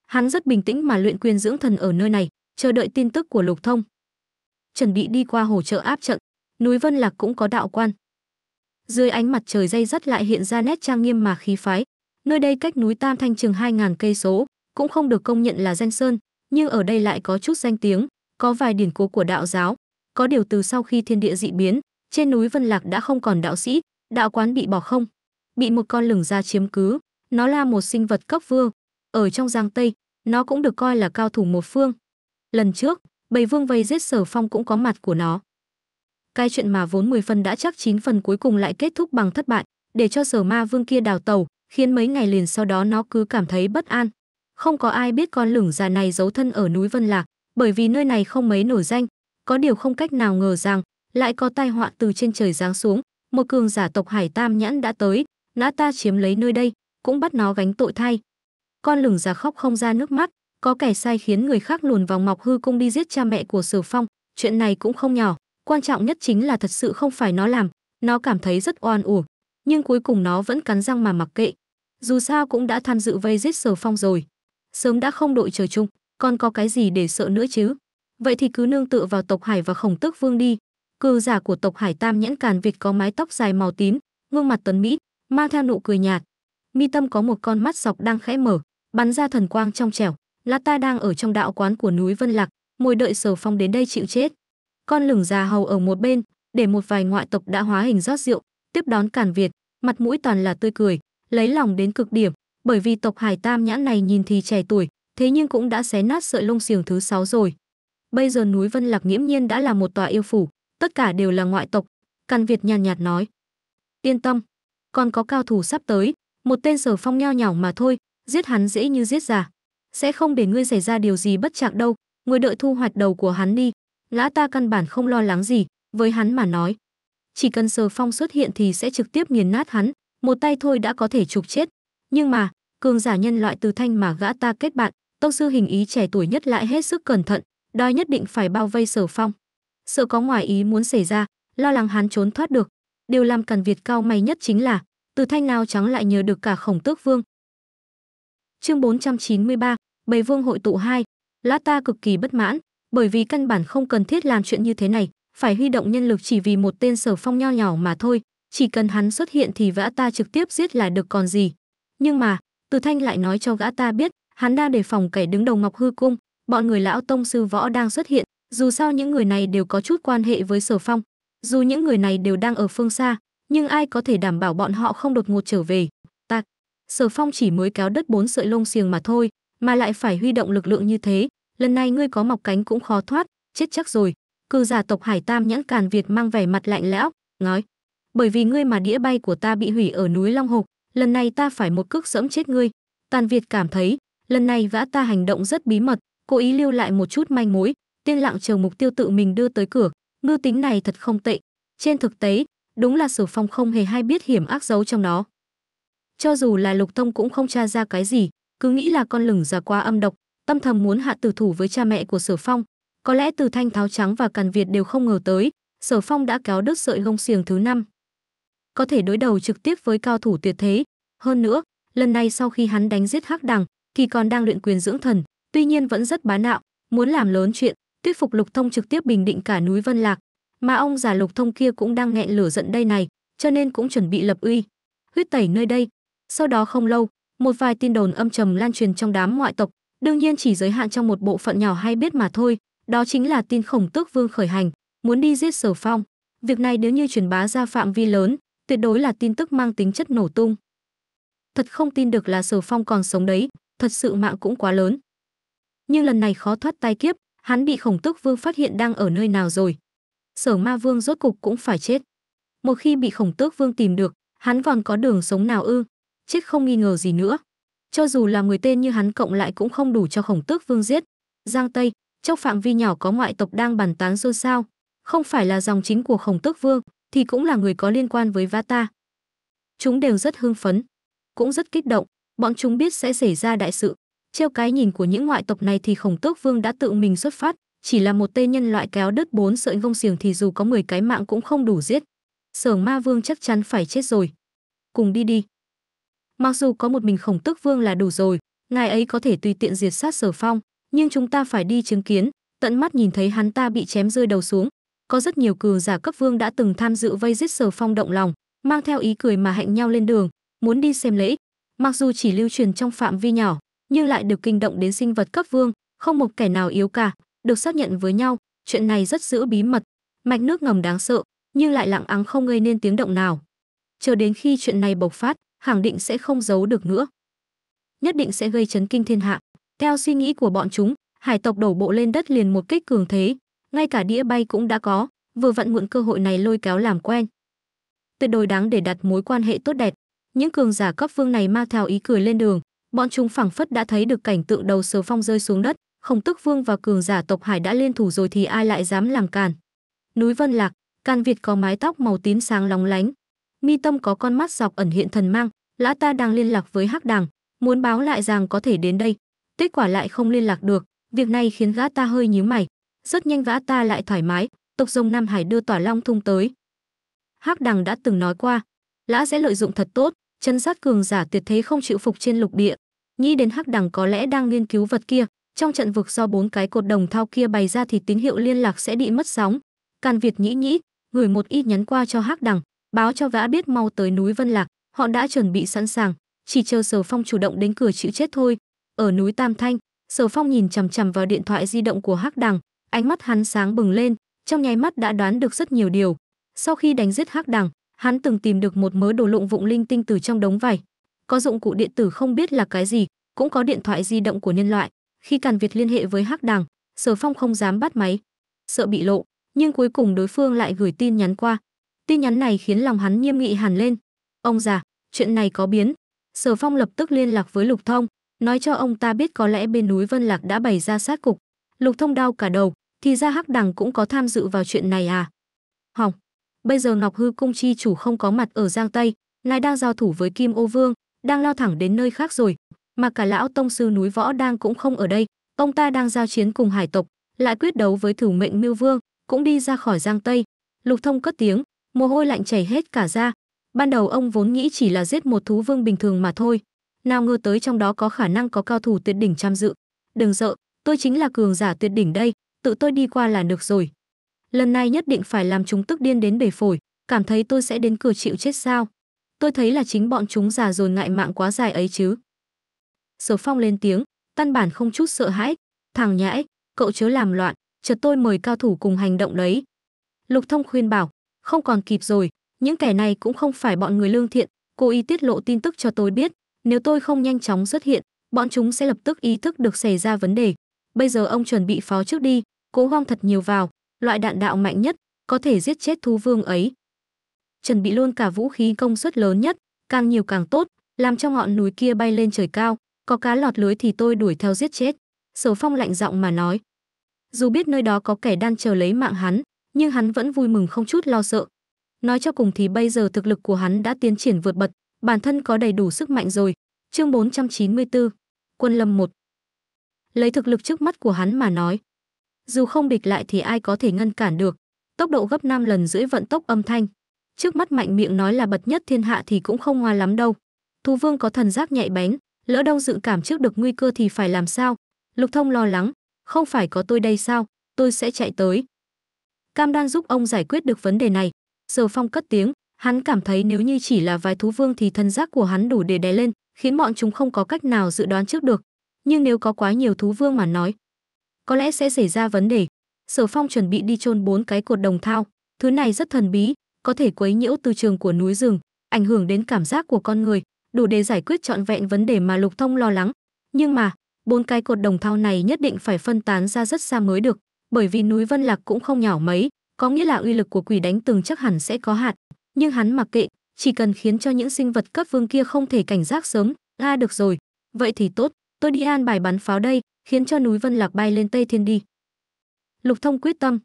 Hắn rất bình tĩnh mà luyện quyền dưỡng thần ở nơi này, chờ đợi tin tức của Lục Thông. Chuẩn bị đi qua hồ chợ áp trận, núi Vân Lạc cũng có đạo quan. Dưới ánh mặt trời dây dắt lại hiện ra nét trang nghiêm mà khí phái, nơi đây cách núi Tam Thanh chừng ngàn cây số, cũng không được công nhận là danh sơn, nhưng ở đây lại có chút danh tiếng, có vài điển cố của đạo giáo, có điều từ sau khi thiên địa dị biến, trên núi Vân Lạc đã không còn đạo sĩ, đạo quán bị bỏ không, bị một con lửng ra chiếm cứ, nó là một sinh vật cấp vương ở trong Giang Tây, nó cũng được coi là cao thủ một phương, Lần trước, bầy vương vây giết sở phong cũng có mặt của nó. Cái chuyện mà vốn 10 phần đã chắc 9 phần cuối cùng lại kết thúc bằng thất bại, để cho sở ma vương kia đào tàu, khiến mấy ngày liền sau đó nó cứ cảm thấy bất an. Không có ai biết con lửng già này giấu thân ở núi Vân Lạc, bởi vì nơi này không mấy nổi danh, có điều không cách nào ngờ rằng lại có tai họa từ trên trời giáng xuống, một cường giả tộc Hải Tam nhãn đã tới, nã ta chiếm lấy nơi đây, cũng bắt nó gánh tội thay. Con lửng già khóc không ra nước mắt, có kẻ sai khiến người khác lùn vào ngọc hư cung đi giết cha mẹ của sở phong chuyện này cũng không nhỏ quan trọng nhất chính là thật sự không phải nó làm nó cảm thấy rất oan uổng nhưng cuối cùng nó vẫn cắn răng mà mặc kệ dù sao cũng đã tham dự vây giết sở phong rồi sớm đã không đội trời chung còn có cái gì để sợ nữa chứ vậy thì cứ nương tựa vào tộc hải và khổng tước vương đi cư giả của tộc hải tam nhẫn càn vịt có mái tóc dài màu tím gương mặt tuấn mỹ mang theo nụ cười nhạt mi tâm có một con mắt sọc đang khẽ mở bắn ra thần quang trong trẻo là ta đang ở trong đạo quán của núi Vân Lạc, mồi đợi Sở Phong đến đây chịu chết. Con lửng già hầu ở một bên, để một vài ngoại tộc đã hóa hình rót rượu, tiếp đón cản Việt, mặt mũi toàn là tươi cười, lấy lòng đến cực điểm, bởi vì tộc Hải Tam nhãn này nhìn thì trẻ tuổi, thế nhưng cũng đã xé nát sợi lông xiềng thứ sáu rồi. Bây giờ núi Vân Lạc nghiễm nhiên đã là một tòa yêu phủ, tất cả đều là ngoại tộc, Càn Việt nhàn nhạt nói. Yên tâm, còn có cao thủ sắp tới, một tên sở phong nho nhỏ mà thôi, giết hắn dễ như giết già sẽ không để ngươi xảy ra điều gì bất trạc đâu, ngươi đợi thu hoạch đầu của hắn đi, Lã ta căn bản không lo lắng gì, với hắn mà nói. Chỉ cần Sở Phong xuất hiện thì sẽ trực tiếp nghiền nát hắn, một tay thôi đã có thể trục chết. Nhưng mà, cường giả nhân loại từ thanh mà gã ta kết bạn, tông sư hình ý trẻ tuổi nhất lại hết sức cẩn thận, đòi nhất định phải bao vây Sở Phong. Sợ có ngoài ý muốn xảy ra, lo lắng hắn trốn thoát được. Điều làm cần Việt cao may nhất chính là, từ thanh nào trắng lại nhớ được cả khổng tước vương, Chương 493, Bầy Vương hội tụ 2. Lã ta cực kỳ bất mãn, bởi vì căn bản không cần thiết làm chuyện như thế này, phải huy động nhân lực chỉ vì một tên sở phong nho nhỏ mà thôi, chỉ cần hắn xuất hiện thì gã ta trực tiếp giết là được còn gì. Nhưng mà, Từ Thanh lại nói cho gã ta biết, hắn đang đề phòng kẻ đứng đầu Ngọc Hư Cung, bọn người lão tông sư võ đang xuất hiện, dù sao những người này đều có chút quan hệ với sở phong. Dù những người này đều đang ở phương xa, nhưng ai có thể đảm bảo bọn họ không đột ngột trở về. Sở Phong chỉ mới kéo đất bốn sợi lông xiềng mà thôi, mà lại phải huy động lực lượng như thế, lần này ngươi có mọc cánh cũng khó thoát, chết chắc rồi. Cư giả tộc Hải Tam nhãn càn Việt mang vẻ mặt lạnh lẽo, nói: "Bởi vì ngươi mà đĩa bay của ta bị hủy ở núi Long Hục, lần này ta phải một cước dẫm chết ngươi." Tàn Việt cảm thấy, lần này vã ta hành động rất bí mật, cố ý lưu lại một chút manh mối, tiên lặng chờ mục tiêu tự mình đưa tới cửa, mưu tính này thật không tệ. Trên thực tế, đúng là Sở Phong không hề hay biết hiểm ác giấu trong nó cho dù là lục thông cũng không tra ra cái gì cứ nghĩ là con lửng già qua âm độc tâm thầm muốn hạ tử thủ với cha mẹ của sở phong có lẽ từ thanh tháo trắng và càn việt đều không ngờ tới sở phong đã kéo đứt sợi gông xiềng thứ năm có thể đối đầu trực tiếp với cao thủ tuyệt thế hơn nữa lần này sau khi hắn đánh giết hắc đằng kỳ còn đang luyện quyền dưỡng thần tuy nhiên vẫn rất bá đạo muốn làm lớn chuyện thuyết phục lục thông trực tiếp bình định cả núi vân lạc mà ông già lục thông kia cũng đang nghẹn lửa giận đây này cho nên cũng chuẩn bị lập uy huyết tẩy nơi đây sau đó không lâu, một vài tin đồn âm trầm lan truyền trong đám ngoại tộc, đương nhiên chỉ giới hạn trong một bộ phận nhỏ hay biết mà thôi, đó chính là tin khổng tước vương khởi hành, muốn đi giết Sở Phong. Việc này nếu như truyền bá ra phạm vi lớn, tuyệt đối là tin tức mang tính chất nổ tung. Thật không tin được là Sở Phong còn sống đấy, thật sự mạng cũng quá lớn. Nhưng lần này khó thoát tai kiếp, hắn bị khổng tước vương phát hiện đang ở nơi nào rồi. Sở ma vương rốt cục cũng phải chết. Một khi bị khổng tước vương tìm được, hắn còn có đường sống nào ư? chết không nghi ngờ gì nữa. Cho dù là người tên như hắn cộng lại cũng không đủ cho khổng tước vương giết. Giang Tây, trong phạm vi nhỏ có ngoại tộc đang bàn tán xôn xao, không phải là dòng chính của khổng tước vương, thì cũng là người có liên quan với vata. Chúng đều rất hưng phấn, cũng rất kích động, bọn chúng biết sẽ xảy ra đại sự. treo cái nhìn của những ngoại tộc này thì khổng tước vương đã tự mình xuất phát, chỉ là một tên nhân loại kéo đứt bốn sợi gông xiềng thì dù có 10 cái mạng cũng không đủ giết. Sở ma vương chắc chắn phải chết rồi. Cùng đi đi. Mặc dù có một mình khổng tước vương là đủ rồi, ngài ấy có thể tùy tiện diệt sát sở phong, nhưng chúng ta phải đi chứng kiến, tận mắt nhìn thấy hắn ta bị chém rơi đầu xuống. Có rất nhiều cừu giả cấp vương đã từng tham dự vây giết sở phong động lòng, mang theo ý cười mà hẹn nhau lên đường, muốn đi xem lễ. Mặc dù chỉ lưu truyền trong phạm vi nhỏ, nhưng lại được kinh động đến sinh vật cấp vương, không một kẻ nào yếu cả, được xác nhận với nhau, chuyện này rất giữ bí mật, mạch nước ngầm đáng sợ, nhưng lại lặng ắng không gây nên tiếng động nào. Chờ đến khi chuyện này bộc phát, khẳng định sẽ không giấu được nữa. Nhất định sẽ gây chấn kinh thiên hạ. Theo suy nghĩ của bọn chúng, hải tộc đổ bộ lên đất liền một kích cường thế, ngay cả đĩa bay cũng đã có, vừa vặn mượn cơ hội này lôi kéo làm quen. Tuyệt đối đáng để đặt mối quan hệ tốt đẹp. Những cường giả cấp vương này mang theo ý cười lên đường, bọn chúng phảng phất đã thấy được cảnh tượng đầu sờ phong rơi xuống đất, Khổng Tức Vương và cường giả tộc Hải đã liên thủ rồi thì ai lại dám làm càn. Núi Vân Lạc, Can Việt có mái tóc màu tím sáng lóng lánh, mi tâm có con mắt dọc ẩn hiện thần mang, lã ta đang liên lạc với hắc Đằng muốn báo lại rằng có thể đến đây. Kết quả lại không liên lạc được, việc này khiến gã ta hơi nhíu mày. Rất nhanh gã ta lại thoải mái, tộc rồng Nam Hải đưa tỏa long thung tới. Hắc đằng đã từng nói qua, lã sẽ lợi dụng thật tốt, chân sát cường giả tuyệt thế không chịu phục trên lục địa. Nghĩ đến hắc đằng có lẽ đang nghiên cứu vật kia, trong trận vực do bốn cái cột đồng thao kia bày ra thì tín hiệu liên lạc sẽ bị mất sóng. Càn Việt nghĩ nghĩ, gửi một y nhắn qua cho hắc đằng, báo cho gã biết mau tới núi Vân Lạc, họ đã chuẩn bị sẵn sàng, chỉ chờ Sở Phong chủ động đến cửa chịu chết thôi. Ở núi Tam Thanh, Sở Phong nhìn chằm chằm vào điện thoại di động của Hắc Đằng, ánh mắt hắn sáng bừng lên, trong nháy mắt đã đoán được rất nhiều điều. Sau khi đánh giết Hắc Đằng, hắn từng tìm được một mớ đồ lụng vụng linh tinh từ trong đống vải. Có dụng cụ điện tử không biết là cái gì, cũng có điện thoại di động của nhân loại. Khi Càn Việt liên hệ với Hắc Đằng, Sở Phong không dám bắt máy, sợ bị lộ, nhưng cuối cùng đối phương lại gửi tin nhắn qua, Tin nhắn này khiến lòng hắn nghiêm nghị hẳn lên. Ông già, chuyện này có biến. Sở Phong lập tức liên lạc với Lục Thông, nói cho ông ta biết có lẽ bên núi Vân Lạc đã bày ra sát cục. Lục Thông đau cả đầu, thì ra Hắc Đằng cũng có tham dự vào chuyện này à? Hỏng, bây giờ Ngọc Hư cung chi chủ không có mặt ở Giang Tây, lại đang giao thủ với Kim Ô Vương, đang lao thẳng đến nơi khác rồi, mà cả lão tông sư núi Võ đang cũng không ở đây, ông ta đang giao chiến cùng hải tộc, lại quyết đấu với Thử Mệnh Miêu Vương, cũng đi ra khỏi Giang Tây. Lục Thông cất tiếng, mồ hôi lạnh chảy hết cả ra. Ban đầu ông vốn nghĩ chỉ là giết một thú vương bình thường mà thôi, nào ngờ tới trong đó có khả năng có cao thủ tuyệt đỉnh tham dự. Đừng sợ, tôi chính là cường giả tuyệt đỉnh đây, tự tôi đi qua là được rồi. Lần này nhất định phải làm chúng tức điên đến bể phổi, cảm thấy tôi sẽ đến cửa chịu chết sao? Tôi thấy là chính bọn chúng già rồi ngại mạng quá dài ấy chứ. Sở Phong lên tiếng, căn bản không chút sợ hãi, thằng nhãi, cậu chớ làm loạn, chợt tôi mời cao thủ cùng hành động đấy. Lục Thông khuyên bảo, không còn kịp rồi, những kẻ này cũng không phải bọn người lương thiện, cô y tiết lộ tin tức cho tôi biết, nếu tôi không nhanh chóng xuất hiện, bọn chúng sẽ lập tức ý thức được xảy ra vấn đề. Bây giờ ông chuẩn bị pháo trước đi, cố gom thật nhiều vào, loại đạn đạo mạnh nhất, có thể giết chết thú vương ấy. Chuẩn bị luôn cả vũ khí công suất lớn nhất, càng nhiều càng tốt, làm cho ngọn núi kia bay lên trời cao, có cá lọt lưới thì tôi đuổi theo giết chết. Sở Phong lạnh giọng mà nói. Dù biết nơi đó có kẻ đang chờ lấy mạng hắn, nhưng hắn vẫn vui mừng không chút lo sợ. Nói cho cùng thì bây giờ thực lực của hắn đã tiến triển vượt bậc bản thân có đầy đủ sức mạnh rồi. Chương 494, Quân Lâm 1. Lấy thực lực trước mắt của hắn mà nói, dù không địch lại thì ai có thể ngăn cản được. Tốc độ gấp 5 lần rưỡi vận tốc âm thanh. Trước mắt mạnh miệng nói là bật nhất thiên hạ thì cũng không hoa lắm đâu. thu vương có thần giác nhạy bén, lỡ đâu dự cảm trước được nguy cơ thì phải làm sao? Lục thông lo lắng, không phải có tôi đây sao? Tôi sẽ chạy tới cam đoan giúp ông giải quyết được vấn đề này. Sở Phong cất tiếng, hắn cảm thấy nếu như chỉ là vài thú vương thì thân giác của hắn đủ để đè lên, khiến bọn chúng không có cách nào dự đoán trước được. Nhưng nếu có quá nhiều thú vương mà nói, có lẽ sẽ xảy ra vấn đề. Sở Phong chuẩn bị đi chôn bốn cái cột đồng thao, thứ này rất thần bí, có thể quấy nhiễu từ trường của núi rừng, ảnh hưởng đến cảm giác của con người, đủ để giải quyết trọn vẹn vấn đề mà Lục Thông lo lắng. Nhưng mà, bốn cái cột đồng thao này nhất định phải phân tán ra rất xa mới được bởi vì núi Vân Lạc cũng không nhỏ mấy, có nghĩa là uy lực của quỷ đánh từng chắc hẳn sẽ có hạt. nhưng hắn mặc kệ, chỉ cần khiến cho những sinh vật cấp vương kia không thể cảnh giác sớm, a được rồi, vậy thì tốt, tôi đi an bài bắn pháo đây, khiến cho núi Vân Lạc bay lên Tây Thiên đi. Lục Thông quyết tâm.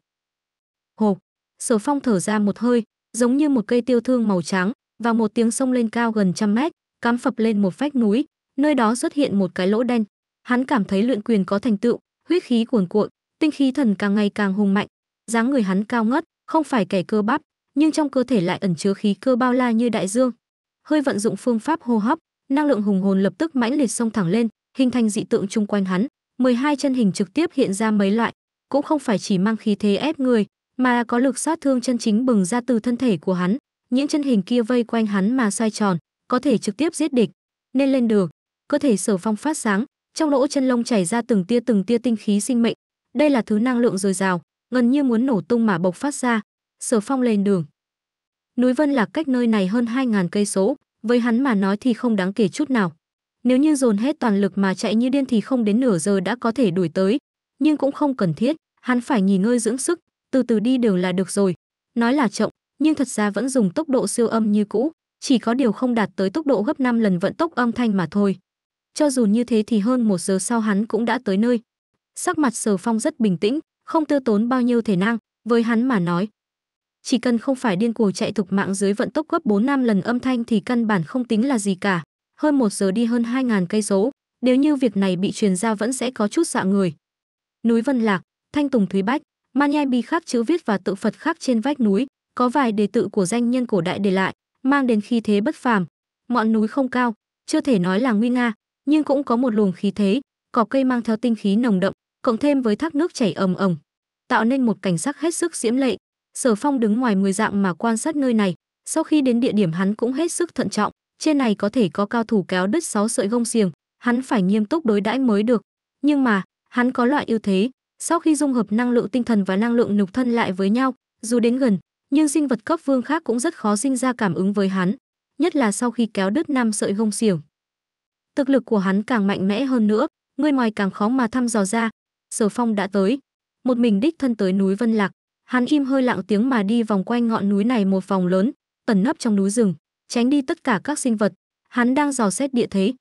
Hồ, Sở Phong thở ra một hơi, giống như một cây tiêu thương màu trắng, và một tiếng sông lên cao gần trăm mét, cắm phập lên một vách núi, nơi đó xuất hiện một cái lỗ đen. Hắn cảm thấy luyện quyền có thành tựu, huyết khí cuồn cuộn, Tinh khí thần càng ngày càng hùng mạnh, dáng người hắn cao ngất, không phải kẻ cơ bắp, nhưng trong cơ thể lại ẩn chứa khí cơ bao la như đại dương. Hơi vận dụng phương pháp hô hấp, năng lượng hùng hồn lập tức mãnh liệt xông thẳng lên, hình thành dị tượng chung quanh hắn, 12 chân hình trực tiếp hiện ra mấy loại, cũng không phải chỉ mang khí thế ép người, mà có lực sát thương chân chính bừng ra từ thân thể của hắn, những chân hình kia vây quanh hắn mà xoay tròn, có thể trực tiếp giết địch. Nên lên được, cơ thể Sở Phong phát sáng, trong lỗ chân lông chảy ra từng tia từng tia tinh khí sinh mệnh, đây là thứ năng lượng dồi dào, gần như muốn nổ tung mà bộc phát ra. Sở Phong lên đường. Núi Vân là cách nơi này hơn 2.000 cây số, với hắn mà nói thì không đáng kể chút nào. Nếu như dồn hết toàn lực mà chạy như điên thì không đến nửa giờ đã có thể đuổi tới, nhưng cũng không cần thiết, hắn phải nghỉ ngơi dưỡng sức, từ từ đi đường là được rồi. Nói là chậm, nhưng thật ra vẫn dùng tốc độ siêu âm như cũ, chỉ có điều không đạt tới tốc độ gấp 5 lần vận tốc âm thanh mà thôi. Cho dù như thế thì hơn một giờ sau hắn cũng đã tới nơi sắc mặt Sở Phong rất bình tĩnh, không tiêu tốn bao nhiêu thể năng, với hắn mà nói. Chỉ cần không phải điên cuồng chạy thục mạng dưới vận tốc gấp 4 năm lần âm thanh thì căn bản không tính là gì cả. Hơn một giờ đi hơn 2.000 cây số, nếu như việc này bị truyền ra vẫn sẽ có chút dạ người. Núi Vân Lạc, Thanh Tùng Thúy Bách, Man Nhai Bi khắc chữ viết và tự Phật khắc trên vách núi, có vài đề tự của danh nhân cổ đại để lại, mang đến khí thế bất phàm. Ngọn núi không cao, chưa thể nói là nguy nga, nhưng cũng có một luồng khí thế, cỏ cây mang theo tinh khí nồng đậm, cộng thêm với thác nước chảy ầm ầm, tạo nên một cảnh sắc hết sức diễm lệ. Sở Phong đứng ngoài 10 dạng mà quan sát nơi này, sau khi đến địa điểm hắn cũng hết sức thận trọng, trên này có thể có cao thủ kéo đứt sáu sợi gông xiềng, hắn phải nghiêm túc đối đãi mới được. Nhưng mà, hắn có loại ưu thế, sau khi dung hợp năng lượng tinh thần và năng lượng nhục thân lại với nhau, dù đến gần, nhưng sinh vật cấp vương khác cũng rất khó sinh ra cảm ứng với hắn, nhất là sau khi kéo đứt năm sợi gông xiềng. Thực lực của hắn càng mạnh mẽ hơn nữa, người ngoài càng khó mà thăm dò ra, Sở Phong đã tới. Một mình đích thân tới núi Vân Lạc, hắn im hơi lặng tiếng mà đi vòng quanh ngọn núi này một vòng lớn, tẩn nấp trong núi rừng, tránh đi tất cả các sinh vật. Hắn đang dò xét địa thế.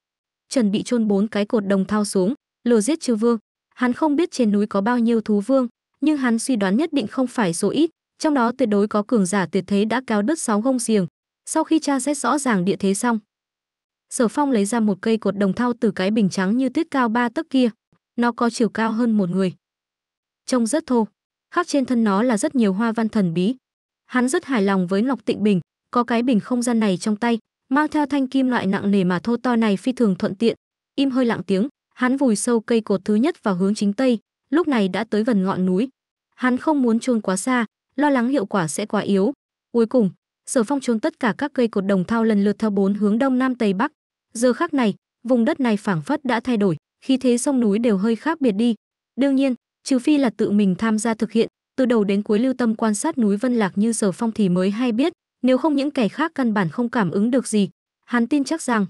chuẩn bị chôn bốn cái cột đồng thao xuống, lừa giết chư vương. Hắn không biết trên núi có bao nhiêu thú vương, nhưng hắn suy đoán nhất định không phải số ít, trong đó tuyệt đối có cường giả tuyệt thế đã cao đất sáu gông xiềng. Sau khi tra xét rõ ràng địa thế xong, Sở Phong lấy ra một cây cột đồng thau từ cái bình trắng như tuyết cao ba tấc kia, nó có chiều cao hơn một người. Trông rất thô. Khắc trên thân nó là rất nhiều hoa văn thần bí. Hắn rất hài lòng với Ngọc Tịnh Bình, có cái bình không gian này trong tay, mang theo thanh kim loại nặng nề mà thô to này phi thường thuận tiện. Im hơi lặng tiếng, hắn vùi sâu cây cột thứ nhất vào hướng chính tây, lúc này đã tới gần ngọn núi. Hắn không muốn chôn quá xa, lo lắng hiệu quả sẽ quá yếu. Cuối cùng, Sở Phong chôn tất cả các cây cột đồng thau lần lượt theo bốn hướng đông nam tây bắc. Giờ khắc này, vùng đất này phảng phất đã thay đổi, khi thế sông núi đều hơi khác biệt đi. Đương nhiên, trừ phi là tự mình tham gia thực hiện, từ đầu đến cuối lưu tâm quan sát núi Vân Lạc như Sở Phong thì mới hay biết, nếu không những kẻ khác căn bản không cảm ứng được gì. Hắn tin chắc rằng,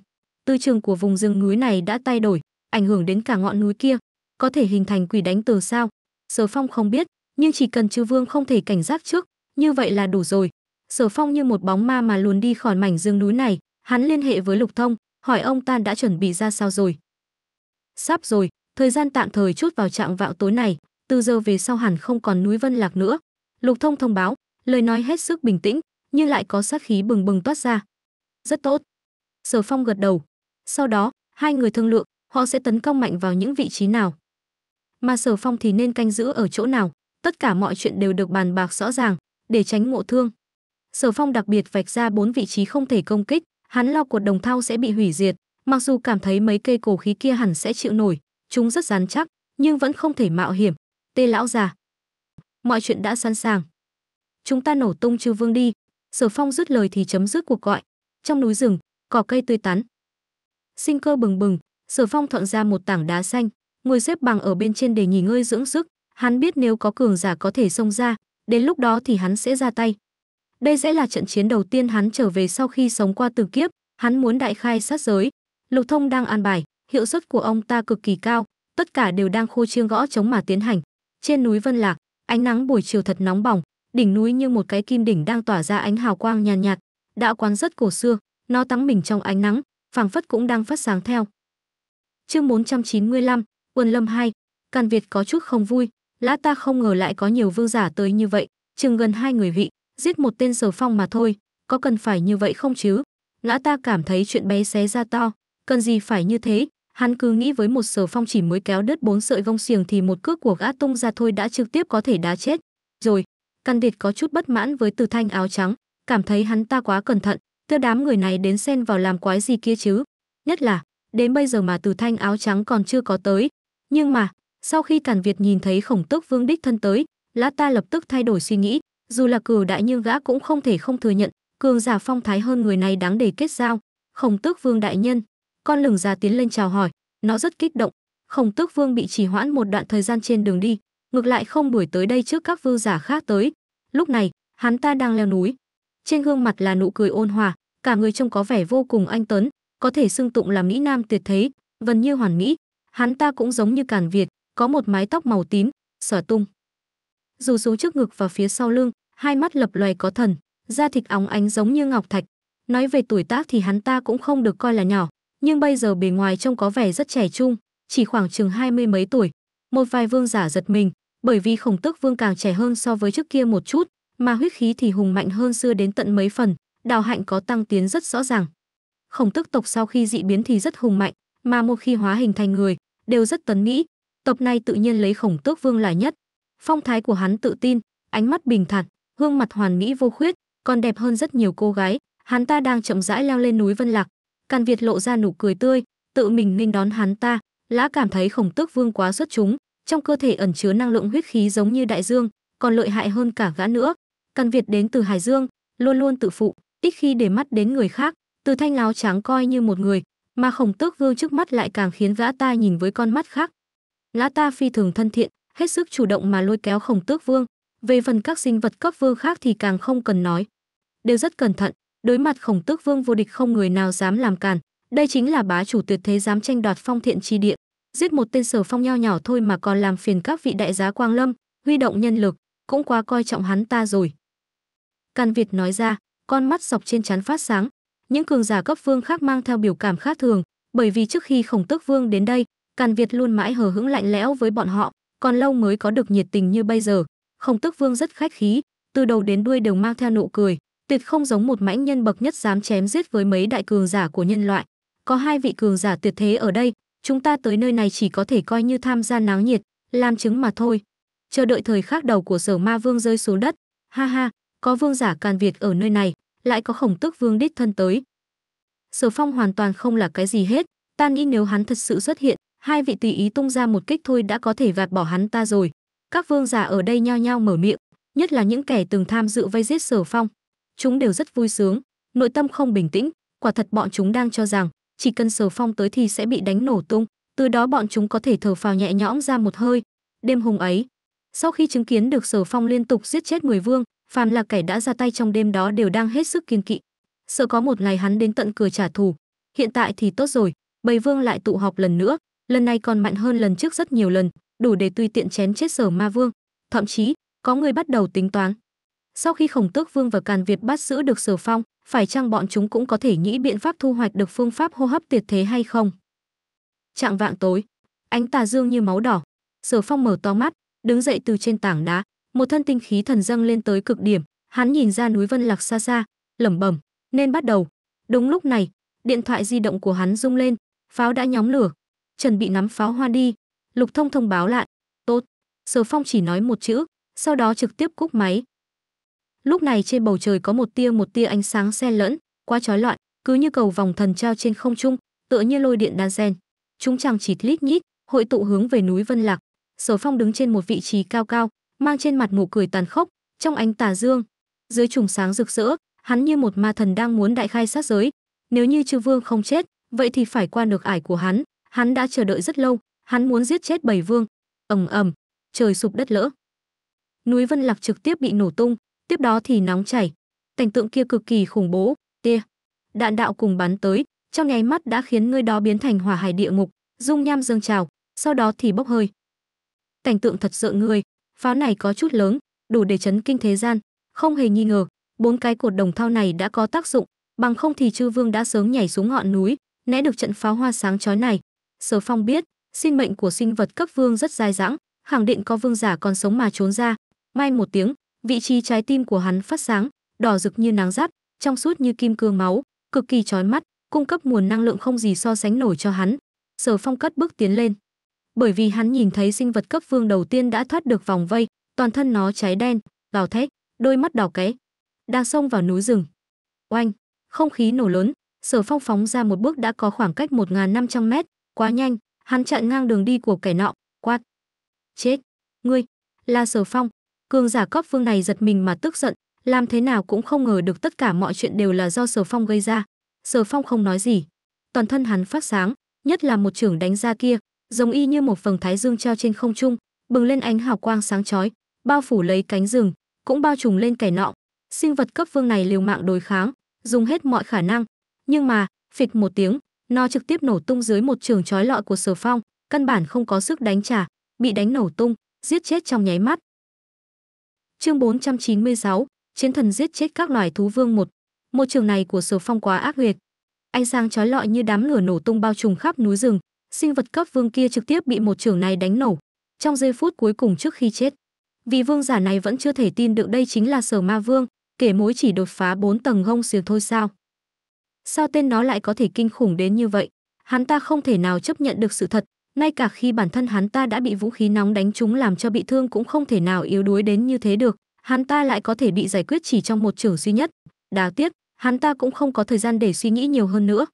tư trường của vùng rừng núi này đã thay đổi, ảnh hưởng đến cả ngọn núi kia, có thể hình thành quỷ đánh từ sao? Sở Phong không biết, nhưng chỉ cần chư Vương không thể cảnh giác trước, như vậy là đủ rồi. Sở Phong như một bóng ma mà luồn đi khỏi mảnh rừng núi này, hắn liên hệ với Lục Thông, hỏi ông ta đã chuẩn bị ra sao rồi. Sắp rồi, thời gian tạm thời chút vào trạng vạo tối này, từ giờ về sau hẳn không còn núi Vân Lạc nữa. Lục Thông thông báo, lời nói hết sức bình tĩnh, nhưng lại có sát khí bừng bừng toát ra. Rất tốt. Sở Phong gật đầu. Sau đó, hai người thương lượng, họ sẽ tấn công mạnh vào những vị trí nào. Mà Sở Phong thì nên canh giữ ở chỗ nào, tất cả mọi chuyện đều được bàn bạc rõ ràng, để tránh ngộ thương. Sở Phong đặc biệt vạch ra bốn vị trí không thể công kích, hắn lo cuộc đồng thao sẽ bị hủy diệt, Mặc dù cảm thấy mấy cây cổ khí kia hẳn sẽ chịu nổi, chúng rất rắn chắc, nhưng vẫn không thể mạo hiểm. Tê lão già, mọi chuyện đã sẵn sàng. Chúng ta nổ tung chư vương đi. Sở Phong dứt lời thì chấm dứt cuộc gọi. Trong núi rừng, cỏ cây tươi tắn. Sinh cơ bừng bừng, Sở Phong thuận ra một tảng đá xanh, ngồi xếp bằng ở bên trên để nghỉ ngơi dưỡng sức. Hắn biết nếu có cường giả có thể xông ra, đến lúc đó thì hắn sẽ ra tay. Đây sẽ là trận chiến đầu tiên hắn trở về sau khi sống qua tử kiếp, hắn muốn đại khai sát giới, Lục Thông đang an bài, hiệu suất của ông ta cực kỳ cao, tất cả đều đang khô trương gõ chống mà tiến hành. Trên núi Vân Lạc, ánh nắng buổi chiều thật nóng bỏng, đỉnh núi như một cái kim đỉnh đang tỏa ra ánh hào quang nhàn nhạt, nhạt. Đạo quán rất cổ xưa, nó tắm mình trong ánh nắng, phảng phất cũng đang phát sáng theo. Chương 495, Quân Lâm 2, Càn Việt có chút không vui, lã ta không ngờ lại có nhiều vương giả tới như vậy, chừng gần hai người vị, giết một tên sở phong mà thôi, có cần phải như vậy không chứ? Lã ta cảm thấy chuyện bé xé ra to, cần gì phải như thế, hắn cứ nghĩ với một sở phong chỉ mới kéo đứt bốn sợi vong xiềng thì một cước của gã tung ra thôi đã trực tiếp có thể đá chết. Rồi, căn địch có chút bất mãn với từ thanh áo trắng, cảm thấy hắn ta quá cẩn thận, đưa đám người này đến xen vào làm quái gì kia chứ. Nhất là, đến bây giờ mà từ thanh áo trắng còn chưa có tới. Nhưng mà, sau khi Càn Việt nhìn thấy khổng tước vương đích thân tới, lã ta lập tức thay đổi suy nghĩ, dù là cửu đại nhưng gã cũng không thể không thừa nhận, cường giả phong thái hơn người này đáng để kết giao. Khổng tước vương đại nhân, con lửng già tiến lên chào hỏi nó rất kích động khổng tước vương bị trì hoãn một đoạn thời gian trên đường đi ngược lại không buổi tới đây trước các vương giả khác tới lúc này hắn ta đang leo núi trên gương mặt là nụ cười ôn hòa cả người trông có vẻ vô cùng anh tuấn có thể xưng tụng làm mỹ nam tuyệt thế gần như hoàn mỹ hắn ta cũng giống như càn việt có một mái tóc màu tím xõa tung dù xuống trước ngực và phía sau lưng hai mắt lập loè có thần da thịt óng ánh giống như ngọc thạch nói về tuổi tác thì hắn ta cũng không được coi là nhỏ nhưng bây giờ bề ngoài trông có vẻ rất trẻ trung, chỉ khoảng chừng hai mươi mấy tuổi. Một vài vương giả giật mình, bởi vì khổng tức vương càng trẻ hơn so với trước kia một chút, mà huyết khí thì hùng mạnh hơn xưa đến tận mấy phần, đào hạnh có tăng tiến rất rõ ràng. Khổng tức tộc sau khi dị biến thì rất hùng mạnh, mà một khi hóa hình thành người, đều rất tấn mỹ. Tộc này tự nhiên lấy khổng tước vương là nhất. Phong thái của hắn tự tin, ánh mắt bình thản, gương mặt hoàn mỹ vô khuyết, còn đẹp hơn rất nhiều cô gái. Hắn ta đang chậm rãi leo lên núi Vân Lạc, Càn Việt lộ ra nụ cười tươi, tự mình nên đón hắn ta, lã cảm thấy khổng tước vương quá xuất chúng, trong cơ thể ẩn chứa năng lượng huyết khí giống như đại dương, còn lợi hại hơn cả gã nữa. Càn Việt đến từ Hải Dương, luôn luôn tự phụ, ít khi để mắt đến người khác, từ thanh láo trắng coi như một người, mà khổng tước vương trước mắt lại càng khiến gã ta nhìn với con mắt khác. Lã ta phi thường thân thiện, hết sức chủ động mà lôi kéo khổng tước vương, về phần các sinh vật cấp vương khác thì càng không cần nói. Đều rất cẩn thận, Đối mặt khổng tước vương vô địch không người nào dám làm cản, đây chính là bá chủ tuyệt thế dám tranh đoạt phong thiện chi địa. Giết một tên sở phong nho nhỏ thôi mà còn làm phiền các vị đại giá quang lâm, huy động nhân lực, cũng quá coi trọng hắn ta rồi. Càn Việt nói ra, con mắt dọc trên trán phát sáng. Những cường giả cấp vương khác mang theo biểu cảm khác thường, bởi vì trước khi khổng tước vương đến đây, Càn Việt luôn mãi hờ hững lạnh lẽo với bọn họ, còn lâu mới có được nhiệt tình như bây giờ. Khổng tước vương rất khách khí, từ đầu đến đuôi đều mang theo nụ cười, tuyệt không giống một mãnh nhân bậc nhất dám chém giết với mấy đại cường giả của nhân loại. Có hai vị cường giả tuyệt thế ở đây, chúng ta tới nơi này chỉ có thể coi như tham gia náo nhiệt, làm chứng mà thôi. Chờ đợi thời khắc đầu của sở ma vương rơi xuống đất, ha ha, có vương giả càn Việt ở nơi này, lại có khổng tức vương đích thân tới. Sở phong hoàn toàn không là cái gì hết, tan y nếu hắn thật sự xuất hiện, hai vị tùy ý tung ra một kích thôi đã có thể gạt bỏ hắn ta rồi. Các vương giả ở đây nhao nhao mở miệng, nhất là những kẻ từng tham dự vây giết sở phong, chúng đều rất vui sướng, nội tâm không bình tĩnh, quả thật bọn chúng đang cho rằng chỉ cần Sở Phong tới thì sẽ bị đánh nổ tung, từ đó bọn chúng có thể thở phào nhẹ nhõm ra một hơi. Đêm hùng ấy, sau khi chứng kiến được Sở Phong liên tục giết chết mười vương, phàm là kẻ đã ra tay trong đêm đó đều đang hết sức kiên kỵ, sợ có một ngày hắn đến tận cửa trả thù. Hiện tại thì tốt rồi, bầy vương lại tụ họp lần nữa, lần này còn mạnh hơn lần trước rất nhiều lần, đủ để tùy tiện chém chết Sở Ma Vương, thậm chí có người bắt đầu tính toán sau khi Khổng Tước Vương và Càn Việt bắt giữ được Sở Phong, phải chăng bọn chúng cũng có thể nghĩ biện pháp thu hoạch được phương pháp hô hấp tuyệt thế hay không? Trạng vạng tối, ánh tà dương như máu đỏ, Sở Phong mở to mắt, đứng dậy từ trên tảng đá, một thân tinh khí thần dâng lên tới cực điểm, hắn nhìn ra núi Vân Lạc xa xa, lẩm bẩm, nên bắt đầu. Đúng lúc này, điện thoại di động của hắn rung lên, pháo đã nhóm lửa, chuẩn bị nắm pháo hoa đi. Lục Thông thông báo lại, "Tốt." Sở Phong chỉ nói một chữ, sau đó trực tiếp cúp máy, lúc này trên bầu trời có một tia một tia ánh sáng xen lẫn quá chói loạn cứ như cầu vòng thần treo trên không trung tựa như lôi điện đan sen chúng chẳng chỉ lít nhít hội tụ hướng về núi vân lạc sở phong đứng trên một vị trí cao cao mang trên mặt nụ cười tàn khốc trong ánh tà dương dưới trùng sáng rực rỡ hắn như một ma thần đang muốn đại khai sát giới nếu như chư vương không chết vậy thì phải qua được ải của hắn hắn đã chờ đợi rất lâu hắn muốn giết chết bảy vương ầm ầm trời sụp đất lỡ núi vân lạc trực tiếp bị nổ tung tiếp đó thì nóng chảy. Cảnh tượng kia cực kỳ khủng bố, tia đạn đạo cùng bắn tới, trong nháy mắt đã khiến nơi đó biến thành hỏa hải địa ngục, dung nham dâng trào, sau đó thì bốc hơi. Cảnh tượng thật sợ người, pháo này có chút lớn, đủ để chấn kinh thế gian, không hề nghi ngờ, bốn cái cột đồng thau này đã có tác dụng, bằng không thì chư vương đã sớm nhảy xuống ngọn núi, né được trận pháo hoa sáng chói này. Sở Phong biết, sinh mệnh của sinh vật cấp vương rất dai dẳng, khẳng định có vương giả còn sống mà trốn ra. May một tiếng, vị trí trái tim của hắn phát sáng, đỏ rực như nắng rát, trong suốt như kim cương máu, cực kỳ chói mắt, cung cấp nguồn năng lượng không gì so sánh nổi cho hắn. Sở Phong cất bước tiến lên. Bởi vì hắn nhìn thấy sinh vật cấp vương đầu tiên đã thoát được vòng vây, toàn thân nó cháy đen, gào thét, đôi mắt đỏ ké, đang xông vào núi rừng. Oanh, không khí nổ lớn, Sở Phong phóng ra một bước đã có khoảng cách 1500 mét, quá nhanh, hắn chặn ngang đường đi của kẻ nọ, quát: "Chết, ngươi là Sở Phong!" Cường giả cóp vương này giật mình mà tức giận, làm thế nào cũng không ngờ được tất cả mọi chuyện đều là do Sở Phong gây ra. Sở Phong không nói gì, toàn thân hắn phát sáng, nhất là một trưởng đánh ra kia, giống y như một phần thái dương treo trên không trung, bừng lên ánh hào quang sáng chói, bao phủ lấy cánh rừng, cũng bao trùm lên kẻ nọ. Sinh vật cấp vương này liều mạng đối kháng, dùng hết mọi khả năng, nhưng mà, phịch một tiếng, nó trực tiếp nổ tung dưới một trường chói lọi của Sở Phong, căn bản không có sức đánh trả, bị đánh nổ tung, giết chết trong nháy mắt. Chương 496, Chiến thần giết chết các loài thú vương một. Một trường này của Sở Phong quá ác liệt Ánh sáng chói lọi như đám lửa nổ tung bao trùm khắp núi rừng, sinh vật cấp vương kia trực tiếp bị một trường này đánh nổ. Trong giây phút cuối cùng trước khi chết, vị vương giả này vẫn chưa thể tin được đây chính là Sở Ma Vương, kể mối chỉ đột phá 4 tầng gông xiềng thôi sao? Sao tên nó lại có thể kinh khủng đến như vậy? Hắn ta không thể nào chấp nhận được sự thật, ngay cả khi bản thân hắn ta đã bị vũ khí nóng đánh trúng làm cho bị thương cũng không thể nào yếu đuối đến như thế được hắn ta lại có thể bị giải quyết chỉ trong một trường duy nhất đáng tiếc hắn ta cũng không có thời gian để suy nghĩ nhiều hơn nữa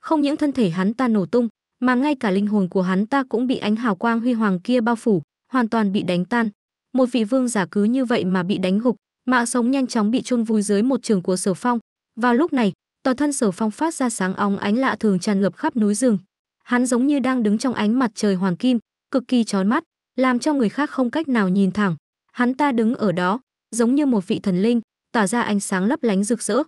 không những thân thể hắn ta nổ tung mà ngay cả linh hồn của hắn ta cũng bị ánh hào quang huy hoàng kia bao phủ hoàn toàn bị đánh tan một vị vương giả cứ như vậy mà bị đánh gục mạng sống nhanh chóng bị chôn vùi dưới một trường của sở phong vào lúc này toàn thân sở phong phát ra sáng óng ánh lạ thường tràn ngập khắp núi rừng Hắn giống như đang đứng trong ánh mặt trời hoàng kim, cực kỳ chói mắt, làm cho người khác không cách nào nhìn thẳng. Hắn ta đứng ở đó, giống như một vị thần linh, tỏa ra ánh sáng lấp lánh rực rỡ.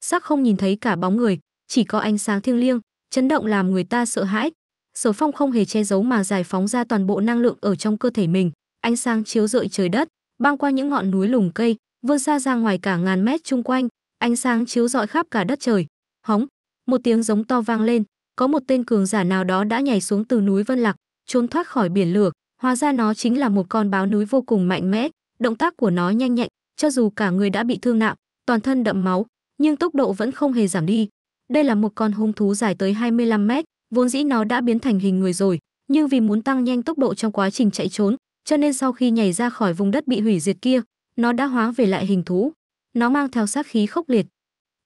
Sắc không nhìn thấy cả bóng người, chỉ có ánh sáng thiêng liêng, chấn động làm người ta sợ hãi. Sở Phong không hề che giấu mà giải phóng ra toàn bộ năng lượng ở trong cơ thể mình, ánh sáng chiếu rọi trời đất, băng qua những ngọn núi lùm cây, vươn ra ra ngoài cả ngàn mét chung quanh, ánh sáng chiếu rọi khắp cả đất trời. Hóng, một tiếng giống to vang lên, có một tên cường giả nào đó đã nhảy xuống từ núi Vân Lạc, trốn thoát khỏi biển lửa, hóa ra nó chính là một con báo núi vô cùng mạnh mẽ, động tác của nó nhanh nhạy cho dù cả người đã bị thương nặng, toàn thân đậm máu, nhưng tốc độ vẫn không hề giảm đi. Đây là một con hung thú dài tới 25 mét, vốn dĩ nó đã biến thành hình người rồi, nhưng vì muốn tăng nhanh tốc độ trong quá trình chạy trốn, cho nên sau khi nhảy ra khỏi vùng đất bị hủy diệt kia, nó đã hóa về lại hình thú. Nó mang theo sát khí khốc liệt.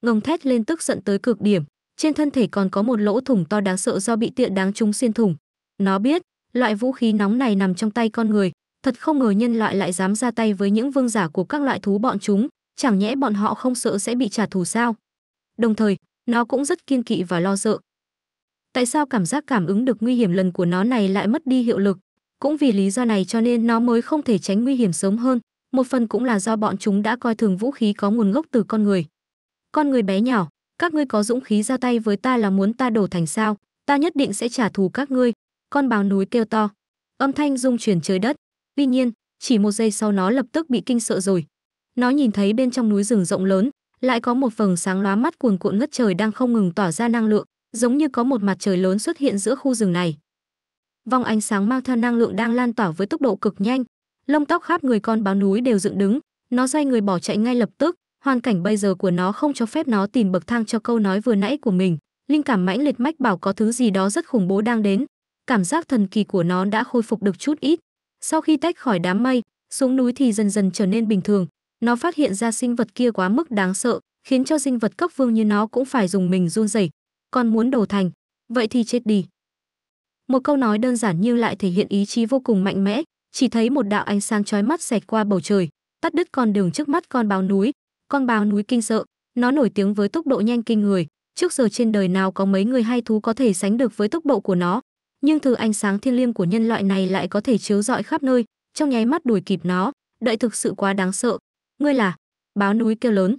ngồng thét lên tức giận tới cực điểm, trên thân thể còn có một lỗ thủng to đáng sợ do bị tiện đáng trúng xuyên thủng. Nó biết, loại vũ khí nóng này nằm trong tay con người, thật không ngờ nhân loại lại dám ra tay với những vương giả của các loại thú bọn chúng, chẳng nhẽ bọn họ không sợ sẽ bị trả thù sao? Đồng thời, nó cũng rất kiên kỵ và lo sợ. Tại sao cảm giác cảm ứng được nguy hiểm lần của nó này lại mất đi hiệu lực? Cũng vì lý do này cho nên nó mới không thể tránh nguy hiểm sớm hơn, một phần cũng là do bọn chúng đã coi thường vũ khí có nguồn gốc từ con người. Con người bé nhỏ, các ngươi có dũng khí ra tay với ta là muốn ta đổ thành sao ta nhất định sẽ trả thù các ngươi con báo núi kêu to âm thanh rung chuyển trời đất tuy nhiên chỉ một giây sau nó lập tức bị kinh sợ rồi nó nhìn thấy bên trong núi rừng rộng lớn lại có một phần sáng lóa mắt cuồn cuộn ngất trời đang không ngừng tỏa ra năng lượng giống như có một mặt trời lớn xuất hiện giữa khu rừng này vòng ánh sáng mang theo năng lượng đang lan tỏa với tốc độ cực nhanh lông tóc khắp người con báo núi đều dựng đứng nó xoay người bỏ chạy ngay lập tức hoàn cảnh bây giờ của nó không cho phép nó tìm bậc thang cho câu nói vừa nãy của mình linh cảm mãnh liệt mách bảo có thứ gì đó rất khủng bố đang đến cảm giác thần kỳ của nó đã khôi phục được chút ít sau khi tách khỏi đám mây xuống núi thì dần dần trở nên bình thường nó phát hiện ra sinh vật kia quá mức đáng sợ khiến cho sinh vật cấp vương như nó cũng phải dùng mình run rẩy còn muốn đổ thành vậy thì chết đi một câu nói đơn giản như lại thể hiện ý chí vô cùng mạnh mẽ chỉ thấy một đạo ánh sáng chói mắt xẹt qua bầu trời tắt đứt con đường trước mắt con báo núi con báo núi kinh sợ, nó nổi tiếng với tốc độ nhanh kinh người, trước giờ trên đời nào có mấy người hay thú có thể sánh được với tốc độ của nó, nhưng thứ ánh sáng thiên liêm của nhân loại này lại có thể chiếu rọi khắp nơi, trong nháy mắt đuổi kịp nó, đợi thực sự quá đáng sợ. Ngươi là? Báo núi kêu lớn.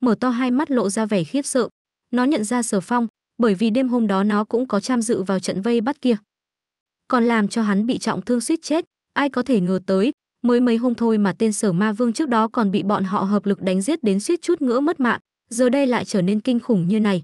Mở to hai mắt lộ ra vẻ khiếp sợ. Nó nhận ra Sở Phong, bởi vì đêm hôm đó nó cũng có tham dự vào trận vây bắt kia. Còn làm cho hắn bị trọng thương suýt chết, ai có thể ngờ tới, mới mấy hôm thôi mà tên sở ma vương trước đó còn bị bọn họ hợp lực đánh giết đến suýt chút ngỡ mất mạng, giờ đây lại trở nên kinh khủng như này.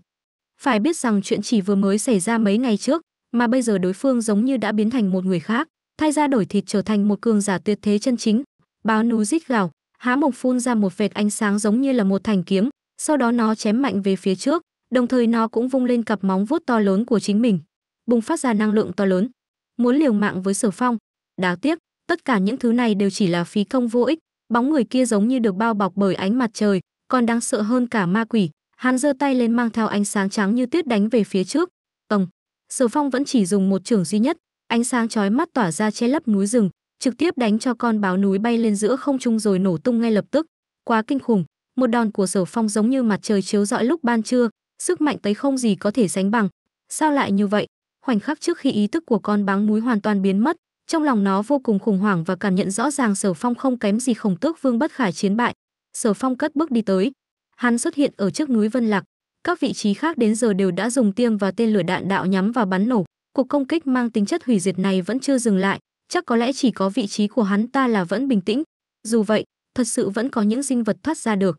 Phải biết rằng chuyện chỉ vừa mới xảy ra mấy ngày trước, mà bây giờ đối phương giống như đã biến thành một người khác, thay ra đổi thịt trở thành một cường giả tuyệt thế chân chính. Báo núi rít gào, há mộc phun ra một vệt ánh sáng giống như là một thành kiếm, sau đó nó chém mạnh về phía trước, đồng thời nó cũng vung lên cặp móng vuốt to lớn của chính mình, bùng phát ra năng lượng to lớn, muốn liều mạng với Sở Phong. Đáng tiếc, tất cả những thứ này đều chỉ là phí công vô ích bóng người kia giống như được bao bọc bởi ánh mặt trời còn đáng sợ hơn cả ma quỷ hắn giơ tay lên mang theo ánh sáng trắng như tuyết đánh về phía trước tông sở phong vẫn chỉ dùng một trường duy nhất ánh sáng chói mắt tỏa ra che lấp núi rừng trực tiếp đánh cho con báo núi bay lên giữa không trung rồi nổ tung ngay lập tức quá kinh khủng một đòn của sở phong giống như mặt trời chiếu rọi lúc ban trưa sức mạnh tới không gì có thể sánh bằng sao lại như vậy khoảnh khắc trước khi ý thức của con báo núi hoàn toàn biến mất trong lòng nó vô cùng khủng hoảng và cảm nhận rõ ràng Sở Phong không kém gì khổng tước vương bất khả chiến bại. Sở Phong cất bước đi tới. Hắn xuất hiện ở trước núi Vân Lạc. Các vị trí khác đến giờ đều đã dùng tiêm và tên lửa đạn đạo nhắm và bắn nổ. Cuộc công kích mang tính chất hủy diệt này vẫn chưa dừng lại. Chắc có lẽ chỉ có vị trí của hắn ta là vẫn bình tĩnh. Dù vậy, thật sự vẫn có những sinh vật thoát ra được.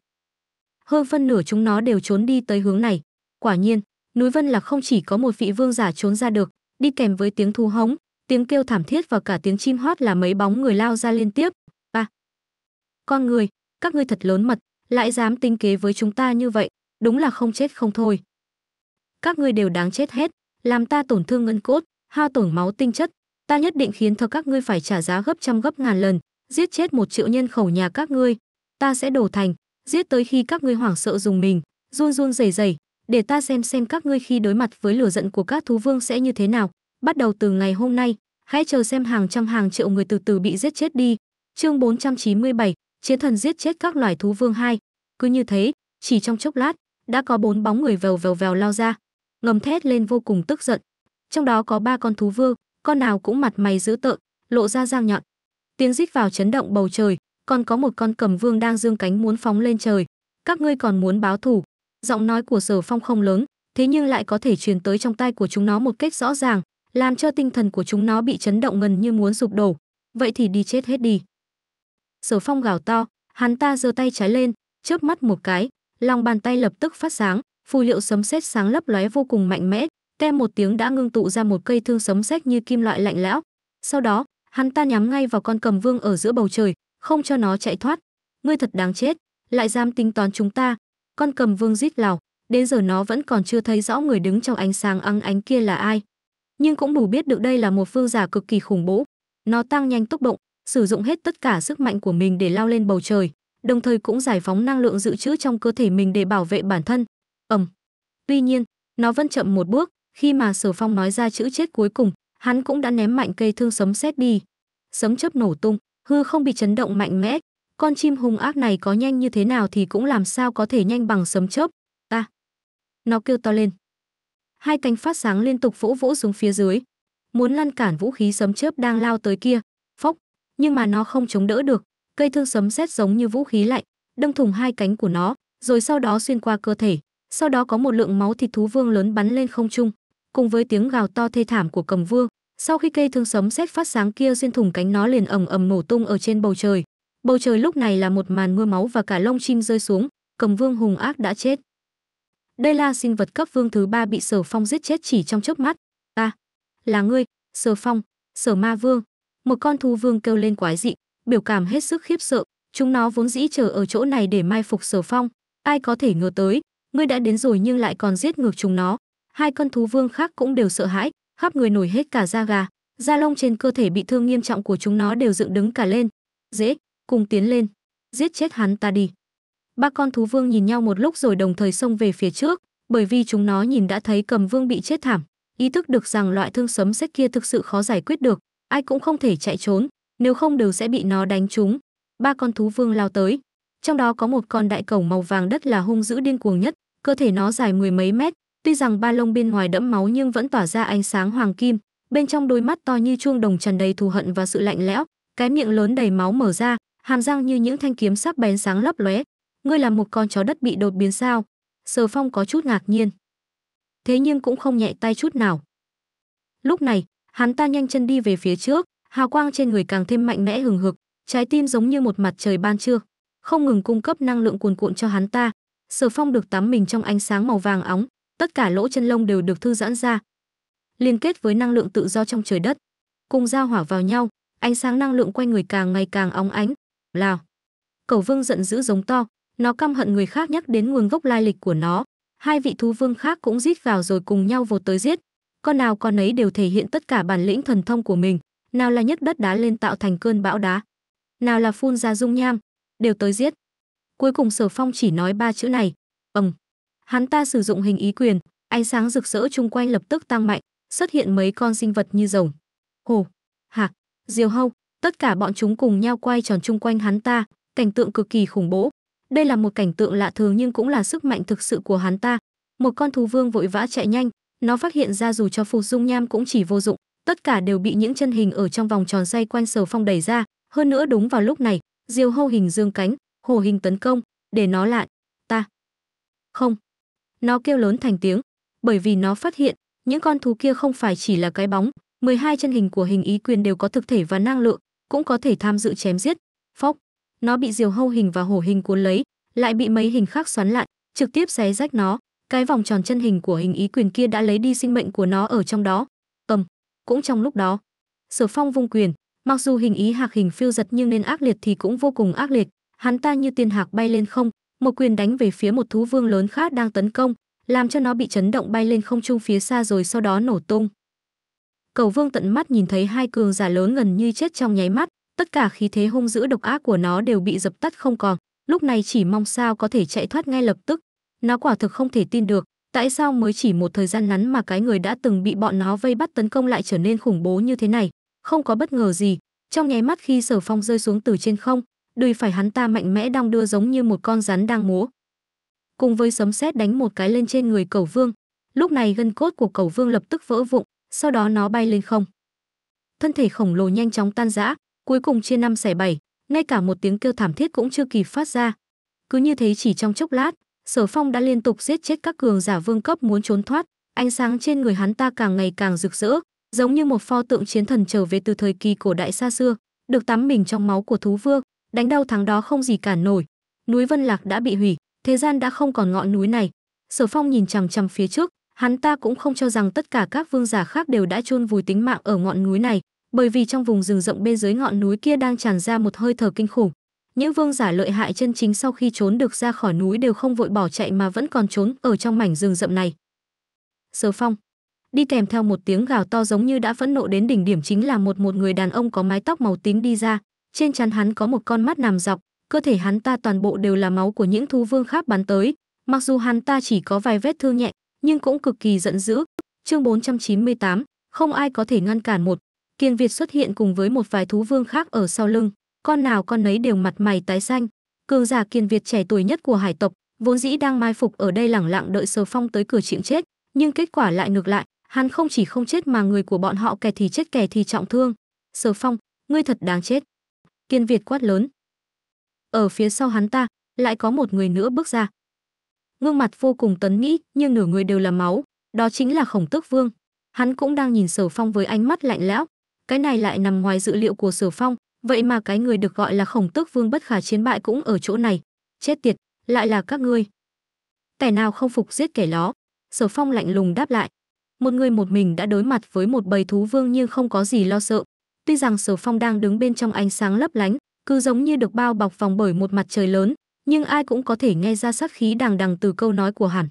Hơn phân nửa chúng nó đều trốn đi tới hướng này. Quả nhiên, núi Vân Lạc không chỉ có một vị vương giả trốn ra được, đi kèm với tiếng thu hống, tiếng kêu thảm thiết và cả tiếng chim hót là mấy bóng người lao ra liên tiếp. Ba. À! Con người, các ngươi thật lớn mật, lại dám tính kế với chúng ta như vậy, đúng là không chết không thôi. Các ngươi đều đáng chết hết, làm ta tổn thương ngân cốt, hao tổn máu tinh chất, ta nhất định khiến cho các ngươi phải trả giá gấp trăm gấp ngàn lần, giết chết một triệu nhân khẩu nhà các ngươi, ta sẽ đổ thành, giết tới khi các ngươi hoảng sợ dùng mình, run run rẩy rẩy, để ta xem xem các ngươi khi đối mặt với lửa giận của các thú vương sẽ như thế nào bắt đầu từ ngày hôm nay, hãy chờ xem hàng trăm hàng triệu người từ từ bị giết chết đi. Chương 497, Chiến thần giết chết các loài thú vương 2. Cứ như thế, chỉ trong chốc lát, đã có bốn bóng người vèo vèo vèo lao ra, ngầm thét lên vô cùng tức giận. Trong đó có ba con thú vương, con nào cũng mặt mày dữ tợn, lộ ra răng nhọn. Tiếng rít vào chấn động bầu trời, còn có một con cầm vương đang dương cánh muốn phóng lên trời. Các ngươi còn muốn báo thù? Giọng nói của Sở Phong không lớn, thế nhưng lại có thể truyền tới trong tai của chúng nó một cách rõ ràng, làm cho tinh thần của chúng nó bị chấn động gần như muốn sụp đổ. Vậy thì đi chết hết đi. Sở Phong gào to, hắn ta giơ tay trái lên, chớp mắt một cái, lòng bàn tay lập tức phát sáng, phù liệu sấm sét sáng lấp lóe vô cùng mạnh mẽ, tem một tiếng đã ngưng tụ ra một cây thương sấm sét như kim loại lạnh lẽo. Sau đó, hắn ta nhắm ngay vào con cầm vương ở giữa bầu trời, không cho nó chạy thoát. Ngươi thật đáng chết, lại dám tính toán chúng ta. Con cầm vương rít lào, đến giờ nó vẫn còn chưa thấy rõ người đứng trong ánh sáng ăng ánh kia là ai nhưng cũng đủ biết được đây là một phương giả cực kỳ khủng bố. Nó tăng nhanh tốc độ, sử dụng hết tất cả sức mạnh của mình để lao lên bầu trời, đồng thời cũng giải phóng năng lượng dự trữ trong cơ thể mình để bảo vệ bản thân. Ầm. Tuy nhiên, nó vẫn chậm một bước, khi mà Sở Phong nói ra chữ chết cuối cùng, hắn cũng đã ném mạnh cây thương sấm sét đi. Sấm chớp nổ tung, hư không bị chấn động mạnh mẽ. Con chim hung ác này có nhanh như thế nào thì cũng làm sao có thể nhanh bằng sấm chớp. Ta. Nó kêu to lên hai cánh phát sáng liên tục vỗ vỗ xuống phía dưới muốn ngăn cản vũ khí sấm chớp đang lao tới kia phóc nhưng mà nó không chống đỡ được cây thương sấm sét giống như vũ khí lạnh đâm thủng hai cánh của nó rồi sau đó xuyên qua cơ thể sau đó có một lượng máu thịt thú vương lớn bắn lên không trung cùng với tiếng gào to thê thảm của cầm vương sau khi cây thương sấm sét phát sáng kia xuyên thủng cánh nó liền ầm ầm nổ tung ở trên bầu trời bầu trời lúc này là một màn mưa máu và cả lông chim rơi xuống cầm vương hùng ác đã chết đây là sinh vật cấp vương thứ ba bị Sở Phong giết chết chỉ trong chớp mắt. Ta, à, là ngươi, Sở Phong, Sở Ma Vương. Một con thú vương kêu lên quái dị, biểu cảm hết sức khiếp sợ. Chúng nó vốn dĩ chờ ở chỗ này để mai phục Sở Phong. Ai có thể ngờ tới, ngươi đã đến rồi nhưng lại còn giết ngược chúng nó. Hai con thú vương khác cũng đều sợ hãi, khắp người nổi hết cả da gà, da lông trên cơ thể bị thương nghiêm trọng của chúng nó đều dựng đứng cả lên. Dễ, cùng tiến lên, giết chết hắn ta đi ba con thú vương nhìn nhau một lúc rồi đồng thời xông về phía trước bởi vì chúng nó nhìn đã thấy cầm vương bị chết thảm ý thức được rằng loại thương sấm xét kia thực sự khó giải quyết được ai cũng không thể chạy trốn nếu không đều sẽ bị nó đánh trúng ba con thú vương lao tới trong đó có một con đại cổng màu vàng đất là hung dữ điên cuồng nhất cơ thể nó dài mười mấy mét tuy rằng ba lông bên ngoài đẫm máu nhưng vẫn tỏa ra ánh sáng hoàng kim bên trong đôi mắt to như chuông đồng tràn đầy thù hận và sự lạnh lẽo cái miệng lớn đầy máu mở ra hàm răng như những thanh kiếm sắc bén sáng lấp lóe ngươi là một con chó đất bị đột biến sao sở phong có chút ngạc nhiên thế nhưng cũng không nhẹ tay chút nào lúc này hắn ta nhanh chân đi về phía trước hào quang trên người càng thêm mạnh mẽ hừng hực trái tim giống như một mặt trời ban trưa không ngừng cung cấp năng lượng cuồn cuộn cho hắn ta sở phong được tắm mình trong ánh sáng màu vàng óng tất cả lỗ chân lông đều được thư giãn ra liên kết với năng lượng tự do trong trời đất cùng giao hỏa vào nhau ánh sáng năng lượng quanh người càng ngày càng óng ánh Lào, Cẩu vương giận dữ giống to nó căm hận người khác nhắc đến nguồn gốc lai lịch của nó. Hai vị thú vương khác cũng rít vào rồi cùng nhau vồ tới giết. Con nào con ấy đều thể hiện tất cả bản lĩnh thần thông của mình. Nào là nhất đất đá lên tạo thành cơn bão đá. Nào là phun ra dung nham. Đều tới giết. Cuối cùng Sở Phong chỉ nói ba chữ này. Ầm. Hắn ta sử dụng hình ý quyền, ánh sáng rực rỡ chung quanh lập tức tăng mạnh, xuất hiện mấy con sinh vật như rồng, hổ, hạc, diều hâu, tất cả bọn chúng cùng nhau quay tròn chung quanh hắn ta, cảnh tượng cực kỳ khủng bố. Đây là một cảnh tượng lạ thường nhưng cũng là sức mạnh thực sự của hắn ta. Một con thú vương vội vã chạy nhanh, nó phát hiện ra dù cho phù dung nham cũng chỉ vô dụng, tất cả đều bị những chân hình ở trong vòng tròn xoay quanh Sở Phong đẩy ra, hơn nữa đúng vào lúc này, diều Hâu hình dương cánh, hồ hình tấn công, để nó lại, ta. Không. Nó kêu lớn thành tiếng, bởi vì nó phát hiện, những con thú kia không phải chỉ là cái bóng, 12 chân hình của hình ý quyền đều có thực thể và năng lượng, cũng có thể tham dự chém giết. Phóc nó bị diều hâu hình và hổ hình cuốn lấy, lại bị mấy hình khác xoắn lại, trực tiếp xé rách nó. Cái vòng tròn chân hình của hình ý quyền kia đã lấy đi sinh mệnh của nó ở trong đó. Ầm, cũng trong lúc đó, Sở Phong vung quyền, mặc dù hình ý hạc hình phiêu giật nhưng nên ác liệt thì cũng vô cùng ác liệt, hắn ta như tiên hạc bay lên không, một quyền đánh về phía một thú vương lớn khác đang tấn công, làm cho nó bị chấn động bay lên không trung phía xa rồi sau đó nổ tung. Cầu Vương tận mắt nhìn thấy hai cường giả lớn gần như chết trong nháy mắt, tất cả khí thế hung dữ độc ác của nó đều bị dập tắt không còn lúc này chỉ mong sao có thể chạy thoát ngay lập tức nó quả thực không thể tin được tại sao mới chỉ một thời gian ngắn mà cái người đã từng bị bọn nó vây bắt tấn công lại trở nên khủng bố như thế này không có bất ngờ gì trong nháy mắt khi sở phong rơi xuống từ trên không đùi phải hắn ta mạnh mẽ đong đưa giống như một con rắn đang múa cùng với sấm sét đánh một cái lên trên người cầu vương lúc này gân cốt của cầu vương lập tức vỡ vụn sau đó nó bay lên không thân thể khổng lồ nhanh chóng tan rã Cuối cùng chia năm xẻ bảy, ngay cả một tiếng kêu thảm thiết cũng chưa kịp phát ra. Cứ như thế chỉ trong chốc lát, Sở Phong đã liên tục giết chết các cường giả vương cấp muốn trốn thoát, ánh sáng trên người hắn ta càng ngày càng rực rỡ, giống như một pho tượng chiến thần trở về từ thời kỳ cổ đại xa xưa, được tắm mình trong máu của thú vương, đánh đau thắng đó không gì cản nổi. Núi Vân Lạc đã bị hủy, thế gian đã không còn ngọn núi này. Sở Phong nhìn chằm chằm phía trước, hắn ta cũng không cho rằng tất cả các vương giả khác đều đã chôn vùi tính mạng ở ngọn núi này, bởi vì trong vùng rừng rộng bên dưới ngọn núi kia đang tràn ra một hơi thở kinh khủng. Những vương giả lợi hại chân chính sau khi trốn được ra khỏi núi đều không vội bỏ chạy mà vẫn còn trốn ở trong mảnh rừng rậm này. Sở Phong Đi kèm theo một tiếng gào to giống như đã phẫn nộ đến đỉnh điểm chính là một một người đàn ông có mái tóc màu tím đi ra, trên trán hắn có một con mắt nằm dọc, cơ thể hắn ta toàn bộ đều là máu của những thú vương khác bắn tới, mặc dù hắn ta chỉ có vài vết thương nhẹ, nhưng cũng cực kỳ giận dữ. Chương 498, không ai có thể ngăn cản một Kiên Việt xuất hiện cùng với một vài thú vương khác ở sau lưng, con nào con nấy đều mặt mày tái xanh. Cường giả Kiên Việt trẻ tuổi nhất của hải tộc, vốn dĩ đang mai phục ở đây lẳng lặng đợi Sở Phong tới cửa chịu chết, nhưng kết quả lại ngược lại, hắn không chỉ không chết mà người của bọn họ kẻ thì chết kẻ thì trọng thương. Sở Phong, ngươi thật đáng chết. Kiên Việt quát lớn. Ở phía sau hắn ta, lại có một người nữa bước ra. Ngương mặt vô cùng tấn nghĩ, nhưng nửa người đều là máu, đó chính là Khổng Tước Vương. Hắn cũng đang nhìn Sở Phong với ánh mắt lạnh lẽo, cái này lại nằm ngoài dự liệu của sở phong vậy mà cái người được gọi là khổng tước vương bất khả chiến bại cũng ở chỗ này chết tiệt lại là các ngươi kẻ nào không phục giết kẻ đó sở phong lạnh lùng đáp lại một người một mình đã đối mặt với một bầy thú vương nhưng không có gì lo sợ tuy rằng sở phong đang đứng bên trong ánh sáng lấp lánh cứ giống như được bao bọc vòng bởi một mặt trời lớn nhưng ai cũng có thể nghe ra sát khí đằng đằng từ câu nói của hắn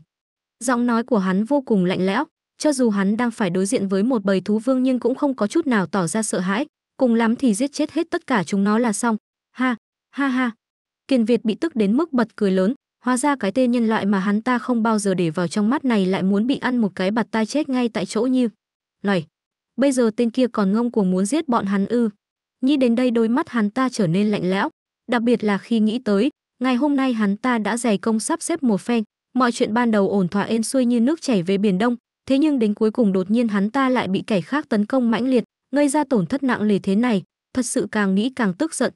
giọng nói của hắn vô cùng lạnh lẽo cho dù hắn đang phải đối diện với một bầy thú vương nhưng cũng không có chút nào tỏ ra sợ hãi, cùng lắm thì giết chết hết tất cả chúng nó là xong. Ha, ha ha. Kiền Việt bị tức đến mức bật cười lớn, hóa ra cái tên nhân loại mà hắn ta không bao giờ để vào trong mắt này lại muốn bị ăn một cái bạt tai chết ngay tại chỗ như. Này, bây giờ tên kia còn ngông cuồng muốn giết bọn hắn ư? Nghĩ đến đây đôi mắt hắn ta trở nên lạnh lẽo, đặc biệt là khi nghĩ tới, ngày hôm nay hắn ta đã dày công sắp xếp một phen, mọi chuyện ban đầu ổn thỏa êm xuôi như nước chảy về biển đông, thế nhưng đến cuối cùng đột nhiên hắn ta lại bị kẻ khác tấn công mãnh liệt gây ra tổn thất nặng nề thế này thật sự càng nghĩ càng tức giận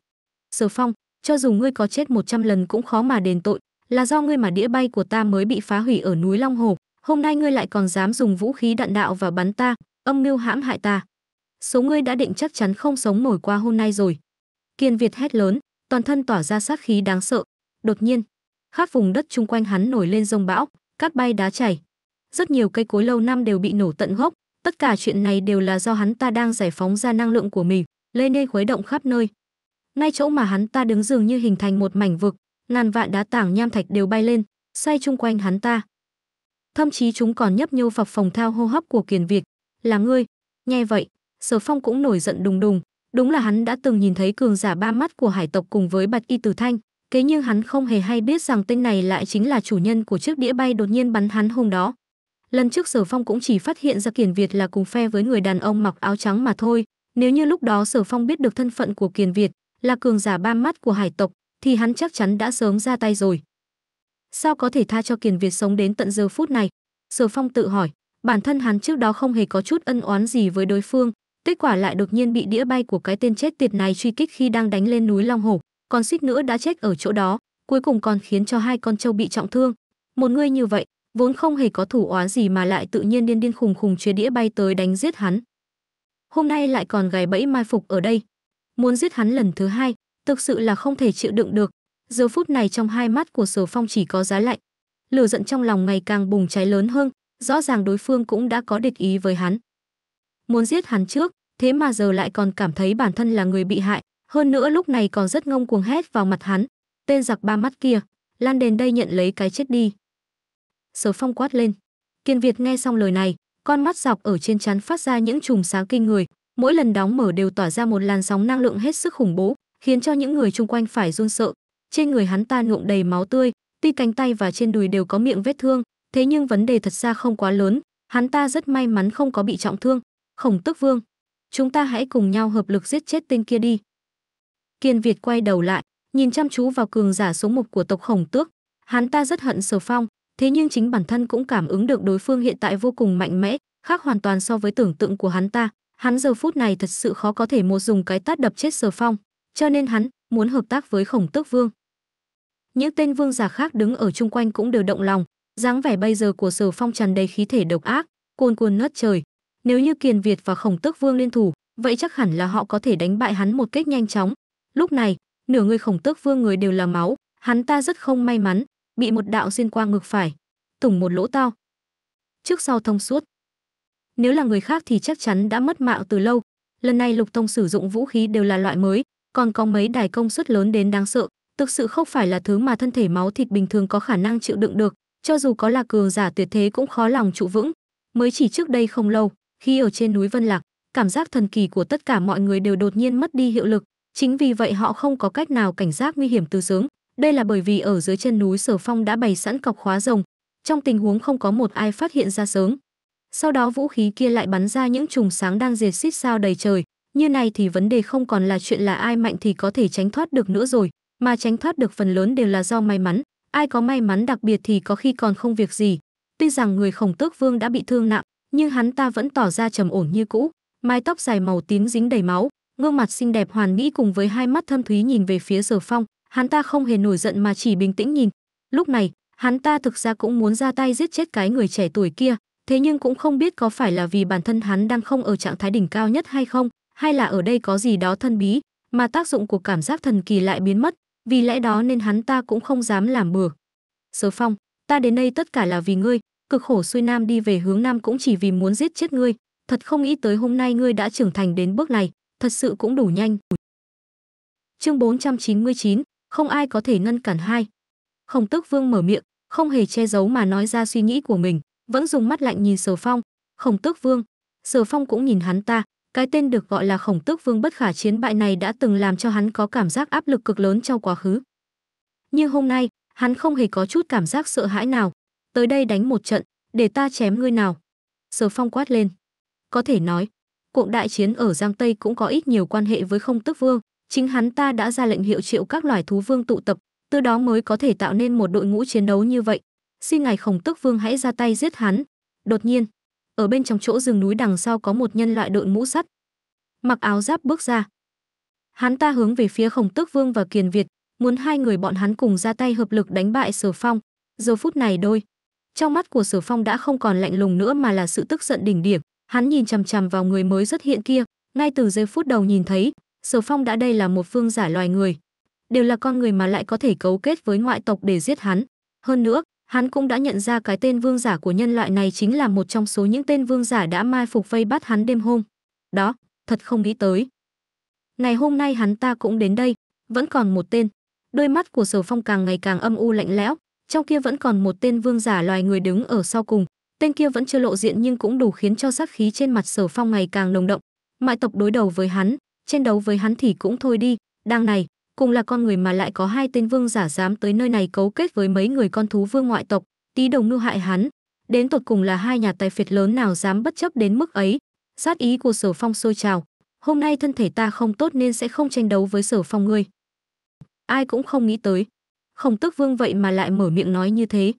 sở phong cho dù ngươi có chết 100 lần cũng khó mà đền tội là do ngươi mà đĩa bay của ta mới bị phá hủy ở núi long hồ hôm nay ngươi lại còn dám dùng vũ khí đạn đạo và bắn ta âm mưu hãm hại ta số ngươi đã định chắc chắn không sống nổi qua hôm nay rồi kiên việt hét lớn toàn thân tỏa ra sát khí đáng sợ đột nhiên khắp vùng đất chung quanh hắn nổi lên rông bão cát bay đá chảy rất nhiều cây cối lâu năm đều bị nổ tận gốc, tất cả chuyện này đều là do hắn ta đang giải phóng ra năng lượng của mình, lên nên khuấy động khắp nơi. Ngay chỗ mà hắn ta đứng dường như hình thành một mảnh vực, ngàn vạn đá tảng nham thạch đều bay lên, xoay chung quanh hắn ta. Thậm chí chúng còn nhấp nhô phập phòng thao hô hấp của Kiền Việt, là ngươi, nghe vậy, Sở Phong cũng nổi giận đùng đùng, đúng là hắn đã từng nhìn thấy cường giả ba mắt của hải tộc cùng với Bạch Y Tử Thanh, kế nhưng hắn không hề hay biết rằng tên này lại chính là chủ nhân của chiếc đĩa bay đột nhiên bắn hắn hôm đó. Lần trước Sở Phong cũng chỉ phát hiện ra Kiền Việt là cùng phe với người đàn ông mặc áo trắng mà thôi. Nếu như lúc đó Sở Phong biết được thân phận của Kiền Việt là cường giả ba mắt của hải tộc, thì hắn chắc chắn đã sớm ra tay rồi. Sao có thể tha cho Kiền Việt sống đến tận giờ phút này? Sở Phong tự hỏi, bản thân hắn trước đó không hề có chút ân oán gì với đối phương, kết quả lại đột nhiên bị đĩa bay của cái tên chết tiệt này truy kích khi đang đánh lên núi Long Hổ, còn suýt nữa đã chết ở chỗ đó, cuối cùng còn khiến cho hai con trâu bị trọng thương. Một người như vậy, vốn không hề có thủ oán gì mà lại tự nhiên điên điên khùng khùng chia đĩa bay tới đánh giết hắn. Hôm nay lại còn gài bẫy mai phục ở đây. Muốn giết hắn lần thứ hai, thực sự là không thể chịu đựng được. Giờ phút này trong hai mắt của Sở Phong chỉ có giá lạnh. Lửa giận trong lòng ngày càng bùng cháy lớn hơn, rõ ràng đối phương cũng đã có địch ý với hắn. Muốn giết hắn trước, thế mà giờ lại còn cảm thấy bản thân là người bị hại, hơn nữa lúc này còn rất ngông cuồng hét vào mặt hắn. Tên giặc ba mắt kia, lan đến đây nhận lấy cái chết đi. Sở Phong quát lên. Kiên Việt nghe xong lời này, con mắt dọc ở trên chắn phát ra những chùm sáng kinh người, mỗi lần đóng mở đều tỏa ra một làn sóng năng lượng hết sức khủng bố, khiến cho những người xung quanh phải run sợ. Trên người hắn ta nhuộm đầy máu tươi, tuy cánh tay và trên đùi đều có miệng vết thương, thế nhưng vấn đề thật ra không quá lớn, hắn ta rất may mắn không có bị trọng thương. Khổng Tức Vương, chúng ta hãy cùng nhau hợp lực giết chết tên kia đi. Kiên Việt quay đầu lại, nhìn chăm chú vào cường giả số một của tộc Khổng Tước, hắn ta rất hận Sở Phong, thế nhưng chính bản thân cũng cảm ứng được đối phương hiện tại vô cùng mạnh mẽ khác hoàn toàn so với tưởng tượng của hắn ta hắn giờ phút này thật sự khó có thể một dùng cái tát đập chết sở phong cho nên hắn muốn hợp tác với khổng tước vương những tên vương giả khác đứng ở chung quanh cũng đều động lòng dáng vẻ bây giờ của sở phong tràn đầy khí thể độc ác cuồn côn ngất trời nếu như kiền việt và khổng tước vương liên thủ vậy chắc hẳn là họ có thể đánh bại hắn một cách nhanh chóng lúc này nửa người khổng tước vương người đều là máu hắn ta rất không may mắn bị một đạo xuyên qua ngực phải, tủng một lỗ to Trước sau thông suốt. Nếu là người khác thì chắc chắn đã mất mạng từ lâu, lần này Lục Tông sử dụng vũ khí đều là loại mới, còn có mấy đài công suất lớn đến đáng sợ, thực sự không phải là thứ mà thân thể máu thịt bình thường có khả năng chịu đựng được, cho dù có là cường giả tuyệt thế cũng khó lòng trụ vững. Mới chỉ trước đây không lâu, khi ở trên núi Vân Lạc, cảm giác thần kỳ của tất cả mọi người đều đột nhiên mất đi hiệu lực, chính vì vậy họ không có cách nào cảnh giác nguy hiểm từ sớm, đây là bởi vì ở dưới chân núi Sở Phong đã bày sẵn cọc khóa rồng, trong tình huống không có một ai phát hiện ra sớm. Sau đó vũ khí kia lại bắn ra những chùm sáng đang diệt xít sao đầy trời, như này thì vấn đề không còn là chuyện là ai mạnh thì có thể tránh thoát được nữa rồi, mà tránh thoát được phần lớn đều là do may mắn, ai có may mắn đặc biệt thì có khi còn không việc gì. Tuy rằng người khổng tước vương đã bị thương nặng, nhưng hắn ta vẫn tỏ ra trầm ổn như cũ, mái tóc dài màu tím dính đầy máu, gương mặt xinh đẹp hoàn mỹ cùng với hai mắt thâm thúy nhìn về phía Sở Phong, hắn ta không hề nổi giận mà chỉ bình tĩnh nhìn lúc này hắn ta thực ra cũng muốn ra tay giết chết cái người trẻ tuổi kia thế nhưng cũng không biết có phải là vì bản thân hắn đang không ở trạng thái đỉnh cao nhất hay không hay là ở đây có gì đó thân bí mà tác dụng của cảm giác thần kỳ lại biến mất vì lẽ đó nên hắn ta cũng không dám làm bừa sớ phong ta đến đây tất cả là vì ngươi cực khổ xuôi nam đi về hướng nam cũng chỉ vì muốn giết chết ngươi thật không nghĩ tới hôm nay ngươi đã trưởng thành đến bước này thật sự cũng đủ nhanh chương 499, không ai có thể ngăn cản hai. Khổng Tước Vương mở miệng, không hề che giấu mà nói ra suy nghĩ của mình, vẫn dùng mắt lạnh nhìn Sở Phong. Khổng Tước Vương, Sở Phong cũng nhìn hắn ta, cái tên được gọi là Khổng Tước Vương bất khả chiến bại này đã từng làm cho hắn có cảm giác áp lực cực lớn trong quá khứ. Nhưng hôm nay, hắn không hề có chút cảm giác sợ hãi nào. Tới đây đánh một trận, để ta chém ngươi nào. Sở Phong quát lên. Có thể nói, cuộc đại chiến ở Giang Tây cũng có ít nhiều quan hệ với Không Tước Vương, chính hắn ta đã ra lệnh hiệu triệu các loài thú vương tụ tập, từ đó mới có thể tạo nên một đội ngũ chiến đấu như vậy. Xin ngài khổng tức vương hãy ra tay giết hắn. Đột nhiên, ở bên trong chỗ rừng núi đằng sau có một nhân loại đội mũ sắt. Mặc áo giáp bước ra. Hắn ta hướng về phía khổng tức vương và kiền Việt, muốn hai người bọn hắn cùng ra tay hợp lực đánh bại sở phong. Giờ phút này đôi. Trong mắt của sở phong đã không còn lạnh lùng nữa mà là sự tức giận đỉnh điểm. Hắn nhìn chằm chằm vào người mới xuất hiện kia, ngay từ giây phút đầu nhìn thấy, Sở Phong đã đây là một phương giả loài người, đều là con người mà lại có thể cấu kết với ngoại tộc để giết hắn. Hơn nữa, hắn cũng đã nhận ra cái tên vương giả của nhân loại này chính là một trong số những tên vương giả đã mai phục vây bắt hắn đêm hôm. Đó, thật không nghĩ tới. Ngày hôm nay hắn ta cũng đến đây, vẫn còn một tên. Đôi mắt của Sở Phong càng ngày càng âm u lạnh lẽo, trong kia vẫn còn một tên vương giả loài người đứng ở sau cùng. Tên kia vẫn chưa lộ diện nhưng cũng đủ khiến cho sát khí trên mặt Sở Phong ngày càng nồng động. Mại tộc đối đầu với hắn, trên đấu với hắn thì cũng thôi đi đang này cùng là con người mà lại có hai tên vương giả dám tới nơi này cấu kết với mấy người con thú vương ngoại tộc tí đồng mưu hại hắn đến tột cùng là hai nhà tài phiệt lớn nào dám bất chấp đến mức ấy sát ý của sở phong sôi trào hôm nay thân thể ta không tốt nên sẽ không tranh đấu với sở phong ngươi ai cũng không nghĩ tới khổng tức vương vậy mà lại mở miệng nói như thế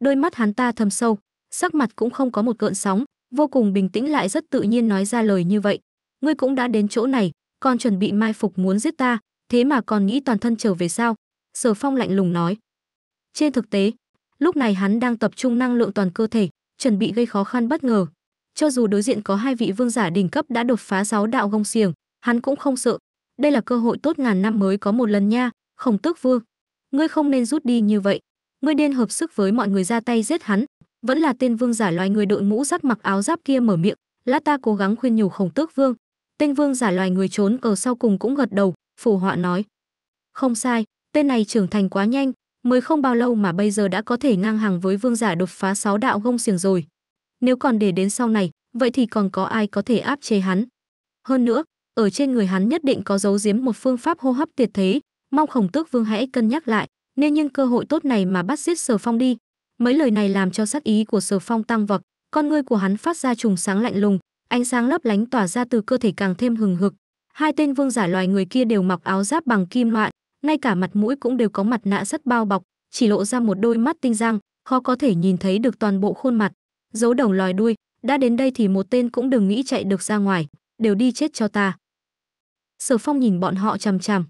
đôi mắt hắn ta thâm sâu sắc mặt cũng không có một gợn sóng vô cùng bình tĩnh lại rất tự nhiên nói ra lời như vậy ngươi cũng đã đến chỗ này còn chuẩn bị mai phục muốn giết ta thế mà còn nghĩ toàn thân trở về sao sở phong lạnh lùng nói trên thực tế lúc này hắn đang tập trung năng lượng toàn cơ thể chuẩn bị gây khó khăn bất ngờ cho dù đối diện có hai vị vương giả đỉnh cấp đã đột phá sáu đạo gông xiềng hắn cũng không sợ đây là cơ hội tốt ngàn năm mới có một lần nha khổng tước vương ngươi không nên rút đi như vậy ngươi nên hợp sức với mọi người ra tay giết hắn vẫn là tên vương giả loài người đội mũ giáp mặc áo giáp kia mở miệng lát ta cố gắng khuyên nhủ khổng tước vương Tên vương giả loài người trốn ở sau cùng cũng gật đầu, phù họa nói. Không sai, tên này trưởng thành quá nhanh, mới không bao lâu mà bây giờ đã có thể ngang hàng với vương giả đột phá sáu đạo gông xiềng rồi. Nếu còn để đến sau này, vậy thì còn có ai có thể áp chế hắn. Hơn nữa, ở trên người hắn nhất định có giấu giếm một phương pháp hô hấp tuyệt thế, mong khổng tước vương hãy cân nhắc lại, nên nhưng cơ hội tốt này mà bắt giết Sở Phong đi. Mấy lời này làm cho sát ý của Sở Phong tăng vọt, con ngươi của hắn phát ra trùng sáng lạnh lùng, ánh sáng lấp lánh tỏa ra từ cơ thể càng thêm hừng hực hai tên vương giả loài người kia đều mặc áo giáp bằng kim loại ngay cả mặt mũi cũng đều có mặt nạ rất bao bọc chỉ lộ ra một đôi mắt tinh răng khó có thể nhìn thấy được toàn bộ khuôn mặt dấu đầu lòi đuôi đã đến đây thì một tên cũng đừng nghĩ chạy được ra ngoài đều đi chết cho ta sở phong nhìn bọn họ chằm chằm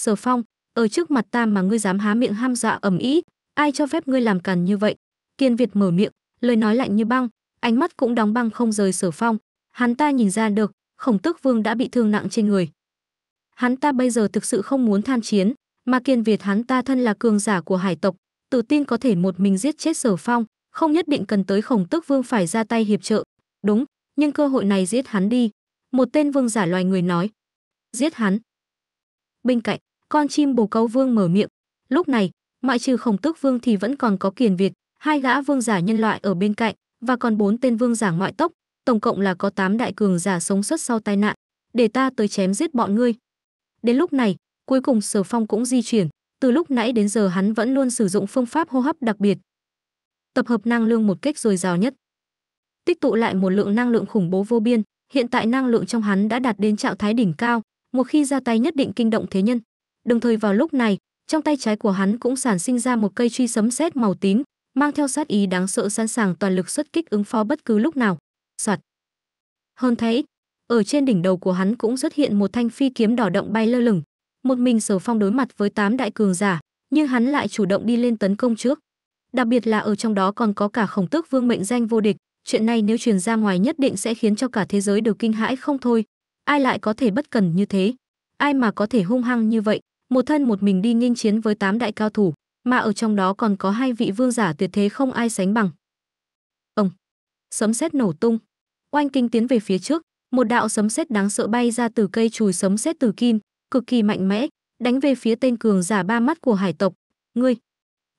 sở phong ở trước mặt ta mà ngươi dám há miệng ham dọa ầm ĩ, ai cho phép ngươi làm càn như vậy kiên việt mở miệng lời nói lạnh như băng ánh mắt cũng đóng băng không rời sở phong Hắn ta nhìn ra được, khổng tước vương đã bị thương nặng trên người. Hắn ta bây giờ thực sự không muốn tham chiến, mà kiên Việt hắn ta thân là cường giả của hải tộc, tự tin có thể một mình giết chết sở phong, không nhất định cần tới khổng tước vương phải ra tay hiệp trợ. Đúng, nhưng cơ hội này giết hắn đi. Một tên vương giả loài người nói. Giết hắn. Bên cạnh, con chim bồ câu vương mở miệng. Lúc này, ngoại trừ khổng tước vương thì vẫn còn có kiền Việt, hai gã vương giả nhân loại ở bên cạnh và còn bốn tên vương giả ngoại tốc tổng cộng là có 8 đại cường giả sống sót sau tai nạn, để ta tới chém giết bọn ngươi. Đến lúc này, cuối cùng Sở Phong cũng di chuyển, từ lúc nãy đến giờ hắn vẫn luôn sử dụng phương pháp hô hấp đặc biệt. Tập hợp năng lượng một cách dồi dào nhất. Tích tụ lại một lượng năng lượng khủng bố vô biên, hiện tại năng lượng trong hắn đã đạt đến trạng thái đỉnh cao, một khi ra tay nhất định kinh động thế nhân. Đồng thời vào lúc này, trong tay trái của hắn cũng sản sinh ra một cây truy sấm sét màu tím, mang theo sát ý đáng sợ sẵn sàng toàn lực xuất kích ứng phó bất cứ lúc nào. Soạt. Hơn thế, ở trên đỉnh đầu của hắn cũng xuất hiện một thanh phi kiếm đỏ động bay lơ lửng. Một mình Sở Phong đối mặt với tám đại cường giả, nhưng hắn lại chủ động đi lên tấn công trước. Đặc biệt là ở trong đó còn có cả Khổng Tước Vương mệnh danh vô địch, chuyện này nếu truyền ra ngoài nhất định sẽ khiến cho cả thế giới đều kinh hãi không thôi. Ai lại có thể bất cần như thế? Ai mà có thể hung hăng như vậy, một thân một mình đi nghênh chiến với tám đại cao thủ, mà ở trong đó còn có hai vị vương giả tuyệt thế không ai sánh bằng. Ông sấm sét nổ tung, oanh kinh tiến về phía trước một đạo sấm sét đáng sợ bay ra từ cây chùi sấm sét từ kim cực kỳ mạnh mẽ đánh về phía tên cường giả ba mắt của hải tộc ngươi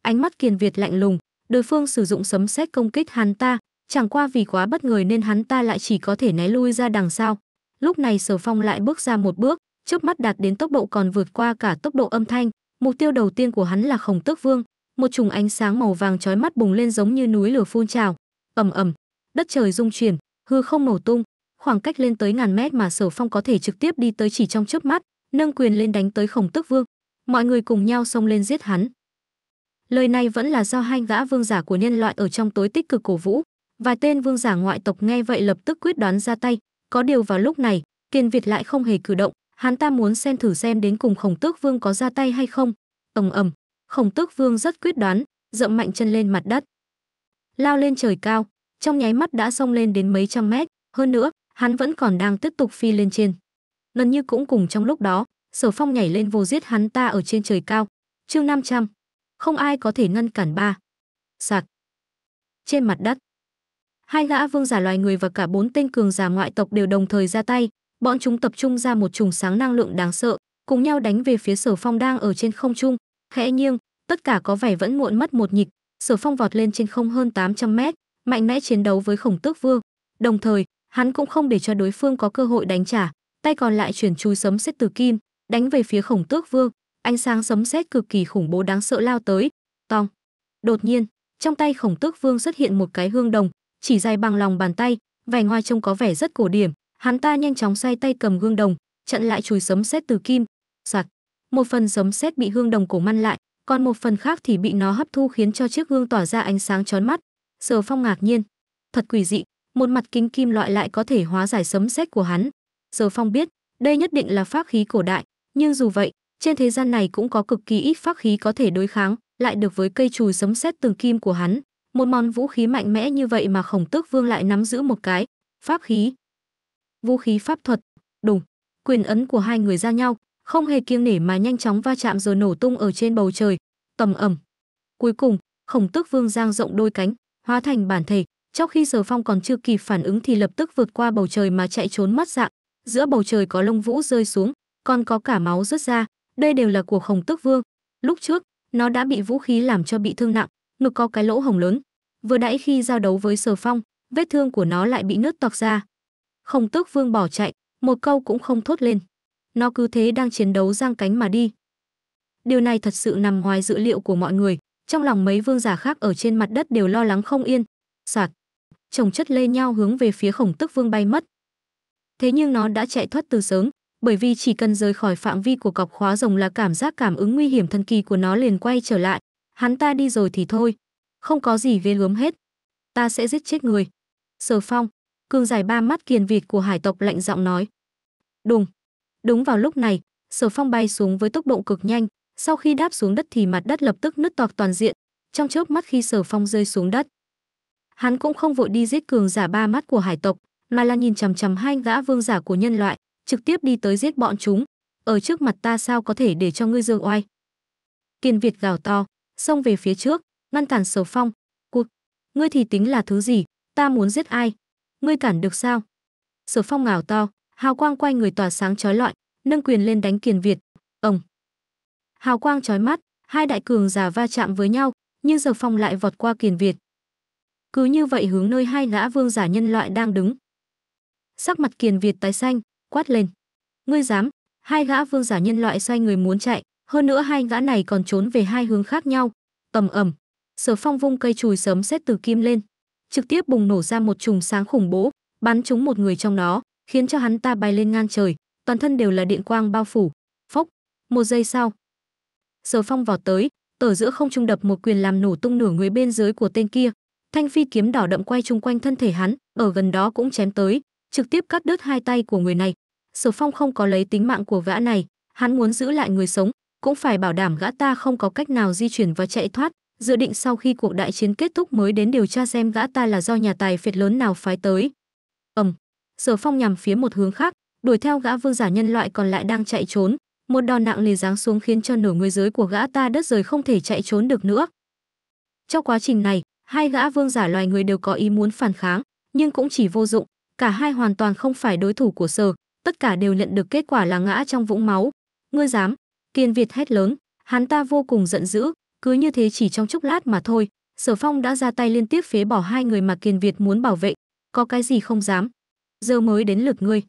ánh mắt kiền việt lạnh lùng đối phương sử dụng sấm sét công kích hắn ta chẳng qua vì quá bất ngờ nên hắn ta lại chỉ có thể né lui ra đằng sau lúc này sở phong lại bước ra một bước trước mắt đạt đến tốc độ còn vượt qua cả tốc độ âm thanh mục tiêu đầu tiên của hắn là khổng tước vương một chùm ánh sáng màu vàng chói mắt bùng lên giống như núi lửa phun trào ầm ầm đất trời rung chuyển hư không nổ tung khoảng cách lên tới ngàn mét mà sở phong có thể trực tiếp đi tới chỉ trong chớp mắt nâng quyền lên đánh tới khổng tức vương mọi người cùng nhau xông lên giết hắn lời này vẫn là do hai gã vương giả của nhân loại ở trong tối tích cực cổ vũ vài tên vương giả ngoại tộc nghe vậy lập tức quyết đoán ra tay có điều vào lúc này kiên việt lại không hề cử động hắn ta muốn xem thử xem đến cùng khổng tước vương có ra tay hay không ầm ầm khổng tước vương rất quyết đoán dậm mạnh chân lên mặt đất lao lên trời cao trong nháy mắt đã xông lên đến mấy trăm mét, hơn nữa, hắn vẫn còn đang tiếp tục phi lên trên. Gần như cũng cùng trong lúc đó, Sở Phong nhảy lên vô giết hắn ta ở trên trời cao. Chương 500. Không ai có thể ngăn cản ba. Sạc. Trên mặt đất, hai gã vương giả loài người và cả bốn tên cường giả ngoại tộc đều đồng thời ra tay, bọn chúng tập trung ra một chùm sáng năng lượng đáng sợ, cùng nhau đánh về phía Sở Phong đang ở trên không trung, khẽ nghiêng, tất cả có vẻ vẫn muộn mất một nhịp, Sở Phong vọt lên trên không hơn 800 mét, mạnh mẽ chiến đấu với khổng tước vương đồng thời hắn cũng không để cho đối phương có cơ hội đánh trả tay còn lại chuyển chui sấm sét từ kim đánh về phía khổng tước vương ánh sáng sấm sét cực kỳ khủng bố đáng sợ lao tới tong đột nhiên trong tay khổng tước vương xuất hiện một cái hương đồng chỉ dài bằng lòng bàn tay vẻ ngoài trông có vẻ rất cổ điểm hắn ta nhanh chóng xoay tay cầm gương đồng chặn lại chùi sấm sét từ kim Sạt. một phần sấm sét bị hương đồng cổ măn lại còn một phần khác thì bị nó hấp thu khiến cho chiếc gương tỏa ra ánh sáng chói mắt Sở Phong ngạc nhiên, thật quỷ dị, một mặt kính kim loại lại có thể hóa giải sấm sét của hắn. Sở Phong biết, đây nhất định là pháp khí cổ đại, nhưng dù vậy, trên thế gian này cũng có cực kỳ ít pháp khí có thể đối kháng, lại được với cây chùi sấm sét từng kim của hắn, một món vũ khí mạnh mẽ như vậy mà Khổng Tước Vương lại nắm giữ một cái, pháp khí. Vũ khí pháp thuật, đùng, quyền ấn của hai người ra nhau, không hề kiêng nể mà nhanh chóng va chạm rồi nổ tung ở trên bầu trời, tầm ầm. Cuối cùng, Khổng Tước Vương giang rộng đôi cánh, hóa thành bản thể trong khi sở phong còn chưa kịp phản ứng thì lập tức vượt qua bầu trời mà chạy trốn mất dạng giữa bầu trời có lông vũ rơi xuống còn có cả máu rớt ra đây đều là của khổng tước vương lúc trước nó đã bị vũ khí làm cho bị thương nặng ngực có cái lỗ hồng lớn vừa nãy khi giao đấu với sở phong vết thương của nó lại bị nứt toạc ra khổng tước vương bỏ chạy một câu cũng không thốt lên nó cứ thế đang chiến đấu giang cánh mà đi điều này thật sự nằm ngoài dự liệu của mọi người trong lòng mấy vương giả khác ở trên mặt đất đều lo lắng không yên sạc chồng chất lê nhau hướng về phía khổng tức vương bay mất thế nhưng nó đã chạy thoát từ sớm bởi vì chỉ cần rời khỏi phạm vi của cọc khóa rồng là cảm giác cảm ứng nguy hiểm thần kỳ của nó liền quay trở lại hắn ta đi rồi thì thôi không có gì ghê gớm hết ta sẽ giết chết người sở phong cương dài ba mắt kiền vịt của hải tộc lạnh giọng nói đùng đúng vào lúc này sở phong bay xuống với tốc độ cực nhanh sau khi đáp xuống đất thì mặt đất lập tức nứt toạc toàn diện, trong chớp mắt khi Sở Phong rơi xuống đất. Hắn cũng không vội đi giết cường giả ba mắt của hải tộc, mà là nhìn chằm chằm hai gã vương giả của nhân loại, trực tiếp đi tới giết bọn chúng. Ở trước mặt ta sao có thể để cho ngươi dương oai? Kiền Việt gào to, xông về phía trước, ngăn cản Sở Phong. cuộc ngươi thì tính là thứ gì? Ta muốn giết ai? Ngươi cản được sao? Sở Phong ngào to, hào quang quay người tỏa sáng chói lọi, nâng quyền lên đánh Kiền Việt. Ông hào quang chói mắt, hai đại cường giả va chạm với nhau, nhưng giờ phong lại vọt qua kiền Việt. Cứ như vậy hướng nơi hai gã vương giả nhân loại đang đứng. Sắc mặt kiền Việt tái xanh, quát lên. Ngươi dám, hai gã vương giả nhân loại xoay người muốn chạy, hơn nữa hai gã này còn trốn về hai hướng khác nhau. tầm ầm, Sở Phong vung cây chùi sớm xét từ kim lên, trực tiếp bùng nổ ra một chùm sáng khủng bố, bắn trúng một người trong đó, khiến cho hắn ta bay lên ngang trời, toàn thân đều là điện quang bao phủ. Phốc, một giây sau, Sở Phong vọt tới, ở giữa không trung đập một quyền làm nổ tung nửa người bên dưới của tên kia. Thanh phi kiếm đỏ đậm quay chung quanh thân thể hắn, ở gần đó cũng chém tới, trực tiếp cắt đứt hai tay của người này. Sở Phong không có lấy tính mạng của gã này, hắn muốn giữ lại người sống, cũng phải bảo đảm gã ta không có cách nào di chuyển và chạy thoát. Dự định sau khi cuộc đại chiến kết thúc mới đến điều tra xem gã ta là do nhà tài phiệt lớn nào phái tới. Ầm, Sở Phong nhằm phía một hướng khác, đuổi theo gã vương giả nhân loại còn lại đang chạy trốn, một đòn nặng lề giáng xuống khiến cho nửa người dưới của gã ta đất rời không thể chạy trốn được nữa. Trong quá trình này, hai gã vương giả loài người đều có ý muốn phản kháng, nhưng cũng chỉ vô dụng, cả hai hoàn toàn không phải đối thủ của Sở, tất cả đều nhận được kết quả là ngã trong vũng máu. Ngươi dám? Kiên Việt hét lớn, hắn ta vô cùng giận dữ, cứ như thế chỉ trong chốc lát mà thôi, Sở Phong đã ra tay liên tiếp phế bỏ hai người mà Kiên Việt muốn bảo vệ, có cái gì không dám? Giờ mới đến lượt ngươi.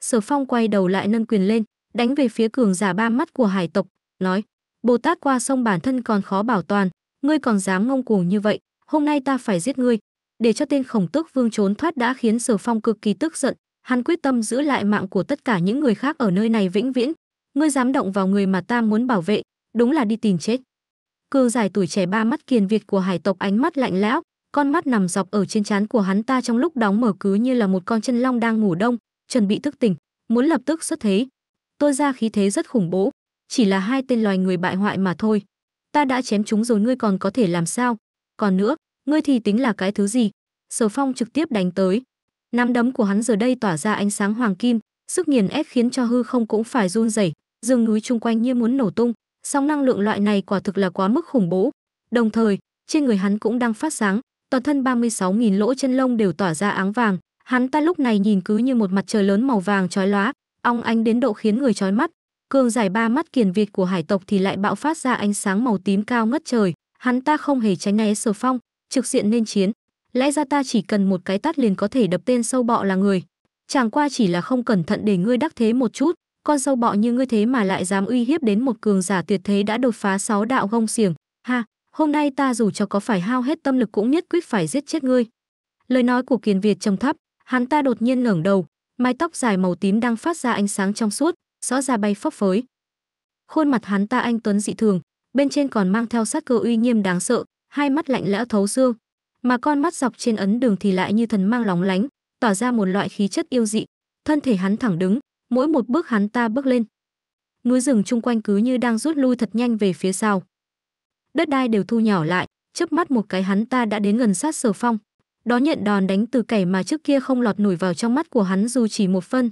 Sở Phong quay đầu lại nâng quyền lên, đánh về phía cường giả ba mắt của hải tộc, nói, Bồ Tát qua sông bản thân còn khó bảo toàn, ngươi còn dám ngông cuồng như vậy, hôm nay ta phải giết ngươi. Để cho tên khổng tước vương trốn thoát đã khiến Sở Phong cực kỳ tức giận, hắn quyết tâm giữ lại mạng của tất cả những người khác ở nơi này vĩnh viễn. Ngươi dám động vào người mà ta muốn bảo vệ, đúng là đi tìm chết. Cường giải tuổi trẻ ba mắt kiền việt của hải tộc ánh mắt lạnh lẽo, con mắt nằm dọc ở trên trán của hắn ta trong lúc đóng mở cứ như là một con chân long đang ngủ đông, chuẩn bị thức tỉnh, muốn lập tức xuất thế tôi ra khí thế rất khủng bố, chỉ là hai tên loài người bại hoại mà thôi. Ta đã chém chúng rồi ngươi còn có thể làm sao? Còn nữa, ngươi thì tính là cái thứ gì? Sở Phong trực tiếp đánh tới. Nắm đấm của hắn giờ đây tỏa ra ánh sáng hoàng kim, sức nghiền ép khiến cho hư không cũng phải run rẩy, rừng núi chung quanh như muốn nổ tung, song năng lượng loại này quả thực là quá mức khủng bố. Đồng thời, trên người hắn cũng đang phát sáng, toàn thân 36.000 lỗ chân lông đều tỏa ra áng vàng, hắn ta lúc này nhìn cứ như một mặt trời lớn màu vàng chói lóa, Ong ánh đến độ khiến người chói mắt, cường giải ba mắt kiền việt của hải tộc thì lại bạo phát ra ánh sáng màu tím cao ngất trời, hắn ta không hề tránh né Sở Phong, trực diện nên chiến. Lẽ ra ta chỉ cần một cái tát liền có thể đập tên sâu bọ là người, chẳng qua chỉ là không cẩn thận để ngươi đắc thế một chút, con sâu bọ như ngươi thế mà lại dám uy hiếp đến một cường giả tuyệt thế đã đột phá sáu đạo gông xiềng, ha, hôm nay ta dù cho có phải hao hết tâm lực cũng nhất quyết phải giết chết ngươi. Lời nói của Kiền Việt trầm thấp, hắn ta đột nhiên ngẩng đầu, mái tóc dài màu tím đang phát ra ánh sáng trong suốt, rõ ra bay phấp phới. Khuôn mặt hắn ta anh tuấn dị thường, bên trên còn mang theo sát cơ uy nghiêm đáng sợ, hai mắt lạnh lẽo thấu xương, mà con mắt dọc trên ấn đường thì lại như thần mang lóng lánh, tỏa ra một loại khí chất yêu dị. Thân thể hắn thẳng đứng, mỗi một bước hắn ta bước lên. Núi rừng chung quanh cứ như đang rút lui thật nhanh về phía sau. Đất đai đều thu nhỏ lại, chớp mắt một cái hắn ta đã đến gần sát Sở Phong. Đó nhận đòn đánh từ kẻ mà trước kia không lọt nổi vào trong mắt của hắn dù chỉ một phân.